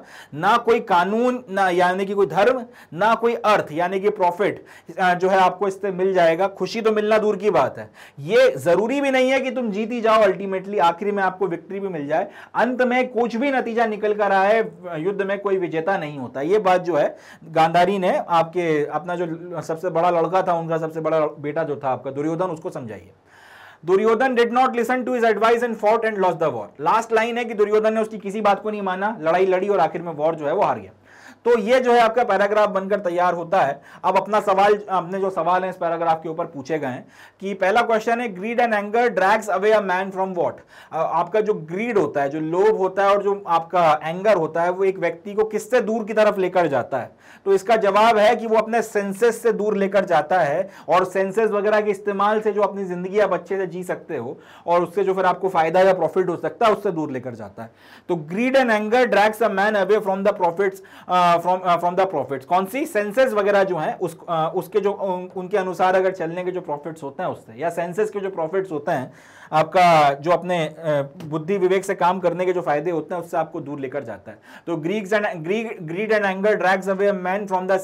A: ना कोई कानून ना यानी कि कोई धर्म ना कोई अर्थ यानी कि प्रॉफिट uh, जो है आपको इससे मिल जाएगा जाएगा खुशी तो मिलना दूर की बात है ये जरूरी भी नहीं है कि तुम जीत ही जाओ अल्टीमेटली आखिरी में आपको विक्ट्री भी मिल जाए अंत में कुछ भी नतीजा निकल कर आए युद्ध में कोई विजेता नहीं होता ये बात जो है गांधारी ने आपके अपना जो सबसे बड़ा लड़का था उनका सबसे बड़ा बेटा जो था आपका दुर्योधन उसको समझाइए Duryodhana did not listen to his advice and fought and lost the war last line है कि दुर्योधन ने उसकी किसी बात को नहीं माना लड़ाई लड़ी और आखिर में वॉर जो है वो हार गया तो ये जो है आपका पैराग्राफ बनकर तैयार होता है अब अपना सवाल हमने जो सवाल है इस पैराग्राफ के ऊपर पूछे गए हैं कि पहला क्वेश्चन है greed and anger drags away a man from what आपका जो ग्रीड होता है जो लोभ होता है और जो आपका एंगर होता है वो एक व्यक्ति को किससे दूर की तरफ लेकर जाता है तो इसका जवाब है कि वो अपने सेंसेस से दूर लेकर जाता है और सेंसेस वगैरह के इस्तेमाल से जो अपनी जिंदगी आप अच्छे से जी सकते हो और उससे जो फिर आपको फायदा या प्रॉफिट हो सकता है उससे दूर लेकर जाता है तो greed and anger drags a man away from the profits from from the profits कौन सी सेंसेस वगैरह जो हैं उस uh, उसके जो उनके अनुसार अगर चलने के जो प्रॉफिट्स होते हैं उससे या सेंसेस के जो प्रॉफिट्स होते हैं आपका जो अपने बुद्धि विवेक से काम करने के जो फायदे होते हैं उससे आपको दूर लेकर जाता है तो Greeks and Greek greed and anger drags away man from the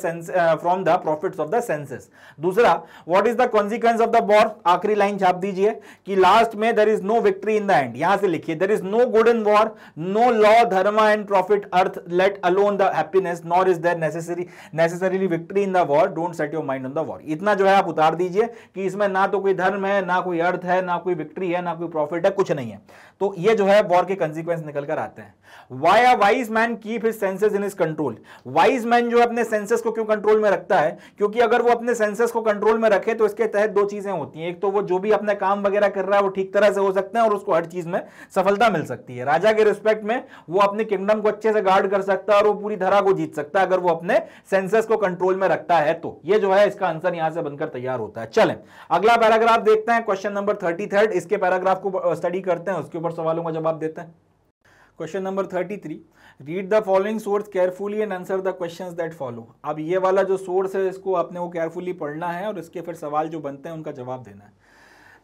A: from the profits of the senses दूसरा what is the consequence of the war आखिरी लाइन छाप दीजिए कि लास्ट में there is no victory in the end यहां से लिखिए there is no good in war no law dharma and profit artha let alone the happiness nor is there necessary necessarily victory in the war don't set your mind on the war इतना जो है आप उतार दीजिए कि इसमें ना तो कोई धर्म है ना कोई अर्थ है ना कोई विक्ट्री है लिया ना आपकी प्रॉफिट है कुछ नहीं है तो ये जो है वॉर के कंसिक्वेंस निकल कर आते हैं why a wise man keep his senses in his control wise man जो अपने सेंसेस को क्यों कंट्रोल में रखता है क्योंकि अगर वो अपने सेंसेस को कंट्रोल में रखे तो इसके तहत दो चीजें होती हैं एक तो वो जो भी अपना काम वगैरह कर रहा है वो ठीक तरह से हो सकते हैं और उसको हर चीज में सफलता मिल सकती है राजा के रिस्पेक्ट में वो अपने किंगडम को अच्छे से गार्ड कर सकता है और वो पूरी धरा को जीत सकता है अगर वो अपने सेंसेस को कंट्रोल में रखता है तो ये जो है इसका आंसर यहां से बनकर तैयार होता है चलें अगला पैराग्राफ देखते हैं क्वेश्चन नंबर थर्टी इसके पैराग्राफ को स्टडी करते हैं उसके पर सवालों का जवाब देते हैं question number thirty three read the following source carefully and answer the questions that follow अब ये वाला जो सोर्स है इसको आपने वो केयरफुली पढ़ना है और इसके फिर सवाल जो बनते हैं उनका जवाब देना है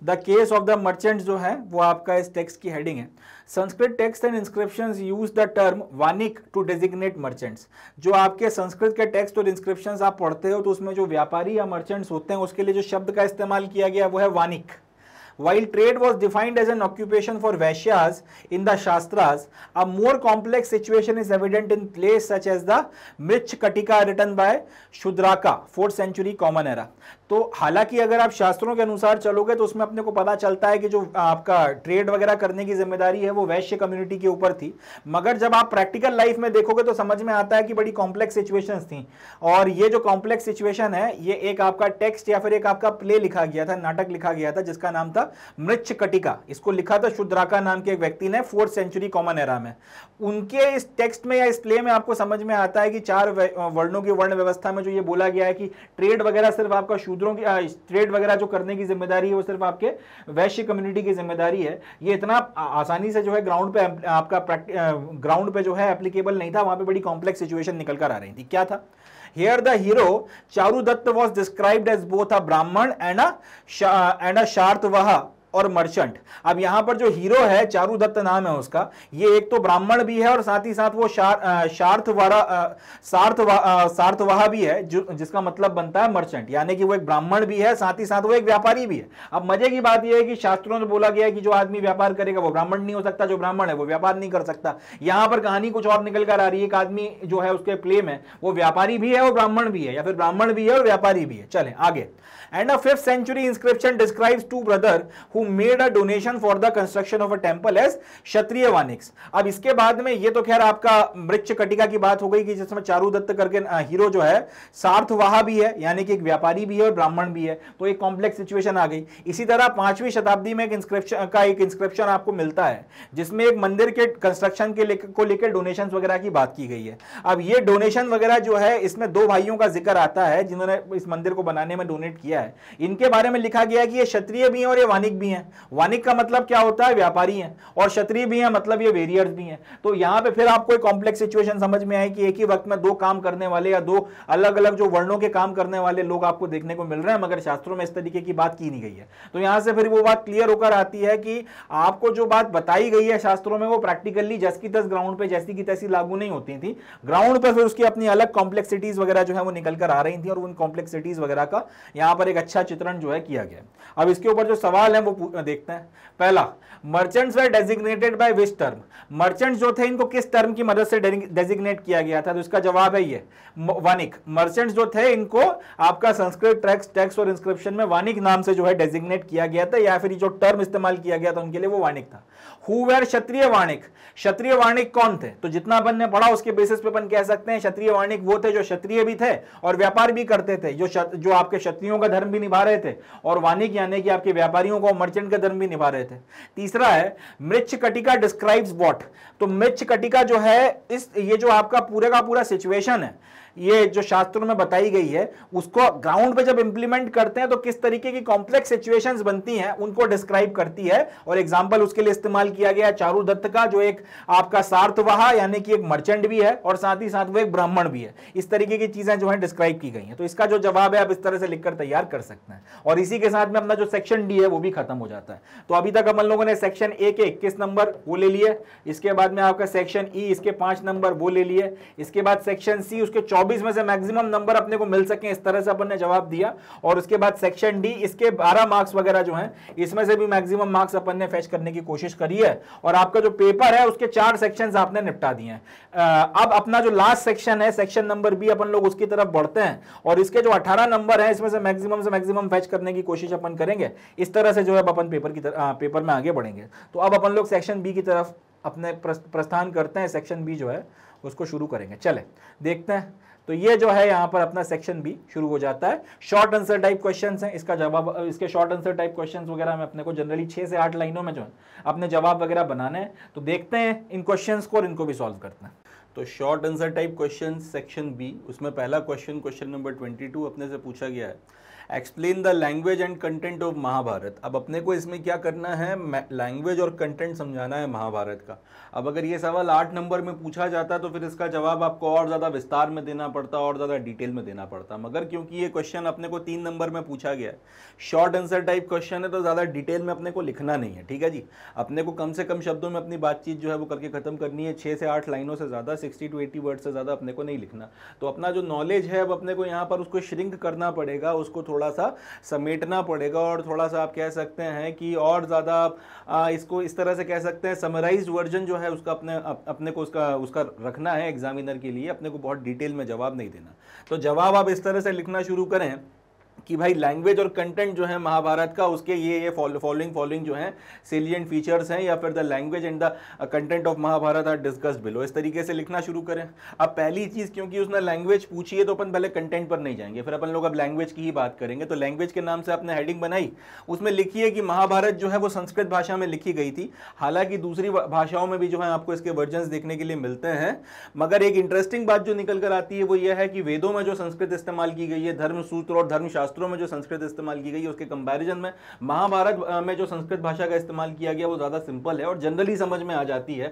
A: the case of the merchant जो है वो आपका इस टेक्स्ट की हेडिंग है Sanskrit text and inscriptions use the term vanik to designate merchants जो आपके संस्कृत के टेक्स्ट और इंस्क्रिप्शंस आप पढ़ते हो तो उसमें जो व्यापारी या मर्चेंट्स होते हैं उसके लिए जो शब्द का इस्तेमाल किया गया वो है Vanik While trade was defined as an occupation for Vaishyas in the Shastras, a more complex situation is evident in plays such as the Mrichkatika written by Shudraka, 4th century Common Era. तो हालांकि अगर आप शास्त्रों के अनुसार चलोगे तो उसमें अपने को पता चलता है कि जो आपका ट्रेड वगैरह करने की जिम्मेदारी है वो वैश्य कम्युनिटी के ऊपर थी मगर जब आप प्रैक्टिकल लाइफ में देखोगे तो समझ में आता है कि बड़ी कॉम्प्लेक्स सिचुएशंस थी और ये जो कॉम्प्लेक्स सिचुएशन है ये एक आपका टेक्स्ट या फिर एक आपका प्ले लिखा गया था नाटक लिखा गया था जिसका नाम था मृच कटिका इसको लिखा था शुद्राका नाम के एक व्यक्ति ने फोर्थ सेंचुरी कॉमन एरा में उनके इस टेक्स्ट में या इस प्ले में आपको समझ में आता है कि चार वर्णों की वर्ण व्यवस्था में जो ये बोला गया है कि ट्रेड वगैरह सिर्फ आपका शुद्ध समुद्रों की ट्रेड वगैरह जो करने की जिम्मेदारी है वो सिर्फ आपके वैश्य कम्युनिटी की जिम्मेदारी है ये इतना आसानी से जो है ग्राउंड पे आपका ग्राउंड पे जो है एप्लीकेबल नहीं था वहां पे बड़ी कॉम्प्लेक्स सिचुएशन निकल कर आ रही थी क्या था here Here the hero Charudatta was described as both a Brahman and a, a sartha Shartvaha और मर्चेंट अब यहां पर जो हीरो है चारू दत्त नाम है उसका ये एक तो ब्राह्मण भी है और साथ ही साथ वो शार, शार्थवारा सार्थवा भी है जो जिसका मतलब बनता है मर्चेंट यानी कि वो एक ब्राह्मण भी है साथ ही साथ वो एक व्यापारी भी है अब मजे की बात यह है कि शास्त्रों ने बोला गया है कि जो आदमी व्यापार करेगा वो ब्राह्मण नहीं हो सकता जो ब्राह्मण है वो व्यापार नहीं कर सकता यहां पर कहानी कुछ और निकल कर आ रही है एक आदमी जो है उसके प्ले में वो व्यापारी भी है और ब्राह्मण भी है या फिर ब्राह्मण भी है और व्यापारी भी है चले आगे and a 5th century inscription describes two brother who made a donation for the construction of a temple as क्षत्रिय वानिक्स अब इसके बाद में ये तो खैर आपका मृक्ष कटिका की बात हो गई कि जिसमें चारू दत्त करके हीरो जो है सार्थवाहा भी है यानी कि एक व्यापारी भी है और ब्राह्मण भी है तो एक कॉम्प्लेक्स सिचुएशन आ गई इसी तरह पांचवी शताब्दी में एक इंस्क्रिप्शन का एक इंस्क्रिप्शन आपको मिलता है जिसमें एक मंदिर के कंस्ट्रक्शन के ले, को लेकर डोनेशन वगैरह की बात की गई है अब ये डोनेशन वगैरह जो है इसमें दो भाइयों का जिक्र आता है जिन्होंने इस मंदिर को बनाने में डोनेट किया गया है इनके बारे में लिखा गया है कि ये क्षत्रिय भी हैं और ये वानिक भी हैं वानिक का मतलब क्या होता है व्यापारी हैं और क्षत्रिय भी हैं मतलब ये वेरियर्स भी हैं तो यहाँ पे फिर आपको एक कॉम्प्लेक्स सिचुएशन समझ में आए कि एक ही वक्त में दो काम करने वाले या दो अलग अलग जो वर्णों के काम करने वाले लोग आपको देखने को मिल रहे हैं मगर शास्त्रों में इस तरीके की बात की नहीं गई है तो यहाँ से फिर वो बात क्लियर होकर आती है कि आपको जो बात बताई गई है शास्त्रों में वो प्रैक्टिकली जस की तस ग्राउंड पर जैसी की तैसी लागू नहीं होती थी ग्राउंड पर फिर उसकी अपनी अलग कॉम्प्लेक्सिटीज वगैरह जो है वो निकल कर आ रही थी और उन कॉम्प्लेक्सिटीज वगैरह का यहाँ पर एक अच्छा चित्रण जो है किया गया अब इसके ऊपर जो सवाल है वो देखते हैं पहला merchants were designated by which term merchants जो थे इनको किस टर्म की मदद से डेजिग्नेट किया गया था तो इसका जवाब है ये वानिक मर्चेंट्स जो थे इनको आपका संस्कृत टैक्स टैक्स और इंस्क्रिप्शन में वानिक नाम से जो है डेजिग्नेट किया गया था या फिर जो टर्म इस्तेमाल किया गया था उनके लिए वो वानिक था हुर क्षत्रिय वाणिक क्षत्रिय वाणिक कौन थे तो जितना अपन ने पढ़ा उसके बेसिस पे अपन कह सकते हैं क्षत्रिय वाणिक वो थे जो क्षत्रिय भी थे और व्यापार भी करते थे जो जो आपके क्षत्रियों का धर्म भी निभा रहे थे और वाणिक यानी कि आपके व्यापारियों को मर्चेंट का धर्म भी निभा रहे थे तीसरा है मृक्ष कटिका डिस्क्राइब्स वॉट तो मृक्ष कटिका जो है इस ये जो आपका पूरे का पूरा सिचुएशन है ये जो शास्त्रों में बताई गई है उसको ग्राउंड पे जब इंप्लीमेंट करते हैं तो किस तरीके की कॉम्प्लेक्स सिचुएशंस बनती हैं उनको डिस्क्राइब करती है और एग्जाम्पल उसके लिए इस्तेमाल किया गया चारू दत्त का जो एक आपका सार्थवाह यानी कि एक मर्चेंट भी है और साथ ही साथ वो एक ब्राह्मण भी है इस तरीके की चीजें जो है डिस्क्राइब की गई है तो इसका जो जवाब है आप इस तरह से लिखकर तैयार कर सकते हैं और इसी के साथ में अपना जो सेक्शन डी है वो भी खत्म हो जाता है तो अभी तक हम लोगों ने सेक्शन ए के इक्कीस नंबर वो ले लिए इसके बाद में आपका सेक्शन ई e, इसके पांच नंबर वो ले लिए इसके बाद सेक्शन सी उसके चौदह 24 में से मैक्सिमम नंबर अपने को मिल सके इस तरह से अपन ने जवाब दिया और उसके बाद सेक्शन डी इसके 12 मार्क्स वगैरह जो हैं इसमें से भी मैक्सिमम मार्क्स अपन ने फेच करने की कोशिश करी है और आपका जो पेपर है उसके चार सेक्शन आपने निपटा दिए हैं अब अपना जो लास्ट सेक्शन है सेक्शन नंबर बी अपन लोग उसकी तरफ बढ़ते हैं और इसके जो अठारह नंबर है इसमें से मैक्सिमम से मैक्सिमम फैच करने की कोशिश अपन करेंगे इस तरह से जो है अपन पेपर की पेपर में आगे बढ़ेंगे तो अब अपन लोग सेक्शन बी की तरफ अपने प्रस्थान करते हैं सेक्शन बी जो है उसको शुरू करेंगे चले देखते हैं तो ये जो है यहां पर अपना सेक्शन बी शुरू हो जाता है शॉर्ट आंसर टाइप क्वेश्चन है इसका जवाब इसके शॉर्ट आंसर टाइप क्वेश्चन वगैरह में अपने को जनरली छह से आठ लाइनों में जो है अपने जवाब वगैरह बनाने हैं तो देखते हैं इन क्वेश्चन को और इनको भी सॉल्व करते हैं तो short answer type question section B उसमें पहला question question number twenty two अपने से पूछा गया है explain the language and content of Mahabharata अब अपने को इसमें क्या करना है लैंग्वेज और कंटेंट समझाना है महाभारत का अब अगर ये सवाल आठ नंबर में पूछा जाता तो फिर इसका जवाब आपको और ज़्यादा विस्तार में देना पड़ता और ज़्यादा डिटेल में देना पड़ता मगर क्योंकि ये क्वेश्चन अपने को तीन नंबर में पूछा गया है शॉर्ट आंसर टाइप क्वेश्चन है तो ज़्यादा डिटेल में अपने को लिखना नहीं है ठीक है जी अपने को कम से कम शब्दों में अपनी बातचीत जो है वो करके ख़त्म करनी है छः से आठ लाइनों से ज़्यादा सिक्सटी टू एटी वर्ड से ज़्यादा अपने को नहीं लिखना तो अपना जो नॉलेज है अब अपने को यहाँ पर उसको श्रिंक करना पड़ेगा उसको थोड़ा सा समेटना पड़ेगा और थोड़ा सा आप कह सकते हैं कि और ज़्यादा इसको इस तरह से कह सकते हैं समराइज वर्जन जो है है उसका अपने अप, अपने को उसका उसका रखना है एग्जामिनर के लिए अपने को बहुत डिटेल में जवाब नहीं देना तो जवाब आप इस तरह से लिखना शुरू करें कि भाई लैंग्वेज और कंटेंट जो है महाभारत का उसके ये ये फॉलोइंग फॉलोइंग जो है सेलियंट फीचर्स हैं या फिर the language and the content of Mahabharata are discussed below इस तरीके से लिखना शुरू करें अब पहली चीज़ क्योंकि उसने लैंग्वेज पूछी है तो अपन पहले कंटेंट पर नहीं जाएंगे फिर अपन लोग अब लैंग्वेज की ही बात करेंगे तो लैंग्वेज के नाम से आपने हेडिंग बनाई उसमें लिखी है कि महाभारत जो है वो संस्कृत भाषा में लिखी गई थी हालांकि दूसरी भाषाओं में भी जो है आपको इसके वर्जन देखने के लिए मिलते हैं मगर एक इंटरेस्टिंग बात जो निकल कर आती है वो यह है कि वेदों में जो संस्कृत इस्तेमाल की गई है धर्म सूत्र और धर्मशास्त्र शास्त्रों में जो संस्कृत इस्तेमाल की गई है उसके कंपैरिजन में महाभारत में जो संस्कृत भाषा का इस्तेमाल किया गया वो ज़्यादा सिंपल है और जनरली समझ में आ जाती है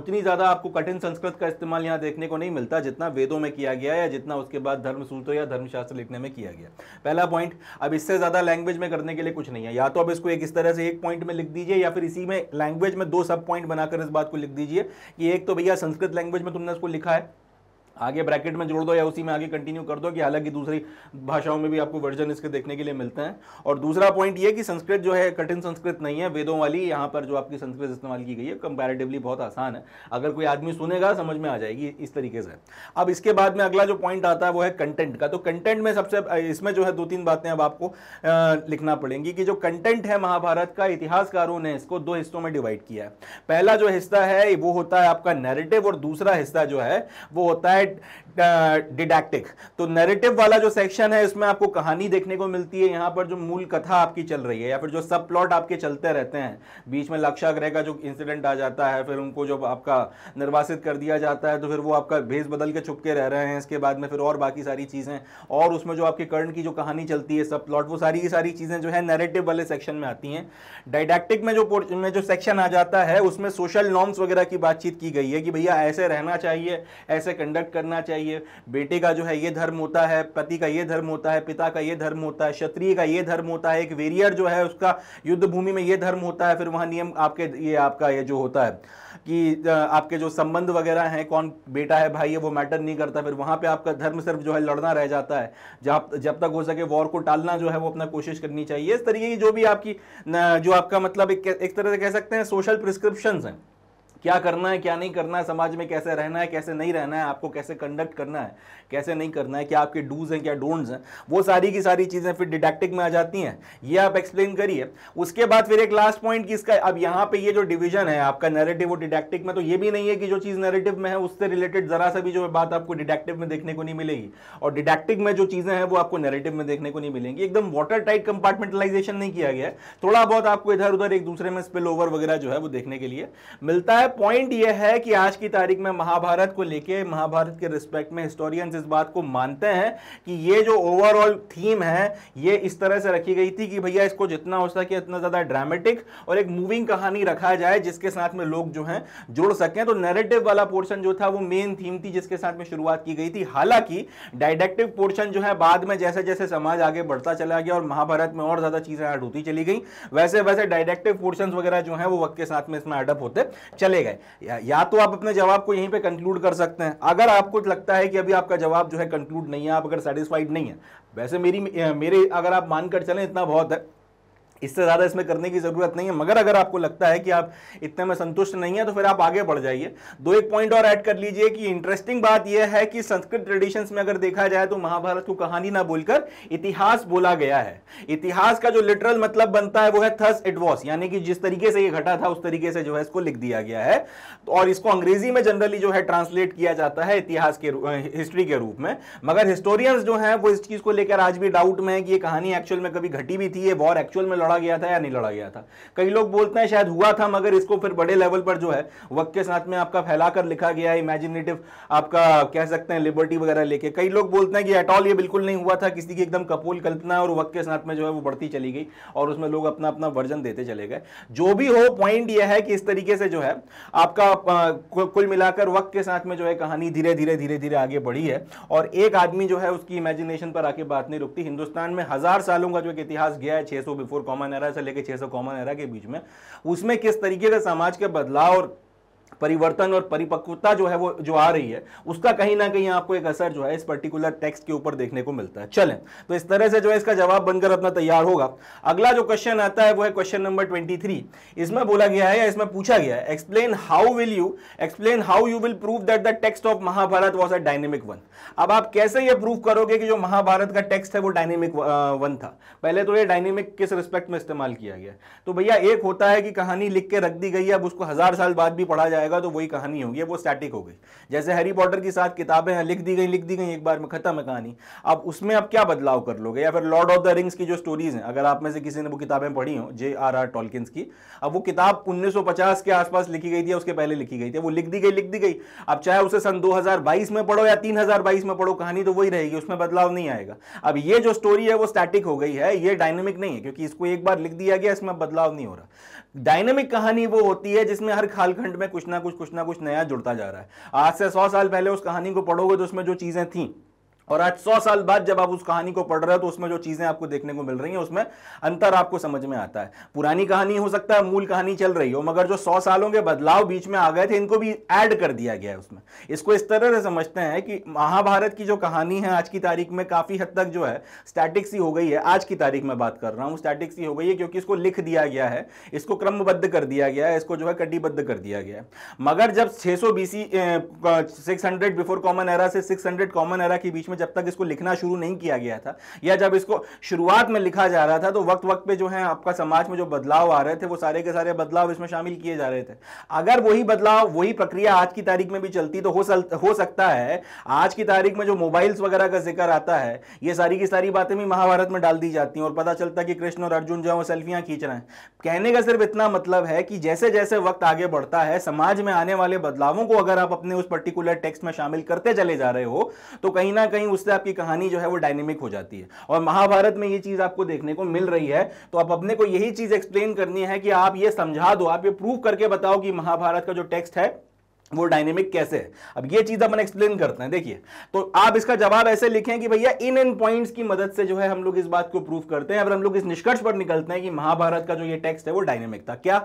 A: उतनी ज़्यादा आपको कठिन संस्कृत का इस्तेमाल यहाँ देखने को नहीं मिलता जितना वेदों में किया गया या जितना उसके बाद धर्मसूत्र या धर्मशास्त्र लिखने में किया गया पहला पॉइंट अब इससे ज़्यादा लैंग्वेज में करने के लिए कुछ नहीं है या तो अब इसको एक इस तरह से एक पॉइंट में लिख दीजिए या फिर इसी में लैंग्वेज में दो सब पॉइंट बनाकर इस बात को लिख दीजिए कि एक तो भैया संस्कृत लैंग्वेज में तुमने उसको लिखा है आगे ब्रैकेट में जोड़ दो या उसी में आगे कंटिन्यू कर दो कि हालांकि दूसरी भाषाओं में भी आपको वर्जन इसके देखने के लिए मिलते हैं और दूसरा पॉइंट ये कि संस्कृत जो है कठिन संस्कृत नहीं है वेदों वाली यहाँ पर जो आपकी संस्कृत इस्तेमाल की गई है कंपैरेटिवली बहुत आसान है अगर कोई आदमी सुनेगा समझ में आ जाएगी इस तरीके से अब इसके बाद में अगला जो पॉइंट आता है वो है कंटेंट का तो कंटेंट में सबसे इसमें जो है दो तीन बातें अब आपको लिखना पड़ेंगी कि जो कंटेंट है महाभारत का इतिहासकारों ने इसको दो हिस्सों में डिवाइड किया है पहला जो हिस्सा है वो होता है आपका नैरेटिव और दूसरा हिस्सा जो है वो होता है right डिडैक्टिक uh, तो नैरेटिव वाला जो सेक्शन है इसमें आपको कहानी देखने को मिलती है यहाँ पर जो मूल कथा आपकी चल रही है या फिर जो सब प्लॉट आपके चलते रहते हैं बीच में लक्षाग्रह का जो इंसिडेंट आ जाता है फिर उनको जब आपका निर्वासित कर दिया जाता है तो फिर वो आपका भेज बदल के छुपके रह रहे हैं इसके बाद में फिर और बाकी सारी चीज़ें और उसमें जो आपके कर्ण की जो कहानी चलती है सब प्लॉट वो सारी की सारी चीज़ें जो है नैरेटिव वाले सेक्शन में आती हैं डाइडैक्टिक में जो में जो सेक्शन आ जाता है उसमें सोशल नॉर्म्स वगैरह की बातचीत की गई है कि भैया ऐसे रहना चाहिए ऐसे कंडक्ट करना चाहिए ये बेटे का जो है ये धर्म होता है पति का ये धर्म होता है पिता का ये धर्म होता है क्षत्रिय का ये धर्म होता है एक वेरियर जो है उसका युद्ध भूमि में ये धर्म होता है फिर वहाँ नियम आपके ये आपका ये जो होता है कि आपके जो संबंध वगैरह हैं कौन बेटा है भाई है वो मैटर नहीं करता फिर वहाँ पे आपका धर्म सिर्फ जो है लड़ना रह जाता है जब जब तक हो सके वॉर को टालना जो है वो अपना कोशिश करनी चाहिए इस तरीके की जो भी आपकी जो आपका मतलब एक, एक तरह से कह सकते हैं सोशल प्रिस्क्रिप्शन हैं क्या करना है क्या नहीं करना है समाज में कैसे रहना है कैसे नहीं रहना है आपको कैसे कंडक्ट करना है कैसे नहीं करना है क्या आपके डूज हैं क्या डोंट्स हैं वो सारी की सारी चीज़ें फिर डिडेक्टिक में आ जाती हैं ये आप एक्सप्लेन करिए उसके बाद फिर एक लास्ट पॉइंट की इसका अब यहाँ पे ये जो डिवीजन है आपका नेरेटिव और डिडेक्टिक में तो ये भी नहीं है कि जो चीज़ नेरेटिव में है उससे रिलेटेड ज़रा सा भी जो बात आपको डिडेक्टिव में देखने को नहीं मिलेगी और डिडेक्टिक में जो चीज़ें हैं वो आपको नेरेटिव में देखने को नहीं मिलेंगी एकदम वाटर टाइट कंपार्टमेंटलाइजेशन नहीं किया गया है थोड़ा बहुत आपको इधर उधर एक दूसरे में स्पिल ओवर वगैरह जो है वो देखने के लिए मिलता है पॉइंट यह है कि आज की तारीख में महाभारत को लेके महाभारत के रिस्पेक्ट में हिस्टोरियंस इस बात को मानते हैं कि ये जो ओवरऑल थीम है ये इस तरह से रखी गई थी कि भैया इसको जितना हो सके इतना ज़्यादा ड्रामेटिक और एक मूविंग कहानी रखा जाए जिसके साथ में लोग जो हैं जुड़ सकें तो नेरेटिव वाला पोर्शन जो था वो मेन थीम थी जिसके साथ में शुरुआत की गई थी हालांकि डायडेक्टिव पोर्शन जो है बाद में जैसे जैसे समाज आगे बढ़ता चला गया और महाभारत में और ज़्यादा चीज़ें ऐड होती चली गई वैसे वैसे डायडेक्टिव पोर्शन वगैरह जो है वो वक्त के साथ में इसमें एडअप होते चले चले गए या, या तो आप अपने जवाब को यहीं पे कंक्लूड कर सकते हैं अगर आपको लगता है कि अभी आपका जवाब जो है कंक्लूड नहीं है आप अगर सेटिस्फाइड नहीं है वैसे मेरी मेरे अगर आप मानकर चलें इतना बहुत है इससे ज़्यादा इसमें करने की ज़रूरत नहीं है मगर अगर आपको लगता है कि आप इतने में संतुष्ट नहीं है तो फिर आप आगे बढ़ जाइए दो एक पॉइंट और ऐड कर लीजिए कि इंटरेस्टिंग बात यह है कि संस्कृत ट्रेडिशंस में अगर देखा जाए तो महाभारत को कहानी ना बोलकर इतिहास बोला गया है इतिहास का जो लिटरल मतलब बनता है वो है थस इट वॉस यानी कि जिस तरीके से ये घटा था उस तरीके से जो है इसको लिख दिया गया है और इसको अंग्रेजी में जनरली जो है ट्रांसलेट किया जाता है इतिहास के हिस्ट्री के रूप में मगर हिस्टोरियंस जो है वो इस चीज को लेकर आज भी डाउट में है कि ये कहानी एक्चुअल में कभी घटी भी थी ये वॉर एक्चुअल में लड़ा लड़ा गया था या नहीं लड़ा गया था कई लोग बोलते हैं शायद हुआ था मगर इसको फिर बड़े लेवल पर जो है वक्त के साथ में आपका फैलाकर लिखा गया है इमेजिनेटिव आपका कह सकते हैं लिबर्टी वगैरह लेके कई लोग बोलते हैं कि एटॉल ये बिल्कुल नहीं हुआ था किसी की एकदम कपोल कल्पना और वक्त के साथ में जो है वो बढ़ती चली गई और उसमें लोग अपना अपना वर्जन देते चले गए जो भी हो पॉइंट यह है कि इस तरीके से जो है आपका कुल मिलाकर वक्त के साथ में जो है कहानी धीरे धीरे धीरे धीरे आगे बढ़ी है और एक आदमी जो है उसकी इमेजिनेशन पर आके बात नहीं रुकती हिंदुस्तान में हजार सालों का जो एक इतिहास गया है छह बिफोर कॉमन एरा से लेकर छह कॉमन एरा के बीच में उसमें किस तरीके से समाज के बदलाव और परिवर्तन और परिपक्वता जो है वो जो आ रही है उसका कहीं ना कहीं आपको एक असर जो है इस पर्टिकुलर टेक्स्ट के ऊपर देखने को मिलता है चलें तो इस तरह से जो है इसका जवाब बनकर अपना तैयार होगा अगला जो क्वेश्चन आता है वो है क्वेश्चन नंबर ट्वेंटी इसमें बोला गया है या इसमें पूछा गया है explain how will you explain how you will prove that the text of Mahabharata was a dynamic one अब आप कैसे ये प्रूव करोगे कि जो महाभारत का टेक्स्ट है वो डायनेमिक वन था पहले तो ये डायनेमिक किस रिस्पेक्ट में इस्तेमाल किया गया तो भैया एक होता है कि कहानी लिख के रख दी गई है अब उसको हजार साल बाद भी पढ़ा जाएगा जाएगा तो वही कहानी होगी वो स्टैटिक हो गई जैसे हैरी पॉटर की सात किताबें हैं लिख दी गई लिख दी गई एक बार में खत्म है कहानी अब उसमें आप क्या बदलाव कर लोगे या फिर लॉर्ड ऑफ द रिंग्स की जो स्टोरीज हैं अगर आप में से किसी ने वो किताबें पढ़ी हो जे आर आर टॉलकिंस की अब वो किताब उन्नीस के आसपास लिखी गई थी उसके पहले लिखी गई थी वो लिख दी गई लिख दी गई अब चाहे उसे सन दो में पढ़ो या तीन में पढ़ो कहानी तो वही रहेगी उसमें बदलाव नहीं आएगा अब ये जो स्टोरी है वो स्टैटिक हो गई है ये डायनेमिक नहीं है क्योंकि इसको एक बार लिख दिया गया इसमें बदलाव नहीं हो रहा डायनेमिक कहानी वो होती है जिसमें हर कालखंड में कुछ ना कुछ कुछ ना कुछ नया जुड़ता जा रहा है आज से सौ साल पहले उस कहानी को पढ़ोगे तो उसमें जो चीज़ें थी और आज सौ साल बाद जब आप उस कहानी को पढ़ रहे हो तो उसमें जो चीजें आपको देखने को मिल रही हैं उसमें अंतर आपको समझ में आता है पुरानी कहानी हो सकता है मूल कहानी चल रही हो मगर जो सौ सालों के बदलाव बीच में आ गए थे इनको भी ऐड कर दिया गया है उसमें इसको इस तरह से समझते हैं कि महाभारत की जो कहानी है आज की तारीख में काफी हद तक जो है स्टैटिक सी हो गई है आज की तारीख में बात कर रहा हूँ स्टैटिक सी हो गई है क्योंकि इसको लिख दिया गया है इसको क्रमबद्ध कर दिया गया है इसको जो है कटिबद्ध कर दिया गया है मगर जब छह सौ BC hundred before common era से हंड्रेड कॉमन एरा के बीच में में जब तक इसको लिखना शुरू नहीं किया गया था या जब इसको शुरुआत में लिखा जा रहा था तो वक्त वक्त पे जो है आपका समाज में जो बदलाव आ रहे थे वो सारे के सारे बदलाव इसमें शामिल किए जा रहे थे अगर वही बदलाव वही प्रक्रिया आज की तारीख में भी चलती तो हो, सल, हो सकता है आज की तारीख में जो मोबाइल्स वगैरह का जिक्र आता है ये सारी की सारी बातें भी महाभारत में डाल दी जाती हैं और पता चलता कि कृष्ण और अर्जुन जो है वो सेल्फियां खींच रहे हैं कहने का सिर्फ इतना मतलब है कि जैसे जैसे वक्त आगे बढ़ता है समाज में आने वाले बदलावों को अगर आप अपने उस पर्टिकुलर टेक्स्ट में शामिल करते चले जा रहे हो तो कहीं ना कहीं कहीं उससे आपकी कहानी जो है वो डायनेमिक हो जाती है और महाभारत में ये चीज आपको देखने को मिल रही है तो आप अपने को यही चीज एक्सप्लेन करनी है कि आप ये समझा दो आप ये प्रूव करके बताओ कि महाभारत का जो टेक्स्ट है वो डायनेमिक कैसे है अब ये चीज अपन एक्सप्लेन करते हैं देखिए तो आप इसका जवाब ऐसे लिखें कि भैया इन इन पॉइंट्स की मदद से जो है हम लोग इस बात को प्रूफ करते हैं अगर हम लोग इस निष्कर्ष पर निकलते हैं कि महाभारत का जो ये टेक्स्ट है वो डायनेमिक था क्या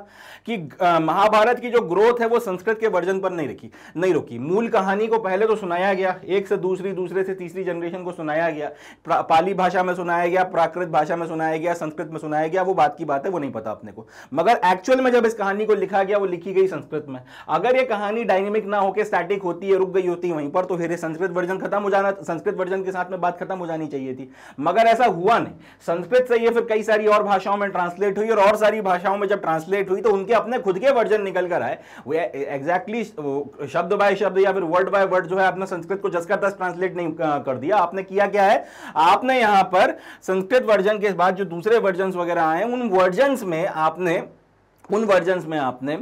A: कि महाभारत की जो ग्रोथ है वो संस्कृत के वर्जन पर नहीं रखी नहीं रोकी मूल कहानी को पहले तो सुनाया गया एक से दूसरी दूसरे से तीसरी जनरेशन को सुनाया गया पाली भाषा में सुनाया गया प्राकृत भाषा में सुनाया गया संस्कृत में सुनाया गया वो बात की बात है वो नहीं पता अपने को मगर एक्चुअल में जब इस कहानी को लिखा गया वो लिखी गई संस्कृत में अगर ये कहानी डायनेमिक ना होकर स्टैटिक होती है रुक गई होती वहीं पर तो फिर संस्कृत वर्जन खत्म हो जाना संस्कृत वर्जन के साथ में बात खत्म हो जानी चाहिए थी मगर ऐसा हुआ नहीं संस्कृत से ये फिर कई सारी और भाषाओं में ट्रांसलेट हुई और, और सारी भाषाओं में जब ट्रांसलेट हुई तो उनके अपने खुद के वर्जन निकल कर आए वो एग्जैक्टली शब्द बाय शब्द या फिर वर्ड बाय वर्ड जो है आपने संस्कृत को जस तस ट्रांसलेट नहीं कर दिया आपने किया क्या है आपने यहां पर संस्कृत वर्जन के बाद जो दूसरे वर्जन वगैरह आए उन वर्जन में आपने उन वर्जन्स में आपने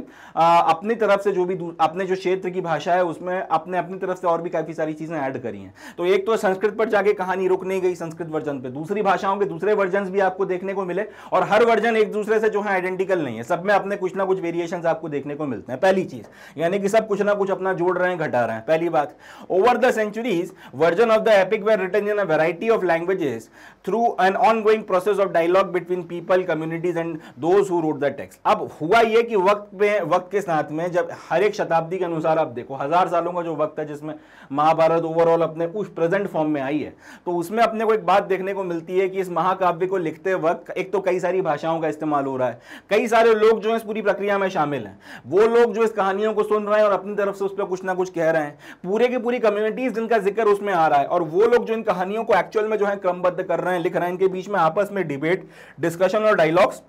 A: अपनी तरफ से जो भी अपने जो क्षेत्र की भाषा है उसमें अपने अपनी तरफ से और भी काफ़ी सारी चीज़ें ऐड करी हैं तो एक तो संस्कृत पर जाके कहानी रुक नहीं गई संस्कृत वर्जन पे दूसरी भाषाओं के दूसरे वर्जन भी आपको देखने को मिले और हर वर्जन एक दूसरे से जो है आइडेंटिकल नहीं है सब में अपने कुछ ना कुछ वेरिएशन आपको देखने को मिलते हैं पहली चीज़ यानी कि सब कुछ ना कुछ अपना जोड़ रहे हैं घटा रहे हैं पहली बात over the centuries version of the epic were written in a variety of languages through an ongoing process of dialogue between people communities and those who wrote the text अब हुआ ये कि वक्त में वक्त के साथ में जब हर एक शताब्दी के अनुसार आप देखो हजार सालों का जो वक्त है जिसमें महाभारत ओवरऑल अपने उस प्रेजेंट फॉर्म में आई है तो उसमें अपने को एक बात देखने को मिलती है कि इस महाकाव्य को लिखते वक्त एक तो कई सारी भाषाओं का इस्तेमाल हो रहा है कई सारे लोग जो है इस पूरी प्रक्रिया में शामिल हैं वो लोग जो इस कहानियों को सुन रहे हैं और अपनी तरफ से उस पर कुछ ना कुछ कह रहे हैं पूरे की पूरी कम्युनिटीज जिनका जिक्र उसमें आ रहा है और वो लोग जो इन कहानियों को एक्चुअल में जो है क्रमबद्ध कर रहे हैं हैं लिख रहे हैं इनके बीच में आपस में डिबेट डिस्कशन और डायलॉग्स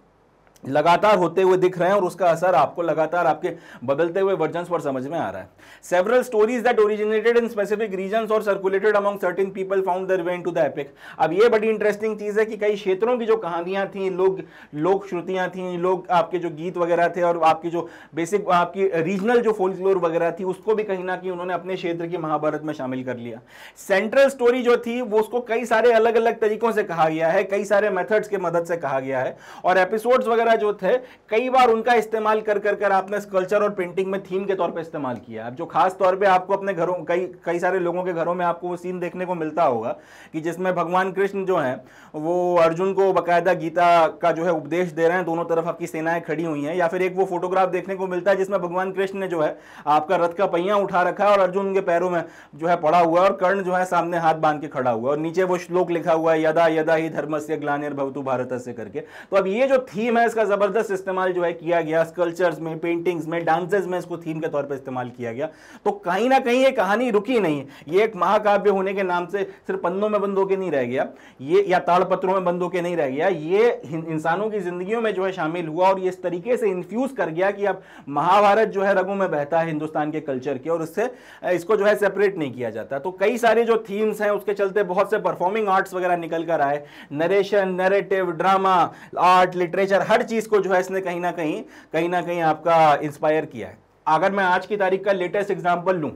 A: लगातार होते हुए दिख रहे हैं और उसका असर आपको लगातार आपके बदलते हुए वर्जन पर समझ में आ रहा है several stories that originated in specific region और circulated among certain people found their way into the epic अब ये बड़ी इंटरेस्टिंग चीज़ है कि कई क्षेत्रों की जो कहानियां थी लोग लोक श्रुतियां थी लोग आपके जो गीत वगैरह थे और आपकी जो बेसिक आपकी रीजनल जो फ्लोर वगैरह थी उसको भी कहीं ना कहीं उन्होंने अपने क्षेत्र की महाभारत में शामिल कर लिया सेंट्रल स्टोरी जो थी वो उसको कई सारे अलग अलग तरीकों से कहा गया है कई सारे मेथड्स के मदद से कहा गया है और एपिसोड्स वगैरह हमारा जो थे कई बार उनका इस्तेमाल कर कर कर आपने स्कल्चर और पेंटिंग में थीम के तौर पे इस्तेमाल किया अब जो खास तौर पे आपको अपने घरों कई कई सारे लोगों के घरों में आपको वो सीन देखने को मिलता होगा कि जिसमें भगवान कृष्ण जो हैं वो अर्जुन को बाकायदा गीता का जो है उपदेश दे रहे हैं दोनों तरफ आपकी सेनाएं खड़ी हुई हैं या फिर एक वो फोटोग्राफ देखने को मिलता है जिसमें भगवान कृष्ण ने जो है आपका रथ का पहिया उठा रखा है और अर्जुन उनके पैरों में जो है पड़ा हुआ है और कर्ण जो है सामने हाथ बांध के खड़ा हुआ है और नीचे वो श्लोक लिखा हुआ है यदा यदा ही धर्म से ग्लानियर भवतु भारत से करके तो अब ये जो थीम है इसका इसका जबरदस्त इस्तेमाल जो है किया गया स्कल्चर्स में पेंटिंग्स में डांसेस में इसको थीम के तौर पर इस्तेमाल किया गया तो कहीं ना कहीं ये कहानी रुकी नहीं है ये एक महाकाव्य होने के नाम से सिर्फ पन्नों में बंद होकर नहीं रह गया ये या ताड़पत्रों में बंद होकर नहीं रह गया ये इंसानों की जिंदगियों में जो है शामिल हुआ और ये इस तरीके से इन्फ्यूज कर गया कि अब महाभारत जो है रगों में बहता है हिंदुस्तान के कल्चर के और उससे इसको जो है सेपरेट नहीं किया जाता तो कई सारे जो थीम्स हैं उसके चलते बहुत से परफॉर्मिंग आर्ट्स वगैरह निकल कर आए narration narrative drama art literature हर चीज़ को जो है इसने कहीं ना कहीं कहीं ना कहीं आपका इंस्पायर किया है अगर मैं आज की तारीख का लेटेस्ट एग्जाम्पल लूँ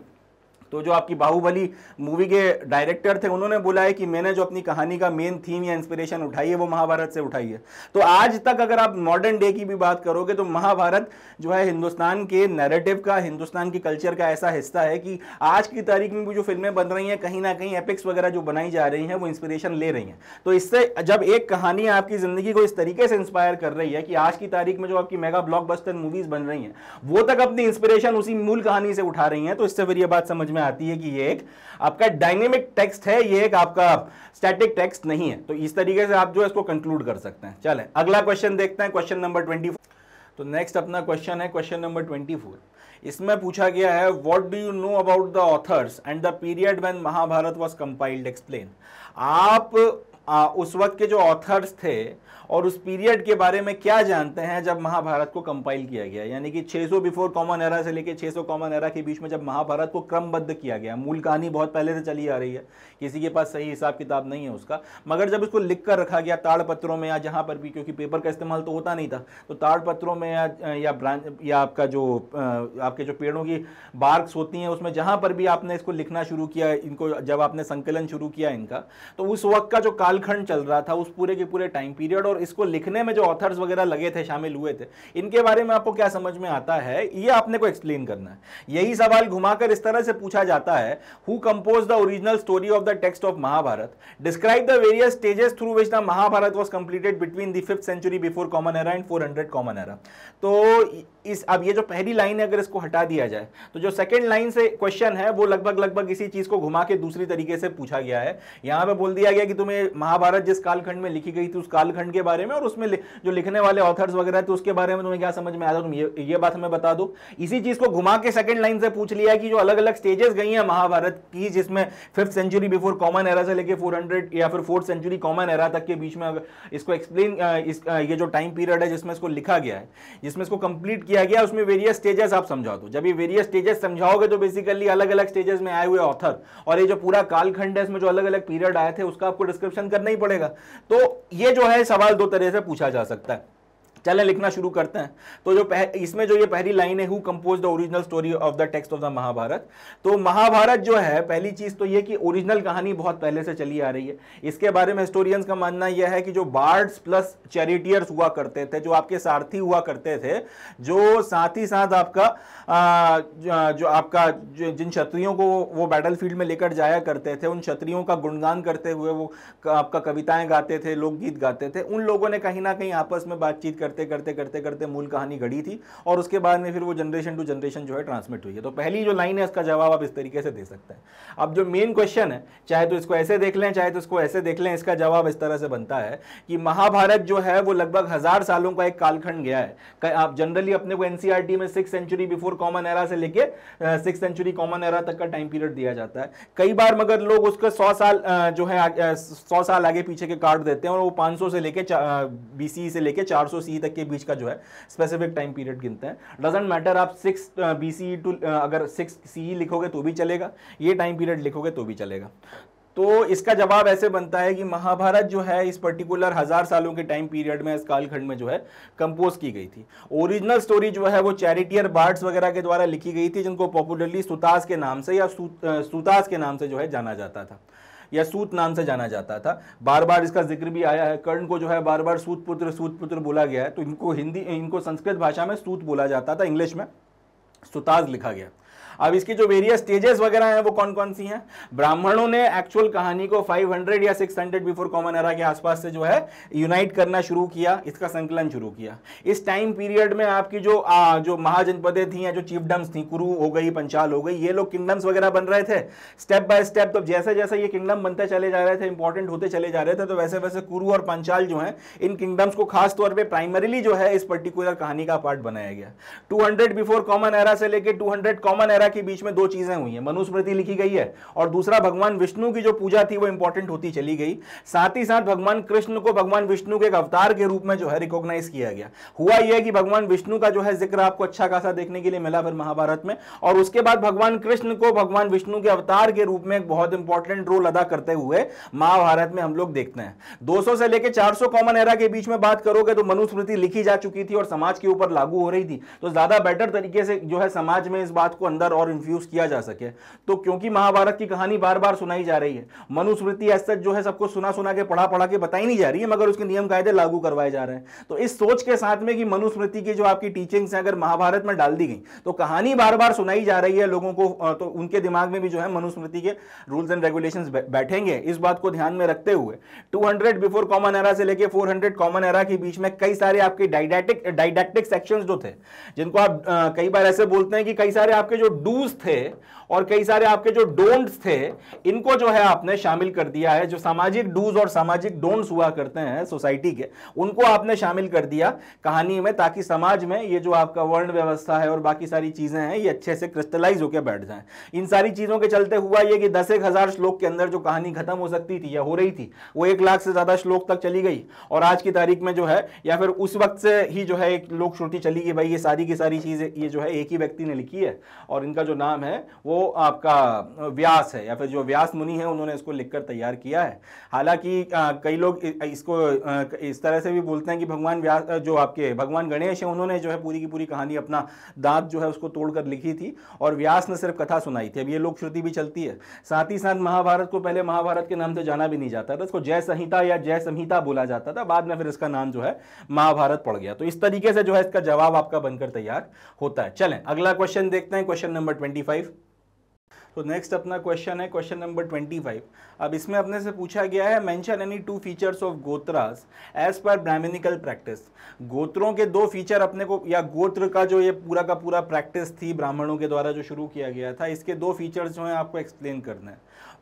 A: तो जो आपकी बाहुबली मूवी के डायरेक्टर थे उन्होंने बोला है कि मैंने जो अपनी कहानी का मेन थीम या इंस्पिरेशन उठाई है वो महाभारत से उठाई है तो आज तक अगर आप मॉडर्न डे की भी बात करोगे तो महाभारत जो है हिंदुस्तान के नैरेटिव का हिंदुस्तान की कल्चर का ऐसा हिस्सा है कि आज की तारीख में भी जो फिल्में बन रही हैं कहीं ना कहीं एपिक्स वगैरह जो बनाई जा रही हैं वो इंस्पिरेशन ले रही हैं तो इससे जब एक कहानी आपकी ज़िंदगी को इस तरीके से इंस्पायर कर रही है कि आज की तारीख में जो आपकी मेगा ब्लॉकबस्टर मूवीज़ बन रही हैं वो तक अपनी इंस्पिरेशन उसी मूल कहानी से उठा रही हैं तो इससे फिर ये बात समझ में में आती है कि ये एक आपका डायनेमिक टेक्स्ट है ये एक आपका स्टैटिक टेक्स्ट नहीं है तो इस तरीके से आप जो है इसको कंक्लूड कर सकते हैं चलें अगला क्वेश्चन देखते हैं क्वेश्चन नंबर ट्वेंटी तो नेक्स्ट अपना क्वेश्चन है क्वेश्चन नंबर ट्वेंटी फोर इसमें पूछा गया है what do you know about the authors and the period when Mahabharata was compiled explain आप आ, उस वक्त के जो ऑथर्स थे और उस पीरियड के बारे में क्या जानते हैं जब महाभारत को कंपाइल किया गया यानी कि 600 बिफोर कॉमन एरा से लेकर 600 कॉमन एरा के बीच में जब महाभारत को क्रमबद्ध किया गया मूल कहानी बहुत पहले से चली आ रही है किसी के पास सही हिसाब किताब नहीं है उसका मगर जब इसको लिख कर रखा गया ताड़पत्रों में या जहां पर भी क्योंकि पेपर का इस्तेमाल तो होता नहीं था तो ताड़पत्रों में या ब्रांच या आपका जो आपके जो पेड़ों की बार्क्स होती हैं उसमें जहां पर भी आपने इसको लिखना शुरू किया इनको जब आपने संकलन शुरू किया इनका तो उस वक्त का जो कालखंड चल रहा था उस पूरे के पूरे टाइम पीरियड और इसको लिखने में जो ऑथर्स वगैरह लगे थे शामिल हुए थे इनके बारे में आपको क्या समझ में आता है ये आपने को एक्सप्लेन करना है यही सवाल घुमाकर इस तरह से पूछा जाता है who compose the original story of the text of Mahabharata describe the various stages through which the Mahabharata was completed between the fifth century before common era and four common era तो इस अब ये जो पहली लाइन है अगर इसको हटा दिया जाए तो जो सेकंड लाइन से क्वेश्चन है वो लगभग लगभग इसी चीज को घुमा के दूसरी तरीके से पूछा गया है यहां पे बोल दिया गया कि तुम्हें महाभारत जिस कालखंड में लिखी गई थी उस कालखंड के बारे में और उसमें जो लिखने वाले ऑथर्स वगैरह थे उसके बारे में तुम्हें क्या समझ में आया तुम ये ये बात हमें बता दो इसी चीज को घुमा के सेकंड लाइन से पूछ लिया कि जो अलग अलग स्टेजेस गई है महाभारत की जिसमें fifth century before common era से लेकर फोर या फिर फोर्थ सेंचुरी कॉमन एरा तक के बीच में इसको एक्सप्लेन ये जो टाइम पीरियड है जिसमें इसको लिखा गया है जिसमें इसको कंप्लीट किया गया उसमें वेरियस स्टेजेस आप समझा दो जब ये वेरियस स्टेजेस समझाओगे तो बेसिकली अलग अलग स्टेजेस में आए हुए ऑथर और ये जो पूरा कालखंड है इसमें जो अलग अलग पीरियड आए थे उसका आपको डिस्क्रिप्शन करना ही पड़ेगा तो ये जो है सवाल दो तरह से पूछा जा सकता है चलें लिखना शुरू करते हैं तो जो पह, इसमें जो ये पहली लाइन है who compose the original story of the text of the Mahabharata तो महाभारत जो है पहली चीज़ तो ये कि ओरिजिनल कहानी बहुत पहले से चली आ रही है इसके बारे में हिस्टोरियंस का मानना यह है कि जो बार्ड्स प्लस चैरिटियर्स हुआ करते थे जो आपके सारथी हुआ करते थे जो साथ ही साथ आपका आ, जो आपका जिन क्षत्रियों को वो बैटल फील्ड में लेकर जाया करते थे उन क्षत्रियों का गुणगान करते हुए वो आपका कविताएं गाते थे लोकगीत गाते थे उन लोगों ने कहीं ना कहीं आपस में बातचीत कर करते करते करते करते मूल कहानी घड़ी थी और उसके बाद में फिर वो जनरेशन टू जनरेशन जो है ट्रांसमिट हुई है तो पहली जो लाइन है उसका जवाब आप इस तरीके से दे सकते हैं अब जो मेन क्वेश्चन है चाहे तो इसको ऐसे देख लें चाहे तो इसको ऐसे देख लें इसका जवाब इस तरह से बनता है कि महाभारत जो है वो लगभग हज़ार सालों का एक कालखंड गया है आप जनरली अपने को एनसीआरटी e में six century before common era से लेके सिक्स सेंचुरी कॉमन एरा तक का टाइम पीरियड दिया जाता है कई बार मगर लोग उसका सौ साल जो है सौ साल आगे पीछे के कार्ड देते हैं और वो पांच से लेके बीसी e से लेके चार सौ तक के बीच का जो है स्पेसिफिक टाइम पीरियड गिनते हैं डजेंट मैटर आप सिक्स बी सी टू अगर सिक्स सी लिखोगे तो भी चलेगा ये टाइम पीरियड लिखोगे तो भी चलेगा तो इसका जवाब ऐसे बनता है कि महाभारत जो है इस पर्टिकुलर हज़ार सालों के टाइम पीरियड में इस कालखंड में जो है कंपोज की गई थी ओरिजिनल स्टोरी जो है वो चैरिटियर बार्ड्स वगैरह के द्वारा लिखी गई थी जिनको पॉपुलरली सुतास के नाम से या सु, सुतास uh, के नाम से जो है जाना जाता था या सूत नाम से जाना जाता था बार बार इसका जिक्र भी आया है कर्ण को जो है बार बार सूत पुत्र सूत पुत्र बोला गया है तो इनको हिंदी इनको संस्कृत भाषा में सूत बोला जाता था इंग्लिश में सुताज लिखा गया अब इसकी जो वेरियस स्टेजेस वगैरह हैं वो कौन कौन सी हैं ब्राह्मणों ने एक्चुअल कहानी को 500 या 600 बिफोर कॉमन एरा के आसपास से जो है यूनाइट करना शुरू किया इसका संकलन शुरू किया इस टाइम पीरियड में आपकी जो आ, जो महाजनपदें थी या जो चीफडम्स थी कुरु हो गई पंचाल हो गई ये लोग किंगडम्स वगैरह बन रहे थे स्टेप बाय स्टेप तो जैसे जैसे ये किंगडम बनते चले जा रहे थे इंपॉर्टेंट होते चले जा रहे थे तो वैसे वैसे कुरु और पंचाल जो है इन किंगडम्स को खासतौर पर प्राइमरीली जो है इस पर्टिकुलर कहानी का पार्ट बनाया गया टू बिफोर कॉमन एरा से लेकर टू कॉमन एरा वगैरह के बीच में दो चीजें हुई हैं मनुस्मृति लिखी गई है और दूसरा भगवान विष्णु की जो पूजा थी वो इंपॉर्टेंट होती चली गई साथ ही साथ भगवान कृष्ण को भगवान विष्णु के एक अवतार के रूप में जो है रिकॉग्नाइज किया गया हुआ यह कि भगवान विष्णु का जो है जिक्र आपको अच्छा खासा देखने के लिए मिला फिर महाभारत में और उसके बाद भगवान कृष्ण को भगवान विष्णु के अवतार के रूप में एक बहुत इंपॉर्टेंट रोल अदा करते हुए महाभारत में हम लोग देखते हैं 200 से लेकर 400 कॉमन एरा के बीच में बात करोगे तो मनुस्मृति लिखी जा चुकी थी और समाज के ऊपर लागू हो रही थी तो ज्यादा बेटर तरीके से जो है समाज में इस बात को अंदर और इन्फ्यूज किया जा सके तो क्योंकि महाभारत की कहानी बार बार सुनाई जा रही है मनुस्मृति एज सच जो है सबको सुना सुना के पढ़ा पढ़ा के बताई नहीं जा रही है मगर उसके नियम कायदे लागू करवाए जा रहे हैं तो इस सोच के साथ में कि मनुस्मृति की जो आपकी टीचिंग्स हैं अगर महाभारत में डाल दी गई तो कहानी बार बार सुनाई जा रही है लोगों को तो उनके दिमाग में भी जो है मनुस्मृति के रूल्स एंड रेगुलेशन बैठेंगे इस बात को ध्यान में रखते हुए 200 बिफोर कॉमन एरा से लेके 400 कॉमन एरा के बीच में कई सारे आपके डाइडेटिक डाइडेक्टिक सेक्शंस जो थे जिनको आप आ, कई बार ऐसे बोलते हैं कि कई सारे आपके जो डूज थे और कई सारे आपके जो डोंट्स थे इनको जो है आपने शामिल कर दिया है जो सामाजिक डूज और सामाजिक डोंट्स हुआ करते हैं सोसाइटी के उनको आपने शामिल कर दिया कहानी में ताकि समाज में ये जो आपका वर्ण व्यवस्था है और बाकी सारी चीज़ें हैं ये अच्छे से क्रिस्टलाइज होकर बैठ जाए इन सारी चीज़ों के चलते हुआ ये कि दस एक हज़ार श्लोक के अंदर जो कहानी खत्म हो सकती थी या हो रही थी वो एक लाख से ज़्यादा श्लोक तक चली गई और आज की तारीख में जो है या फिर उस वक्त से ही जो है एक लोक श्रुति चली गई भाई ये सारी की सारी चीज़ें ये जो है एक ही व्यक्ति ने लिखी है और इन इनका जो नाम है वो आपका व्यास है या फिर जो व्यास मुनि है उन्होंने इसको लिखकर तैयार किया है हालांकि कई लोग इसको इस तरह से भी बोलते हैं कि भगवान व्यास जो आपके भगवान गणेश हैं उन्होंने जो है पूरी की पूरी कहानी अपना दांत जो है उसको तोड़कर लिखी थी और व्यास ने सिर्फ कथा सुनाई थी अब ये लोग श्रुति भी चलती है साथ ही साथ महाभारत को पहले महाभारत के नाम से तो जाना भी नहीं जाता था इसको जय संहिता या जय संहिता बोला जाता था बाद में फिर इसका नाम जो है महाभारत पड़ गया तो इस तरीके से जो है इसका जवाब आपका बनकर तैयार होता है चलें अगला क्वेश्चन देखते हैं question number number twenty five तो नेक्स्ट अपना क्वेश्चन है क्वेश्चन नंबर ट्वेंटी फाइव अब इसमें अपने से पूछा गया है mention any two features of gotras as पर ब्राह्मणिकल प्रैक्टिस गोत्रों के दो फीचर अपने को या गोत्र का जो ये पूरा का पूरा प्रैक्टिस थी ब्राह्मणों के द्वारा जो शुरू किया गया था इसके दो फीचर्स जो हैं आपको एक्सप्लेन करना है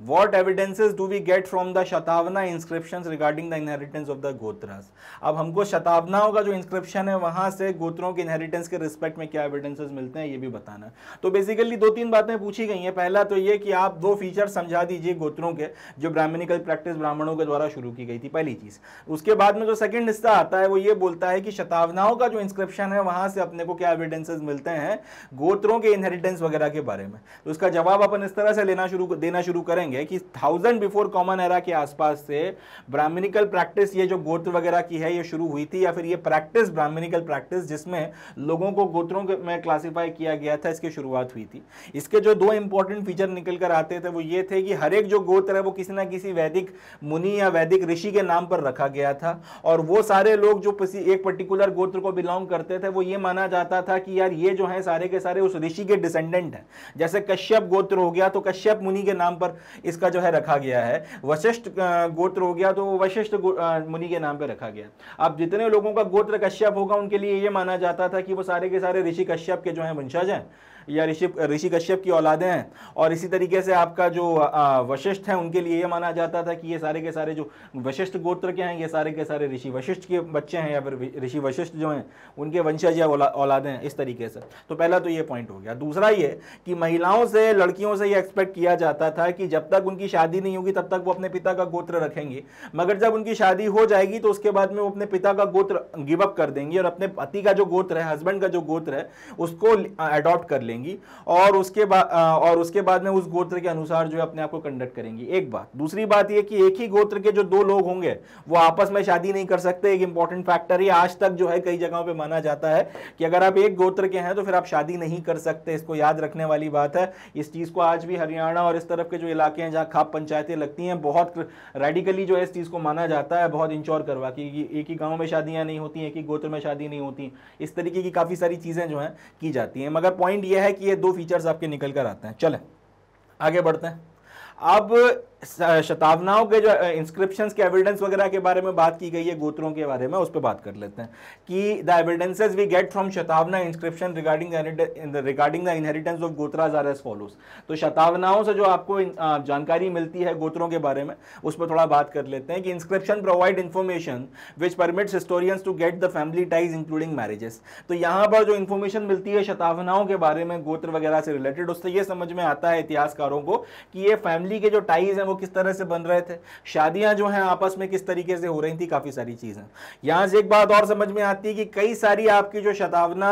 A: what evidences do we get from the Satavahana inscription regarding the inheritance of the Gotras? अब हमको शतावनाओं का जो इंस्क्रिप्शन है वहां से गोत्रों के इनहेरिटेंस के रिस्पेक्ट में क्या एविडेंसेज मिलते हैं ये भी बताना तो बेसिकली दो तीन बातें पूछी गई हैं पहला तो ये कि आप दो फीचर समझा दीजिए गोत्रों के जो ब्राह्मणिकल प्रैक्टिस ब्राह्मणों के द्वारा शुरू की गई थी पहली चीज़ उसके बाद में जो सेकेंड हिस्सा आता है वो ये बोलता है कि शतावनाओं का जो इंस्क्रिप्शन है वहां से अपने को क्या एविडेंसेज मिलते हैं गोत्रों के इनहेरिटेंस वगैरह के बारे में तो उसका जवाब अपन इस तरह से लेना शुरू देना शुरू करेंगे पाएंगे कि थाउजेंड बिफोर कॉमन एरा के आसपास से ब्राह्मणिकल प्रैक्टिस ये जो गोत्र वगैरह की है ये शुरू हुई थी या फिर ये प्रैक्टिस ब्राह्मणिकल प्रैक्टिस जिसमें लोगों को गोत्रों में क्लासीफाई किया गया था इसकी शुरुआत हुई थी इसके जो दो इंपॉर्टेंट फीचर निकल कर आते थे वो ये थे कि हर एक जो गोत्र है वो किसी ना किसी वैदिक मुनि या वैदिक ऋषि के नाम पर रखा गया था और वो सारे लोग जो किसी एक पर्टिकुलर गोत्र को बिलोंग करते थे वो ये माना जाता था कि यार ये जो है सारे के सारे उस ऋषि के डिसेंडेंट हैं जैसे कश्यप गोत्र हो गया तो कश्यप मुनि के नाम पर इसका जो है रखा गया है वशिष्ठ गोत्र हो गया तो वशिष्ठ मुनि के नाम पर रखा गया अब जितने लोगों का गोत्र कश्यप होगा उनके लिए ये माना जाता था कि वो सारे के सारे ऋषि कश्यप के जो है वंशज हैं या ऋषि ऋषि कश्यप की औलादें हैं और इसी तरीके से आपका जो वशिष्ठ हैं उनके लिए ये माना जाता था कि ये सारे के सारे जो वशिष्ठ गोत्र के हैं ये सारे के सारे ऋषि वशिष्ठ के बच्चे हैं या फिर ऋषि वशिष्ठ जो हैं उनके वंशज या औलादें हैं इस तरीके से तो पहला तो ये पॉइंट हो गया दूसरा ये कि महिलाओं से लड़कियों से ये एक्सपेक्ट किया जाता था कि जब तक उनकी शादी नहीं होगी तब तक वो अपने पिता का गोत्र रखेंगे मगर जब उनकी शादी हो जाएगी तो उसके बाद में वो अपने पिता का गोत्र गिवअप कर देंगे और अपने पति का जो गोत्र है हस्बैंड का जो गोत्र है उसको अडॉप्ट कर लेंगे लेंगी और उसके बाद और उसके बाद में उस गोत्र के अनुसार जो है अपने आप को कंडक्ट करेंगी एक बात दूसरी बात यह कि एक ही गोत्र के जो दो लोग होंगे वो आपस में शादी नहीं कर सकते एक इंपॉर्टेंट फैक्टर ही आज तक जो है कई जगहों पर माना जाता है कि अगर आप एक गोत्र के हैं तो फिर आप शादी नहीं कर सकते इसको याद रखने वाली बात है इस चीज़ को आज भी हरियाणा और इस तरफ के जो इलाके हैं जहां खाप पंचायतें लगती हैं बहुत रेडिकली जो है इस चीज़ को माना जाता है बहुत इंश्योर करवा कि एक ही गांव में शादियां नहीं होती एक ही गोत्र में शादी नहीं होती इस तरीके की काफ़ी सारी चीज़ें जो है की जाती हैं मगर पॉइंट यह है कि ये दो फीचर्स आपके निकल कर आते हैं चले आगे बढ़ते हैं अब शतावनाओं के जो इंस्क्रिप्शन के एविडेंस वगैरह के बारे में बात की गई है गोत्रों के बारे में उस पर बात कर लेते हैं कि the evidences we get from Satavahana inscription regarding regarding the inheritance of gotras are as follows तो शतावनाओं से जो आपको जानकारी मिलती है गोत्रों के बारे में उस पर थोड़ा बात कर लेते हैं कि inscription provide information which permits historians to get the family ties including marriages तो यहाँ पर जो इन्फॉर्मेशन मिलती है शतावनाओं के बारे में गोत्र वगैरह से रिलेटेड उससे ये समझ में आता है इतिहासकारों को कि ये फैमिली के जो टाइज हैं वो किस तरह से बन रहे थे शादियां जो हैं आपस में किस तरीके से हो रही थी काफ़ी सारी चीज़ें यहां से एक बात और समझ में आती है कि कई सारी आपकी जो शतावना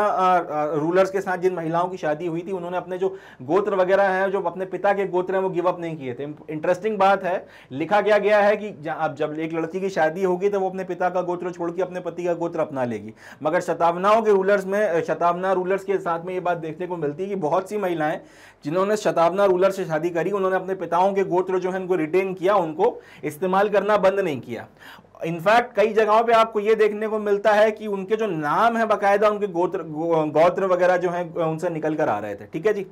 A: रूलर्स के साथ जिन महिलाओं की शादी हुई थी उन्होंने अपने जो गोत्र वगैरह हैं जो अपने पिता के गोत्र हैं वो गिवअप नहीं किए थे इंटरेस्टिंग बात है लिखा क्या गया है कि अब जब एक लड़की की शादी होगी तो वो अपने पिता का गोत्र छोड़ के अपने पति का गोत्र अपना लेगी मगर शतावनाओं के रूलर्स में शतावना रूलर्स के साथ में ये बात देखने को मिलती है कि बहुत सी महिलाएं जिन्होंने शताब्दा रूलर से शादी करी उन्होंने अपने पिताओं के गोत्र जो है उनको रिटेन किया उनको इस्तेमाल करना बंद नहीं किया इनफैक्ट कई जगहों पे आपको ये देखने को मिलता है कि उनके जो नाम है बकायदा उनके गोत्र गोत्र वगैरह जो है उनसे निकल कर आ रहे थे ठीक है जी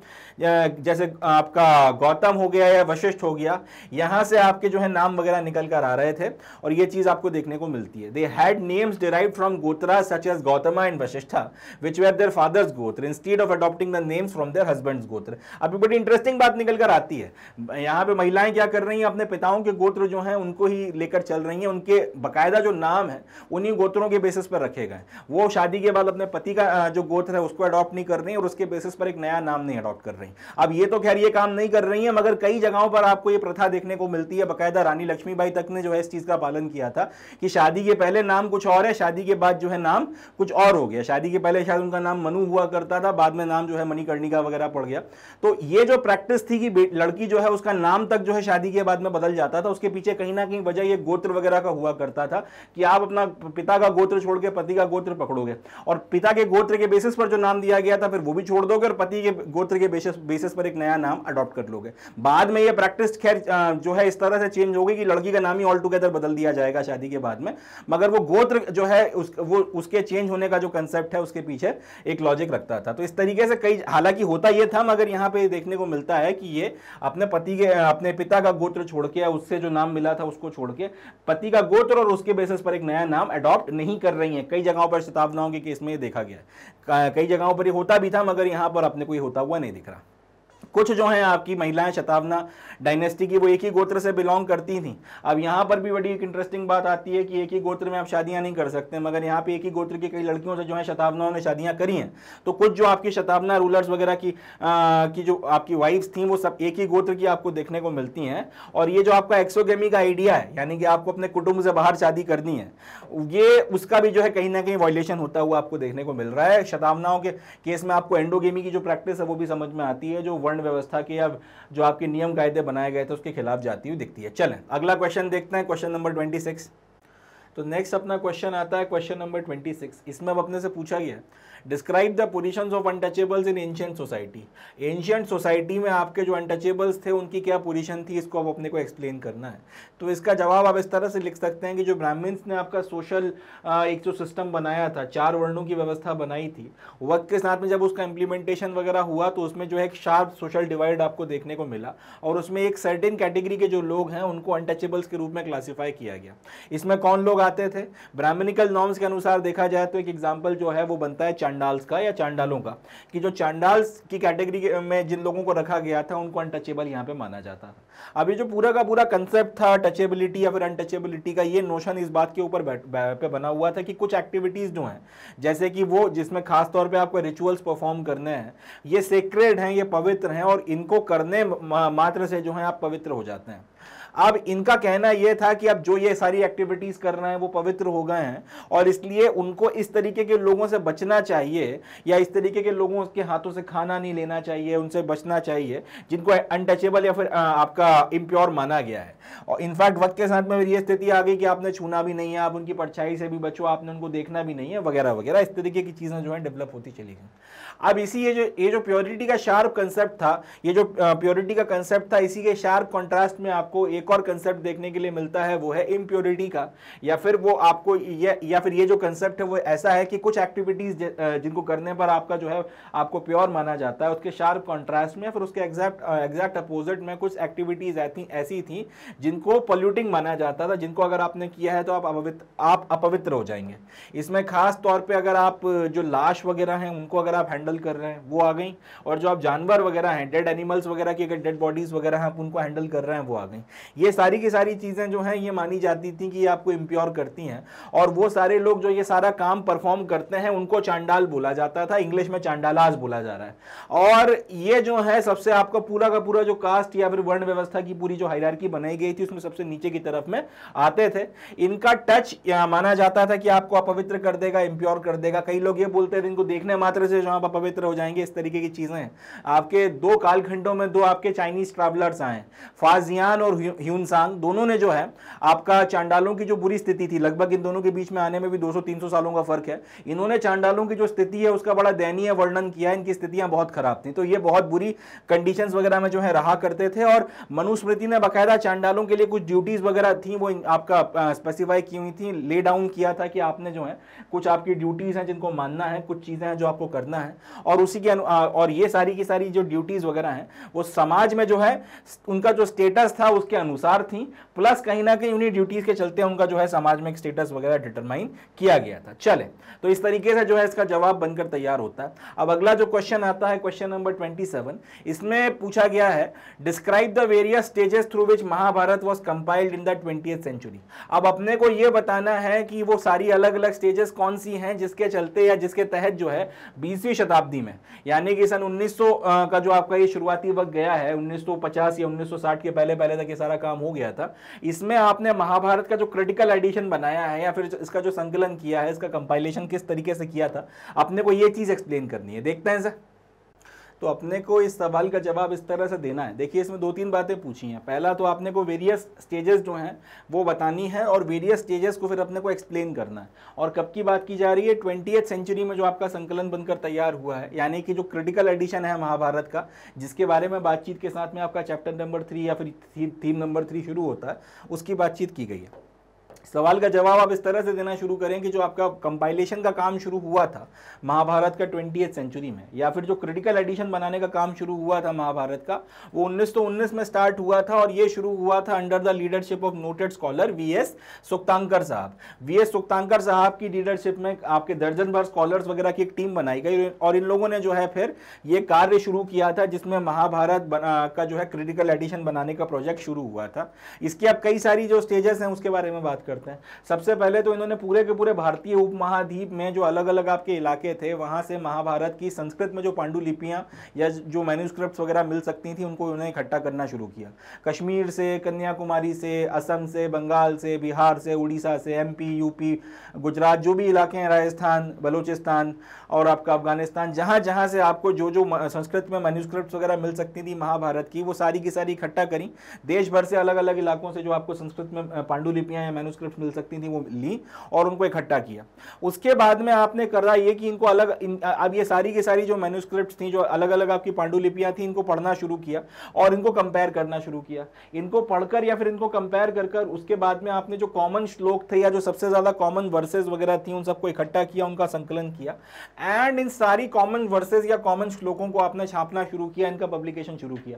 A: जैसे आपका गौतम हो गया या वशिष्ठ हो गया यहाँ से आपके जो है नाम वगैरह निकल कर आ रहे थे और ये चीज़ आपको देखने को मिलती है they had names derive from gotra such as Gautama and Vashishtha which were their fathers gotra instead of adopting the names from their husbands gotra अभी बड़ी इंटरेस्टिंग बात निकल कर आती है यहाँ पे महिलाएं क्या कर रही हैं अपने पिताओं के गोत्र जो हैं उनको ही लेकर चल रही हैं उनके बाकायदा जो नाम है उन्हीं गोत्रों के बेसिस पर रखे गए वो शादी के बाद अपने पति का जो गोत्र है उसको अडॉप्ट नहीं कर रही और उसके बेसिस पर एक नया नाम नहीं अडॉप्ट कर रही अब ये तो खैर ये काम नहीं कर रही है मगर कई जगहों पर आपको ये प्रथा देखने को मिलती है बाकायदा रानी लक्ष्मीबाई तक ने जो है इस चीज़ का पालन किया था कि शादी के पहले नाम कुछ और है शादी के बाद जो है नाम कुछ और हो गया शादी के पहले शायद उनका नाम मनु हुआ करता था बाद में नाम जो है मणिकर्णिका वगैरह पड़ गया तो ये जो प्रैक्टिस थी कि लड़की जो है उसका नाम तक जो है शादी के बाद में बदल जाता था उसके पीछे कहीं ना कहीं वजह ये गोत्र वगैरह का हुआ करता करता था कि आप अपना पिता का गोत्र छोड़ के पति का गोत्र पकड़ोगे और पिता के गोत्र के बेसिस पर जो नाम दिया गया था फिर वो भी छोड़ दोगे और पति के गोत्र के बेसिस बेसिस पर एक नया नाम अडॉप्ट कर लोगे बाद में यह प्रैक्टिस खैर जो है इस तरह से चेंज होगी कि लड़की का नाम ही ऑल टुगेदर बदल दिया जाएगा शादी के बाद में मगर वो गोत्र जो है उस, वो उसके चेंज होने का जो कंसेप्ट है उसके पीछे एक लॉजिक रखता था तो इस तरीके से कई हालांकि होता यह था मगर यहां पर देखने को मिलता है कि ये अपने पति के अपने पिता का गोत्र छोड़ के उससे जो नाम मिला था उसको छोड़ के पति का गोत्र और उसके बेसिस पर एक नया नाम अडॉप्ट नहीं कर रही हैं कई जगहों पर शताब्दनाओं के केस में देखा गया कई जगहों पर ये होता भी था मगर यहाँ पर अपने को ये होता हुआ नहीं दिख रहा कुछ जो हैं आपकी महिलाएं शतावना डायनेस्टी की वो एक ही गोत्र से बिलोंग करती थी अब यहाँ पर भी बड़ी एक इंटरेस्टिंग बात आती है कि एक ही गोत्र में आप शादियाँ नहीं कर सकते मगर यहाँ पे एक ही गोत्र की कई लड़कियों से जो है शतावनाओं ने शादियाँ करी हैं तो कुछ जो आपकी शतावना रूलर्स वगैरह की आ, की जो आपकी वाइफ्स थी वो सब एक ही गोत्र की आपको देखने को मिलती हैं और ये जो आपका एक्सोगेमी का आइडिया है यानी कि आपको अपने कुटुंब से बाहर शादी करनी है ये उसका भी जो है कहीं ना कहीं वॉयलेशन होता हुआ आपको देखने को मिल रहा है शतावनाओं के केस में आपको एंडोगेमी की जो प्रैक्टिस है वो भी समझ में आती है जो वर्ण दंड व्यवस्था की अब जो आपके नियम कायदे बनाए गए थे उसके खिलाफ जाती हुई दिखती है चलें अगला क्वेश्चन देखते हैं क्वेश्चन नंबर ट्वेंटी सिक्स तो नेक्स्ट अपना क्वेश्चन आता है क्वेश्चन नंबर 26 इसमें अब अपने से पूछा गया describe the position of untouchables in ancient society ancient society में आपके जो अनटचेबल्स थे उनकी क्या पोजिशन थी इसको अब अपने को एक्सप्लेन करना है तो इसका जवाब आप इस तरह से लिख सकते हैं कि जो ब्राह्मण्स ने आपका सोशल एक जो सिस्टम बनाया था चार वर्णों की व्यवस्था बनाई थी वक्त के साथ में जब उसका इंप्लीमेंटेशन वगैरह हुआ तो उसमें जो है एक शार्प सोशल डिवाइड आपको देखने को मिला और उसमें एक सर्टिन कैटेगरी के जो लोग हैं उनको अनटचेबल्स के रूप में क्लासीफाई किया गया इसमें कौन लोग लोग आते थे ब्राह्मणिकल नॉर्म्स के अनुसार देखा जाए तो एक एग्जाम्पल जो है वो बनता है चांडाल्स का या चांडालों का कि जो चांडाल्स की कैटेगरी में जिन लोगों को रखा गया था उनको अनटचेबल यहाँ पे माना जाता था अभी जो पूरा का पूरा कंसेप्ट था टचेबिलिटी या फिर अनटचेबिलिटी का ये नोशन इस बात के ऊपर पे बना हुआ था कि कुछ एक्टिविटीज़ जो हैं जैसे कि वो जिसमें खास तौर पे आपको रिचुअल्स परफॉर्म करने हैं ये सेक्रेड हैं ये पवित्र हैं और इनको करने मात्र से जो है आप पवित्र हो जाते हैं अब इनका कहना यह था कि अब जो ये सारी एक्टिविटीज कर रहे हैं वो पवित्र हो गए हैं और इसलिए उनको इस तरीके के लोगों से बचना चाहिए या इस तरीके के लोगों के हाथों से खाना नहीं लेना चाहिए उनसे बचना चाहिए जिनको अनटचेबल या फिर आपका इम्प्योर माना गया है और इनफैक्ट वक्त के साथ में ये स्थिति आ गई कि आपने छूना भी नहीं है आप उनकी परछाई से भी बचो आपने उनको देखना भी नहीं है वगैरह वगैरह इस तरीके की चीज़ें जो है डेवलप होती चली गई अब इसी ये जो ये जो प्योरिटी का शार्प कंसेप्ट था ये जो प्योरिटी का कंसेप्ट था इसी के शार्प कॉन्ट्रास्ट में आपको एक और कंसेप्ट देखने के लिए मिलता है वो है इम्प्योरिटी का या फिर वो आपको या, या फिर ये जो कंसेप्ट है वो ऐसा है कि कुछ एक्टिविटीज जिनको करने पर आपका जो है आपको प्योर माना जाता है उसके शार्प कॉन्ट्रास्ट में फिर उसके एग्जैक्ट एग्जैक्ट अपोजिट में कुछ एक्टिविटीज ऐसी थी जिनको पोल्यूटिंग माना जाता था जिनको अगर आपने किया है तो आप अपवित्र आप अपवित्र हो जाएंगे इसमें खास तौर पर अगर आप जो लाश वगैरह हैं उनको अगर आप हैंडल हैंडल कर रहे हैं वो आ गई और जो आप जानवर वगैरह हैं डेड एनिमल्स वगैरह की अगर डेड बॉडीज़ वगैरह हैं आप उनको हैंडल कर रहे हैं वो आ गई ये सारी की सारी चीज़ें जो हैं ये मानी जाती थी कि ये आपको इम्प्योर करती हैं और वो सारे लोग जो ये सारा काम परफॉर्म करते हैं उनको चांडाल बोला जाता था इंग्लिश में चांडालाज बोला जा रहा है और ये जो है सबसे आपका पूरा का पूरा जो कास्ट या फिर वर्ण व्यवस्था की पूरी जो हायरार्की बनाई गई थी उसमें सबसे नीचे की तरफ में आते थे इनका टच माना जाता था कि आपको अपवित्र कर देगा इम्प्योर कर देगा कई लोग ये बोलते थे इनको देखने मात्र से जो आप अपवित्र हो जाएंगे इस तरीके की चीज़ें आपके दो कालखंडों में दो आपके चाइनीज ट्रैवलर्स आए फाजियान और ह्यूनसांग दोनों ने जो है आपका चांडालों की जो बुरी स्थिति थी लगभग इन दोनों के बीच में आने में भी 200-300 सालों का फर्क है इन्होंने चांडालों की जो स्थिति है उसका बड़ा दयनीय वर्णन किया इनकी स्थितियां बहुत खराब थी तो ये बहुत बुरी कंडीशन वगैरह में जो है रहा करते थे और मनुस्मृति ने बाकायदा चांडालों के लिए कुछ ड्यूटीज वगैरह थी वो आपका स्पेसिफाई की हुई थी ले डाउन किया था कि आपने जो है कुछ आपकी ड्यूटीज हैं जिनको मानना है कुछ चीज़ें हैं जो आपको करना है और उसी के और ये सारी की सारी जो ड्यूटीज़ वगैरह हैं वो समाज में जो है उनका जो स्टेटस था उसके अनुसार थी प्लस कहीं ना कहीं उन्हीं ड्यूटीज के चलते उनका जो है समाज में स्टेटस वगैरह डिटरमाइन किया गया था चले तो इस तरीके से जो है इसका जवाब बनकर तैयार होता है अब अगला जो क्वेश्चन आता है क्वेश्चन नंबर ट्वेंटी इसमें पूछा गया है describe the various stages through which Mahabharata was compiled in the twenty century अब अपने को यह बताना है कि वो सारी अलग अलग स्टेजेस कौन सी हैं जिसके चलते या जिसके तहत जो है बीसवीं शताब्दी में यानी कि सन 1900 का जो आपका ये शुरुआती वक्त गया है 1950 या 1960 के पहले पहले तक ये सारा काम हो गया था इसमें आपने महाभारत का जो क्रिटिकल एडिशन बनाया है या फिर इसका जो संकलन किया है इसका कंपाइलेशन किस तरीके से किया था अपने को ये चीज़ एक्सप्लेन करनी है देखते हैं सर तो अपने को इस सवाल का जवाब इस तरह से देना है देखिए इसमें दो तीन बातें पूछी हैं पहला तो आपने को वेरियस स्टेजेस जो हैं वो बतानी है और वेरियस स्टेजेस को फिर अपने को एक्सप्लेन करना है और कब की बात की जा रही है ट्वेंटी सेंचुरी में जो आपका संकलन बनकर तैयार हुआ है यानी कि जो क्रिटिकल एडिशन है महाभारत का जिसके बारे में बातचीत के साथ में आपका चैप्टर नंबर थ्री या फिर थीम नंबर थ्री शुरू होता है उसकी बातचीत की गई है सवाल का जवाब आप इस तरह से देना शुरू करें कि जो आपका कंपाइलेशन का काम शुरू हुआ था महाभारत का ट्वेंटी सेंचुरी में या फिर जो क्रिटिकल एडिशन बनाने का काम शुरू हुआ था महाभारत का वो उन्नीस तो उन्नीस में स्टार्ट हुआ था और ये शुरू हुआ था under the leadership of noted scholar V S Sukthankar साहब वी एस सुक्तांकर साहब की लीडरशिप में आपके दर्जन भर स्कॉलर्स वगैरह की एक टीम बनाई गई और इन लोगों ने जो है फिर ये कार्य शुरू किया था जिसमें महाभारत का जो है क्रिटिकल एडिशन बनाने का प्रोजेक्ट शुरू हुआ था इसकी आप कई सारी जो स्टेजेस हैं उसके बारे में बात कर करते हैं सबसे पहले तो इन्होंने पूरे के पूरे भारतीय उपमहाद्वीप में जो अलग अलग आपके इलाके थे वहाँ से महाभारत की संस्कृत में जो पांडुलिपियाँ या जो मैन्यूस्क्रिप्ट वगैरह मिल सकती थी उनको उन्होंने इकट्ठा करना शुरू किया कश्मीर से कन्याकुमारी से असम से बंगाल से बिहार से उड़ीसा से एम यूपी गुजरात जो भी इलाके हैं राजस्थान बलूचिस्तान और आपका अफगानिस्तान जहाँ जहाँ से आपको जो जो संस्कृत में मैन्यूस्क्रिप्ट वगैरह मिल सकती थी महाभारत की वो सारी की सारी इकट्ठा करी देश भर से अलग अलग इलाकों से जो आपको संस्कृत में पांडुलिपियाँ या मैन्यूस्क्रिप्ट स्क्रिप्ट मिल सकती थी वो ली और उनको इकट्ठा किया उसके बाद में आपने करा ये कि इनको अलग इन, अब ये सारी की सारी जो मैन्यूस्क्रिप्ट थी जो अलग अलग आपकी पांडुलिपियाँ थी इनको पढ़ना शुरू किया और इनको कंपेयर करना शुरू किया इनको पढ़कर या फिर इनको कंपेयर कर कर उसके बाद में आपने जो कॉमन श्लोक थे या जो सबसे ज़्यादा कॉमन वर्सेज वगैरह थी उन सबको इकट्ठा किया उनका संकलन किया एंड इन सारी कॉमन वर्सेज या कॉमन श्लोकों को आपने छापना शुरू किया इनका पब्लिकेशन शुरू किया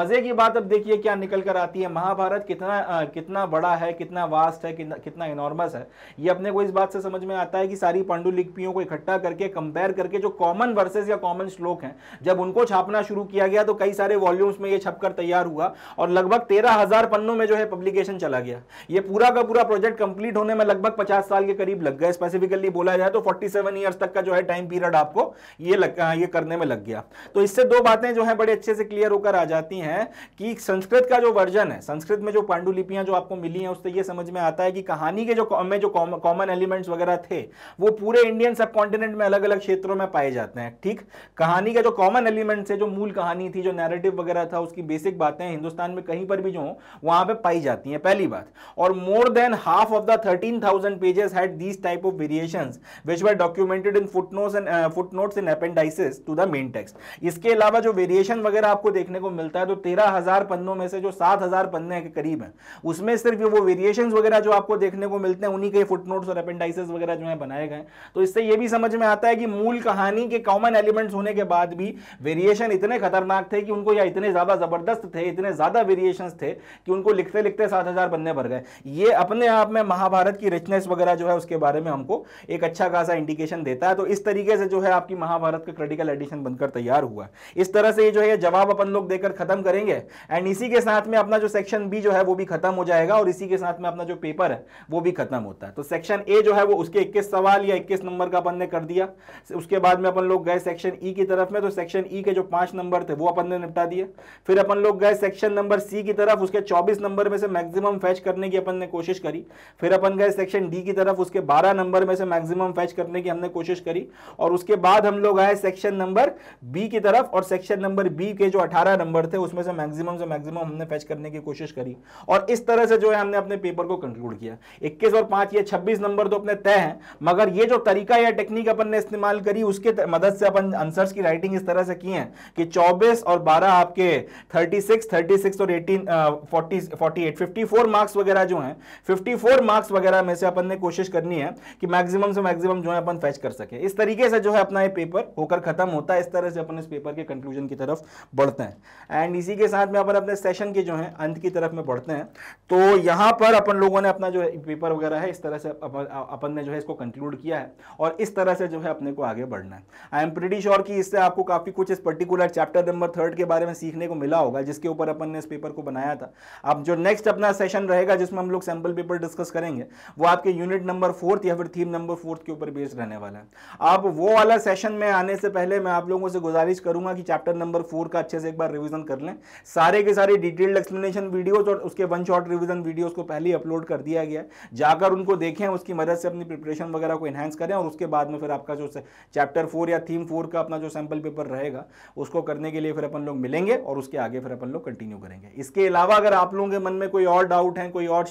A: मज़े की बात अब देखिए क्या निकल कर आती है महाभारत कितना आ, कितना बड़ा है कितना वास्ट है कितना इनॉर्मस है ये अपने को इस बात से समझ में आता है कि सारी पांडुलिपियों को इकट्ठा करके कंपेयर करके जो कॉमन वर्सेज या कॉमन श्लोक हैं जब उनको छापना शुरू किया गया तो कई सारे वॉल्यूम्स में ये छपकर तैयार हुआ और लगभग तेरह पन्नों में जो है पब्लिकेशन चला गया ये पूरा का पूरा प्रोजेक्ट कंप्लीट होने में लगभग पचास साल के करीब लग गया स्पेसिफिकली बोला जाए तो फोर्टी सेवन तक का जो है टाइम पीरियड आपको ये लग ये करने में लग गया तो इससे दो बातें जो है बड़े अच्छे से क्लियर होकर आ जाती हैं कि संस्कृत का जो वर्जन है संस्कृत में जो पांडुलिपियां जो आपको मिली हैं उससे ये समझ में आता है है कि कहानी के जो में जो कॉमन एलिमेंट्स वगैरह थे वो पूरे इंडियन सब कॉन्टिनेंट में अलग अलग क्षेत्रों में पाए जाते हैं ठीक कहानी का जो कॉमन एलिमेंट्स है जो मूल कहानी थी जो नैरेटिव वगैरह था उसकी बेसिक बातें हिंदुस्तान में कहीं पर भी जो वहां पर पाई जाती है पहली बात और more than half of the thirteen thousand pages had these type of variation which were documented in footnotes and footnotes in appendices to the main text इसके अलावा जो वेरिएशन वगैरह आपको देखने को मिलता है तो तेरह हजार पन्नों में से जो सात हजार पन्ने के करीब है उसमें सिर्फ वो वेरिएशन वगैरह जो आपको देखने को मिलते हैं उन्हीं के फुटनोट्स और अपेंडाइसेस वगैरह जो है बनाए गए तो इससे यह भी समझ में आता है कि मूल कहानी के कॉमन एलिमेंट्स होने के बाद भी वेरिएशन इतने खतरनाक थे कि उनको या इतने ज्यादा जबरदस्त थे इतने ज्यादा वेरिएशन थे कि उनको लिखते लिखते सात हजार पन्ने भर गए ये अपने आप में महाभारत की रिचनेस वगैरह जो है उसके बारे में हमको एक अच्छा खासा इंडिकेशन देता है तो इस तरीके से जो है आपकी महाभारत का क्रिटिकल एडिशन बनकर तैयार हुआ इस तरह से जो है जवाब अपन लोग देकर खत्म करेंगे एंड इसी के साथ में अपना जो सेक्शन बी जो है वो भी खत्म हो जाएगा और इसी के साथ में अपना जो पेपर नंबर है वो भी खत्म होता है तो सेक्शन ए जो है वो उसके 21 सवाल या 21 नंबर का अपन ने कर दिया उसके बाद में अपन लोग गए सेक्शन ई e की तरफ में तो सेक्शन ई e के जो पांच नंबर थे वो अपन ने निपटा दिया फिर अपन लोग गए सेक्शन नंबर सी की तरफ उसके चौबीस नंबर में से मैक्सिमम फैच करने की अपन ने कोशिश करी फिर अपन गए सेक्शन डी की तरफ उसके बारह नंबर में से मैक्सिमम फैच करने की हमने कोशिश करी और उसके बाद हम लोग आए सेक्शन नंबर बी की तरफ और सेक्शन नंबर बी के जो अठारह नंबर थे उसमें से मैक्सिमम से मैक्सिमम हमने फैच करने की कोशिश करी और इस तरह से जो है हमने अपने पेपर को कंक्लूड किया इक्कीस और पांच ये छब्बीस नंबर तो अपने तय हैं मगर ये जो तरीका या टेक्निक अपन ने इस्तेमाल करी उसके मदद से अपन आंसर्स की राइटिंग इस तरह से की है कि चौबीस और बारह आपके थर्टी सिक्स थर्टी सिक्स और eighteen forty forty eight fifty four marks वगैरह जो हैं फिफ्टी फोर मार्क्स वगैरह में से अपन ने कोशिश करनी है कि मैक्सिमम से मैक्सिमम जो है अपन फैच कर सके इस तरीके से जो है अपना ये पेपर होकर खत्म होता है इस तरह से अपन इस पेपर के कंक्लूजन की तरफ बढ़ते हैं एंड इसी के साथ में अपन अपने सेशन के जो है अंत की तरफ में बढ़ते हैं तो यहाँ पर अपन लोगों ने अपना अपना जो है पेपर वगैरह है इस तरह से अपन ने जो है इसको कंक्लूड किया है और इस तरह से जो है अपने को आगे बढ़ना है आई एम प्रिटी श्योर कि इससे आपको काफ़ी कुछ इस पर्टिकुलर चैप्टर नंबर थर्ड के बारे में सीखने को मिला होगा जिसके ऊपर अपन ने इस पेपर को बनाया था अब जो नेक्स्ट अपना सेशन रहेगा जिसमें हम लोग सैम्पल पेपर डिस्कस करेंगे वो आपके यूनिट नंबर फोर्थ या फिर थीम नंबर फोर्थ के ऊपर बेस्ड रहने वाला है अब वो वाला सेशन में आने से पहले मैं आप लोगों से गुजारिश करूंगा कि चैप्टर नंबर फोर का अच्छे से एक बार रिविजन कर लें सारे के सारे डिटेल्ड एक्सप्लेनेशन वीडियोज और उसके वन शॉट रिविजन वीडियोज को पहले अपलोड कर दिया दिया गया है जाकर उनको देखें उसकी मदद से अपनी प्रिपरेशन वगैरह को इन्हेंस करें और उसके बाद में फिर आपका जो चैप्टर फोर या थीम फोर का अपना जो सैम्पल पेपर रहेगा उसको करने के लिए फिर अपन लोग मिलेंगे और उसके आगे फिर अपन लोग कंटिन्यू करेंगे इसके अलावा अगर आप लोगों के मन में कोई और डाउट है कोई और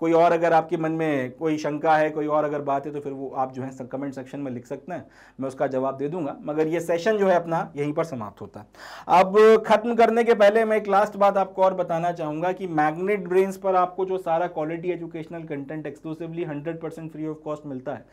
A: कोई और अगर आपके मन में कोई शंका है कोई और अगर बात है तो फिर वो आप जो है कमेंट सेक्शन में लिख सकते हैं मैं उसका जवाब दे दूंगा मगर ये सेशन जो है अपना यहीं पर समाप्त होता है अब खत्म करने के पहले मैं एक लास्ट बात आपको और बताना चाहूंगा कि मैग्नेट ब्रेन्स पर आपको जो सारा quality education educational content exclusively 100 percent free of cost मिलता है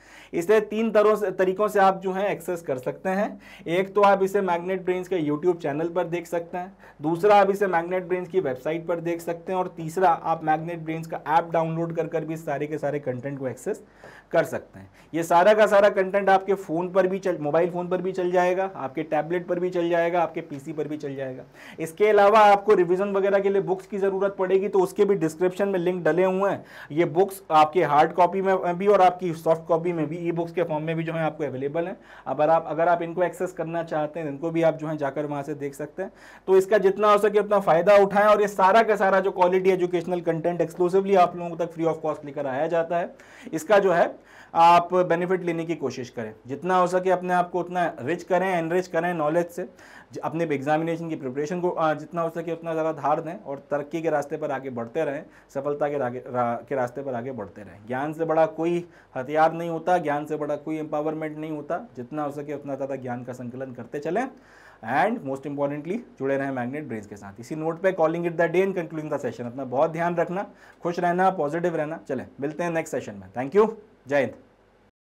A: इसे तीन तरह से तरीकों से आप जो है एक्सेस कर सकते हैं एक तो आप इसे मैग्नेट ब्रेन्स के यूट्यूब चैनल पर देख सकते हैं दूसरा आप इसे मैग्नेट ब्रेन्स की वेबसाइट पर देख सकते हैं और तीसरा आप मैग्नेट ब्रेन्स का ऐप डाउनलोड कर कर भी सारे के सारे कंटेंट को एक्सेस कर सकते हैं ये सारा का सारा कंटेंट आपके फ़ोन पर भी चल मोबाइल फ़ोन पर भी चल जाएगा आपके टैबलेट पर भी चल जाएगा आपके पीसी पर भी चल जाएगा इसके अलावा आपको रिविज़न वगैरह के लिए बुक्स की ज़रूरत पड़ेगी तो उसके भी डिस्क्रिप्शन में लिंक डले हुए हैं ये बुक्स आपके हार्ड कॉपी में भी और आपकी सॉफ्ट कॉपी में भी ई बुक्स के फॉर्म में भी जो है आपको अवेलेबल हैं अगर आप अगर आप इनको एक्सेस करना चाहते हैं इनको भी आप जो है जाकर वहाँ से देख सकते हैं तो इसका जितना हो सके उतना फ़ायदा उठाएं और ये सारा का सारा जो क्वालिटी एजुकेशनल कंटेंट एक्सक्लूसिवली आप लोगों तक फ्री ऑफ कॉस्ट लेकर आया जाता है इसका जो है आप बेनिफिट लेने की कोशिश करें जितना हो सके अपने आप को उतना रिच करें एनरिच करें नॉलेज से अपने एग्जामिनेशन की प्रिपरेशन को जितना हो सके उतना ज़्यादा धार दें और तरक्की के रास्ते पर आगे बढ़ते रहें सफलता के रा, के रास्ते पर आगे बढ़ते रहें ज्ञान से बड़ा कोई हथियार नहीं होता ज्ञान से बड़ा कोई एम्पावरमेंट नहीं होता जितना हो सके उतना ज़्यादा ज्ञान का संकलन करते चलें एंड मोस्ट इंपॉर्टेंटली जुड़े रहें मैग्नेट ब्रेज के साथ इसी नोट पे calling it the day in concluding the session अपना बहुत ध्यान रखना खुश रहना पॉजिटिव रहना चलें मिलते हैं नेक्स्ट सेशन में थैंक यू جاي انت